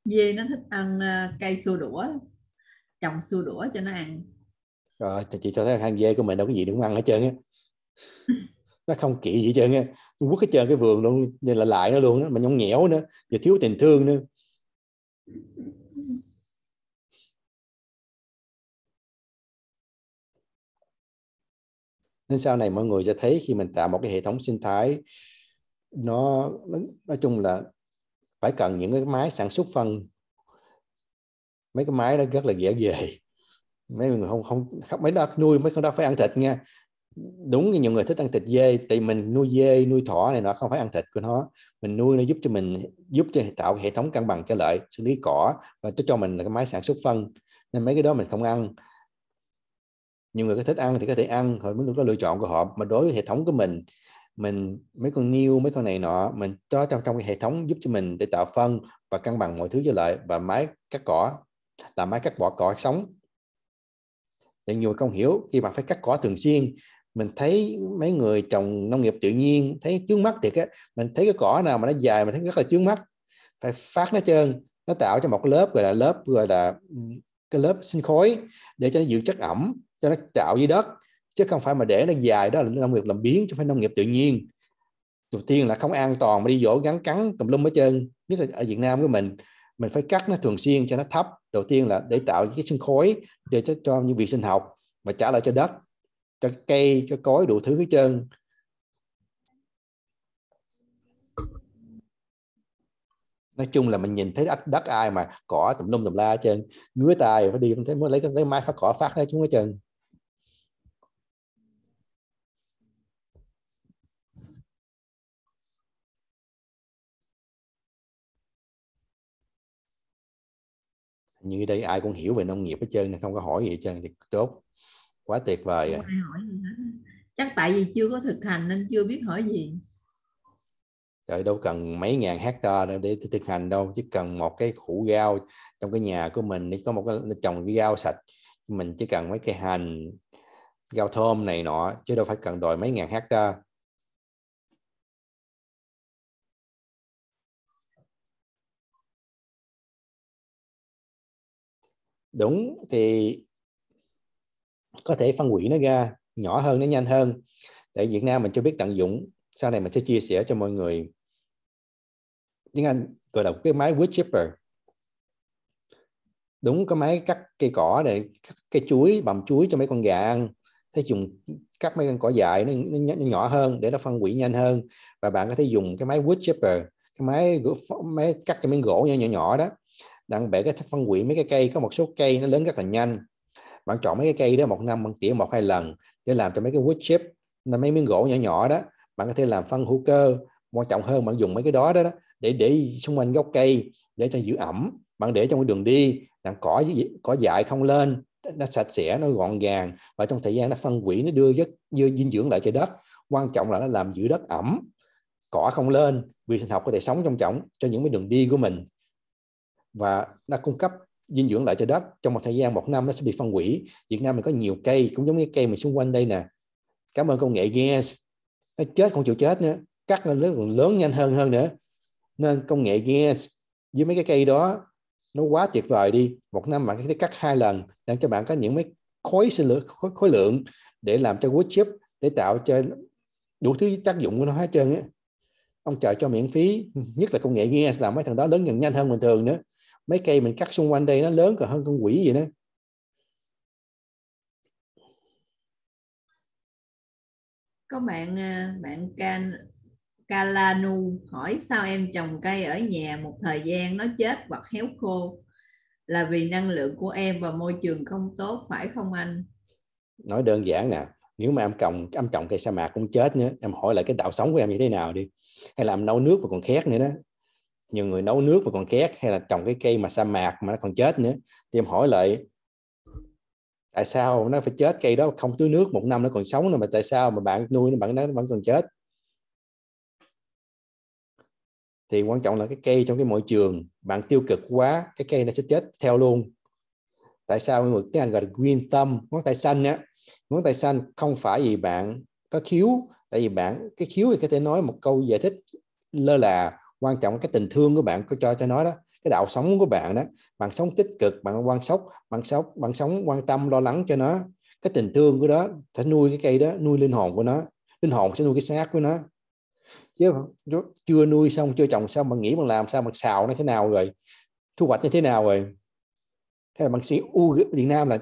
dê nó thích ăn à, cây xua đũa trồng xua đũa cho nó ăn à, chị cho thấy hang dê của mình đâu có gì để ăn hết trơn á nó không kỹ gì hết trơn á Trung Quốc hết trơn cái vườn luôn nên là lại nó luôn đó mà nhõng nhẽo nữa giờ thiếu tình thương nữa nên sau này mọi người sẽ thấy khi mình tạo một cái hệ thống sinh thái nó, nó nói chung là phải cần những cái máy sản xuất phân mấy cái máy đó rất là dễ về mấy người không không mấy đó nuôi mấy con đó phải ăn thịt nha đúng như nhiều người thích ăn thịt dê thì mình nuôi dê nuôi thỏ này nó không phải ăn thịt của nó mình nuôi nó giúp cho mình giúp cho tạo hệ thống cân bằng cho lợi xử lý cỏ và cho cho mình là cái máy sản xuất phân nên mấy cái đó mình không ăn nhiều người có thích ăn thì có thể ăn họ mới có lựa chọn của họ mà đối với hệ thống của mình mình mấy con niêu mấy con này nọ mình cho trong trong cái hệ thống giúp cho mình để tạo phân và cân bằng mọi thứ trở lại và máy cắt cỏ là máy cắt bỏ cỏ sống thì nhiều người không hiểu khi bạn phải cắt cỏ thường xuyên mình thấy mấy người trồng nông nghiệp tự nhiên thấy trước mắt thiệt á mình thấy cái cỏ nào mà nó dài mình thấy rất là trước mắt phải phát nó trơn nó tạo cho một lớp gọi là lớp gọi là cái lớp sinh khối để cho nó giữ chất ẩm cho nó tạo dưới đất chứ không phải mà để nó dài đó là nông nghiệp làm biến chứ phải nông nghiệp tự nhiên đầu tiên là không an toàn mà đi dỗ gắn cắn tùm lum hết trơn nhất là ở Việt Nam của mình mình phải cắt nó thường xuyên cho nó thấp đầu tiên là để tạo cái sinh khối để cho, cho những vi sinh học và trả lại cho đất cho cây cho cối đủ thứ hết trơn nói chung là mình nhìn thấy đất, đất ai mà cỏ tùm lum tùm la hết trơn ngứa tay phải đi mình thấy mới lấy cái máy phát cỏ phát ra chúng hết trơn như đây ai cũng hiểu về nông nghiệp hết trơn không có hỏi gì hết trơn thì tốt quá tuyệt vời à. hỏi gì chắc tại vì chưa có thực hành nên chưa biết hỏi gì trời đâu cần mấy ngàn hecta để thực hành đâu chỉ cần một cái củ rau trong cái nhà của mình để có một cái trồng cái rau sạch mình chỉ cần mấy cây hành rau thơm này nọ chứ đâu phải cần đòi mấy ngàn hecta đúng thì có thể phân hủy nó ra nhỏ hơn nó nhanh hơn để Việt Nam mình chưa biết tận dụng sau này mình sẽ chia sẻ cho mọi người tiếng Anh gọi là cái máy wood chipper đúng có máy cắt cây cỏ này cắt cây chuối bằm chuối cho mấy con gà ăn thế dùng cắt mấy con cỏ dại nó, nó, nó nhỏ hơn để nó phân hủy nhanh hơn và bạn có thể dùng cái máy wood chipper cái máy máy cắt cái miếng gỗ nhỏ nhỏ nhỏ đó đặng bể cái phân hủy mấy cái cây có một số cây nó lớn rất là nhanh bạn chọn mấy cái cây đó một năm bạn tỉa một hai lần để làm cho mấy cái wood chip là mấy miếng gỗ nhỏ nhỏ đó bạn có thể làm phân hữu cơ quan trọng hơn bạn dùng mấy cái đó đó, để để xung quanh gốc cây để cho giữ ẩm bạn để trong cái đường đi làm cỏ cỏ dại không lên nó sạch sẽ nó gọn gàng và trong thời gian nó phân hủy nó đưa rất đưa dinh dưỡng lại cho đất quan trọng là nó làm giữ đất ẩm cỏ không lên vi sinh học có thể sống trong trọng cho những cái đường đi của mình và nó cung cấp dinh dưỡng lại cho đất trong một thời gian một năm nó sẽ bị phân hủy Việt Nam mình có nhiều cây cũng giống như cây mình xung quanh đây nè cảm ơn công nghệ gas nó chết không chịu chết nữa cắt lên lớn, lớn nhanh hơn hơn nữa nên công nghệ gas với mấy cái cây đó nó quá tuyệt vời đi một năm bạn có thể cắt hai lần để cho bạn có những mấy khối sinh lượng khối, khối lượng để làm cho wood chip để tạo cho đủ thứ tác dụng của nó hết trơn á ông trời cho miễn phí nhất là công nghệ gas làm mấy thằng đó lớn dần nhanh hơn bình thường nữa mấy cây mình cắt xung quanh đây nó lớn còn hơn con quỷ gì nữa. có bạn à, bạn can Kalanu hỏi sao em trồng cây ở nhà một thời gian nó chết hoặc héo khô là vì năng lượng của em và môi trường không tốt phải không anh? Nói đơn giản nè, nếu mà em trồng em trồng cây sa mạc cũng chết nữa, em hỏi lại cái đạo sống của em như thế nào đi. Hay là em nấu nước mà còn khét nữa đó, nhiều người nấu nước mà còn két hay là trồng cái cây mà sa mạc mà nó còn chết nữa thì em hỏi lại tại sao nó phải chết cây đó không tưới nước một năm nó còn sống nữa mà tại sao mà bạn nuôi nó bạn nó vẫn còn chết thì quan trọng là cái cây trong cái môi trường bạn tiêu cực quá cái cây nó sẽ chết theo luôn tại sao người tiếng anh gọi là green thumb ngón tay xanh á ngón tay xanh không phải vì bạn có khiếu tại vì bạn cái khiếu thì có thể nói một câu giải thích lơ là quan trọng cái tình thương của bạn có cho cho nó đó cái đạo sống của bạn đó bạn sống tích cực bạn quan sóc bạn sống bạn sống quan tâm lo lắng cho nó cái tình thương của đó sẽ nuôi cái cây đó nuôi linh hồn của nó linh hồn sẽ nuôi cái xác của nó chứ chưa nuôi xong chưa trồng xong bạn nghĩ bạn làm sao bạn xào nó thế nào rồi thu hoạch như thế nào rồi thế là bạn sĩ u Việt Nam là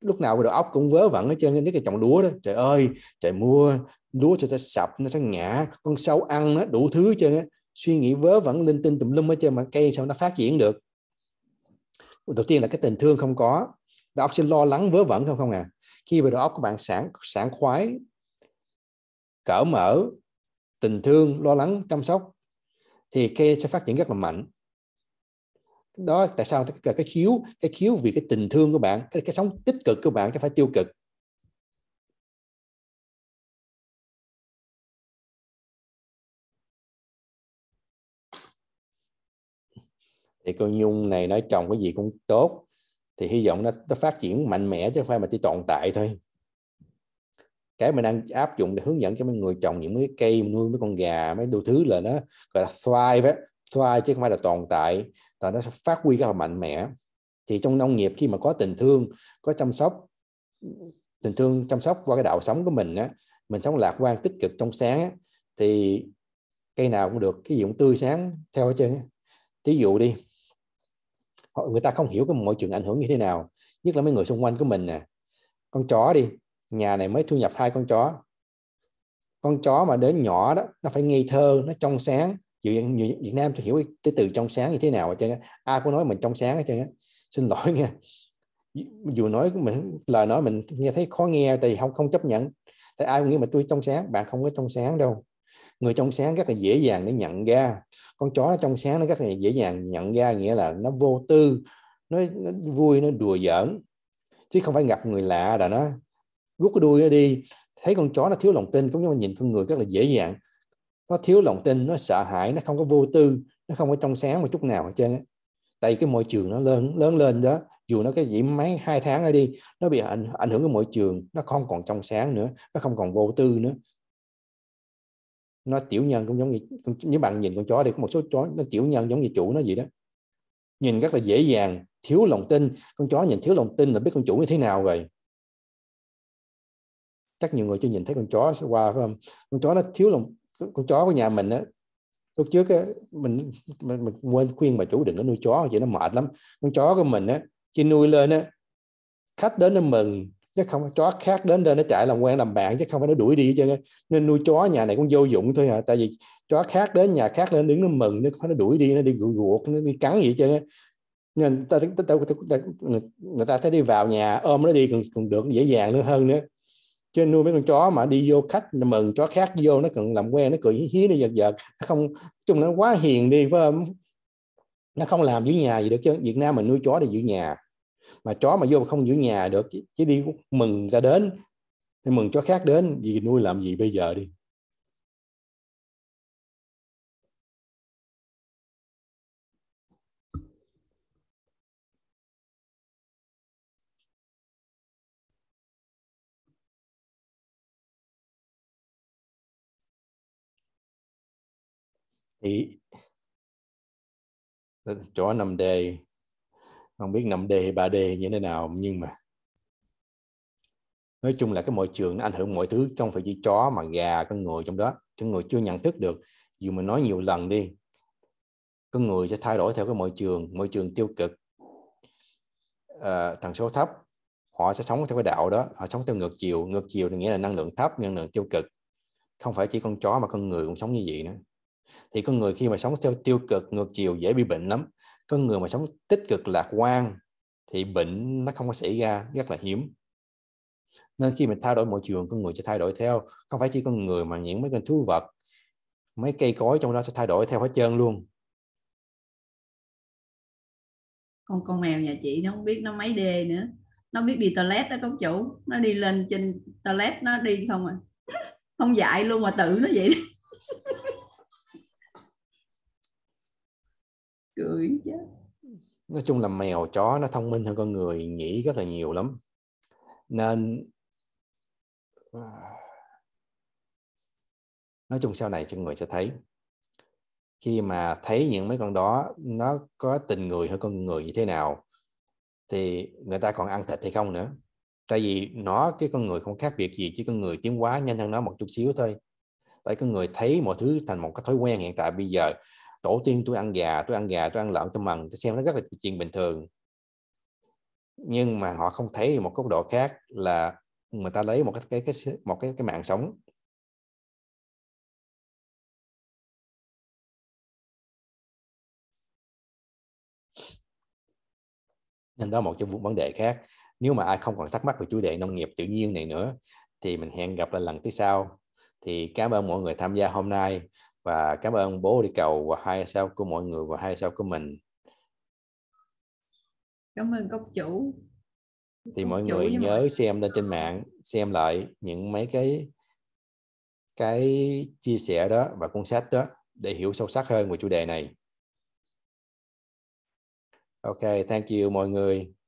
lúc nào đầu óc cũng vớ vẩn hết trơn nhất là trồng lúa đó trời ơi trời mua lúa cho ta sập nó sẽ ngã con sâu ăn nó đủ thứ hết trơn á suy nghĩ vớ vẩn linh tinh tùm lum hết trơn mà cây sao nó phát triển được đầu tiên là cái tình thương không có đầu óc sẽ lo lắng vớ vẩn không không à khi mà đầu óc của bạn sảng sảng khoái cỡ mở tình thương lo lắng chăm sóc thì cây sẽ phát triển rất là mạnh đó tại sao cái, cái khiếu cái khiếu vì cái tình thương của bạn cái, cái sống tích cực của bạn chứ phải tiêu cực thì con nhung này nó trồng cái gì cũng tốt thì hy vọng nó, nó phát triển mạnh mẽ chứ không phải mà chỉ tồn tại thôi cái mình đang áp dụng để hướng dẫn cho mấy người trồng những cái cây nuôi mấy con gà mấy đồ thứ là nó gọi là thrive thrive chứ không phải là tồn tại là nó sẽ phát huy rất mạnh mẽ thì trong nông nghiệp khi mà có tình thương có chăm sóc tình thương chăm sóc qua cái đạo sống của mình á mình sống lạc quan tích cực trong sáng á, thì cây nào cũng được cái gì cũng tươi sáng theo hết trơn á. ví dụ đi người ta không hiểu cái môi trường ảnh hưởng như thế nào nhất là mấy người xung quanh của mình nè con chó đi nhà này mới thu nhập hai con chó con chó mà đến nhỏ đó nó phải ngây thơ nó trong sáng Việt, Việt Nam tôi hiểu cái từ trong sáng như thế nào cho ai cũng nói mình trong sáng hết trơn á xin lỗi nha dù nói mình lời nói mình nghe thấy khó nghe thì không không chấp nhận tại ai cũng nghĩ mà tôi trong sáng bạn không có trong sáng đâu người trong sáng rất là dễ dàng để nhận ra con chó nó trong sáng nó rất là dễ dàng nhận ra nghĩa là nó vô tư nó, nó vui nó đùa giỡn chứ không phải gặp người lạ là nó rút cái đuôi nó đi thấy con chó nó thiếu lòng tin cũng như mà nhìn con người rất là dễ dàng nó thiếu lòng tin nó sợ hãi nó không có vô tư nó không có trong sáng một chút nào hết trơn tại cái môi trường nó lớn lớn lên đó dù nó cái gì mấy hai tháng ra đi nó bị ảnh, ảnh hưởng cái môi trường nó không còn trong sáng nữa nó không còn vô tư nữa nó tiểu nhân cũng giống như nếu bạn nhìn con chó đi có một số chó nó tiểu nhân giống như chủ nó gì đó nhìn rất là dễ dàng thiếu lòng tin con chó nhìn thiếu lòng tin là biết con chủ như thế nào rồi chắc nhiều người chưa nhìn thấy con chó qua phải không con chó nó thiếu lòng con chó của nhà mình á lúc trước á, mình, mình, mình quên khuyên bà chủ đừng có nuôi chó vậy nó mệt lắm con chó của mình á khi nuôi lên á khách đến nó mừng chứ không chó khác đến đây nó chạy làm quen làm bạn chứ không phải nó đuổi đi chứ nên nuôi chó nhà này cũng vô dụng thôi à tại vì chó khác đến nhà khác lên đứng nó mừng nó phải nó đuổi đi nó đi gù ruột nó đi cắn gì chứ nên ta, ta, ta, ta, ta, người ta thấy đi vào nhà ôm nó đi còn, còn được dễ dàng nữa hơn nữa chứ nuôi mấy con chó mà đi vô khách mừng chó khác vô nó cần làm quen nó cười hí hí nó giật giật không chung nó quá hiền đi với nó không làm giữ nhà gì được chứ Việt Nam mình nuôi chó để giữ nhà mà chó mà vô mà không giữ nhà được chứ chỉ đi mừng ra đến thì mừng chó khác đến vì nuôi làm gì bây giờ đi thì chó nằm đề không biết 5D ba d như thế nào nhưng mà nói chung là cái môi trường nó ảnh hưởng mọi thứ không phải chỉ chó mà gà con người trong đó con người chưa nhận thức được dù mình nói nhiều lần đi con người sẽ thay đổi theo cái môi trường môi trường tiêu cực à, tần số thấp họ sẽ sống theo cái đạo đó họ sống theo ngược chiều ngược chiều thì nghĩa là năng lượng thấp năng lượng tiêu cực không phải chỉ con chó mà con người cũng sống như vậy nữa thì con người khi mà sống theo tiêu cực ngược chiều dễ bị bệnh lắm có người mà sống tích cực lạc quan thì bệnh nó không có xảy ra rất là hiếm nên khi mình thay đổi môi trường con người sẽ thay đổi theo không phải chỉ con người mà những mấy con thú vật mấy cây cối trong đó sẽ thay đổi theo hết trơn luôn con con mèo nhà chị nó không biết nó mấy đê nữa nó biết đi toilet đó công chủ nó đi lên trên toilet nó đi không à không dạy luôn mà tự nó vậy cười chứ nói chung là mèo chó nó thông minh hơn con người nghĩ rất là nhiều lắm nên à, nói chung sau này chúng người sẽ thấy khi mà thấy những mấy con đó nó có tình người hơn con người như thế nào thì người ta còn ăn thịt hay không nữa tại vì nó cái con người không khác biệt gì chỉ con người tiến hóa nhanh hơn nó một chút xíu thôi tại con người thấy mọi thứ thành một cái thói quen hiện tại bây giờ tổ tiên tôi ăn gà tôi ăn gà tôi ăn lợn tôi mần tôi xem nó rất là chuyện bình thường nhưng mà họ không thấy một góc độ khác là người ta lấy một cái cái cái một cái cái mạng sống nên đó một cái vấn đề khác nếu mà ai không còn thắc mắc về chủ đề nông nghiệp tự nhiên này nữa thì mình hẹn gặp lại lần thứ sau thì cảm ơn mọi người tham gia hôm nay và cảm ơn bố đi cầu và hai sao của mọi người và hai sao của mình cảm ơn cốc chủ thì cốc mọi chủ người nhớ mọi... xem lên trên mạng xem lại những mấy cái cái chia sẻ đó và cuốn sách đó để hiểu sâu sắc hơn về chủ đề này ok thank you mọi người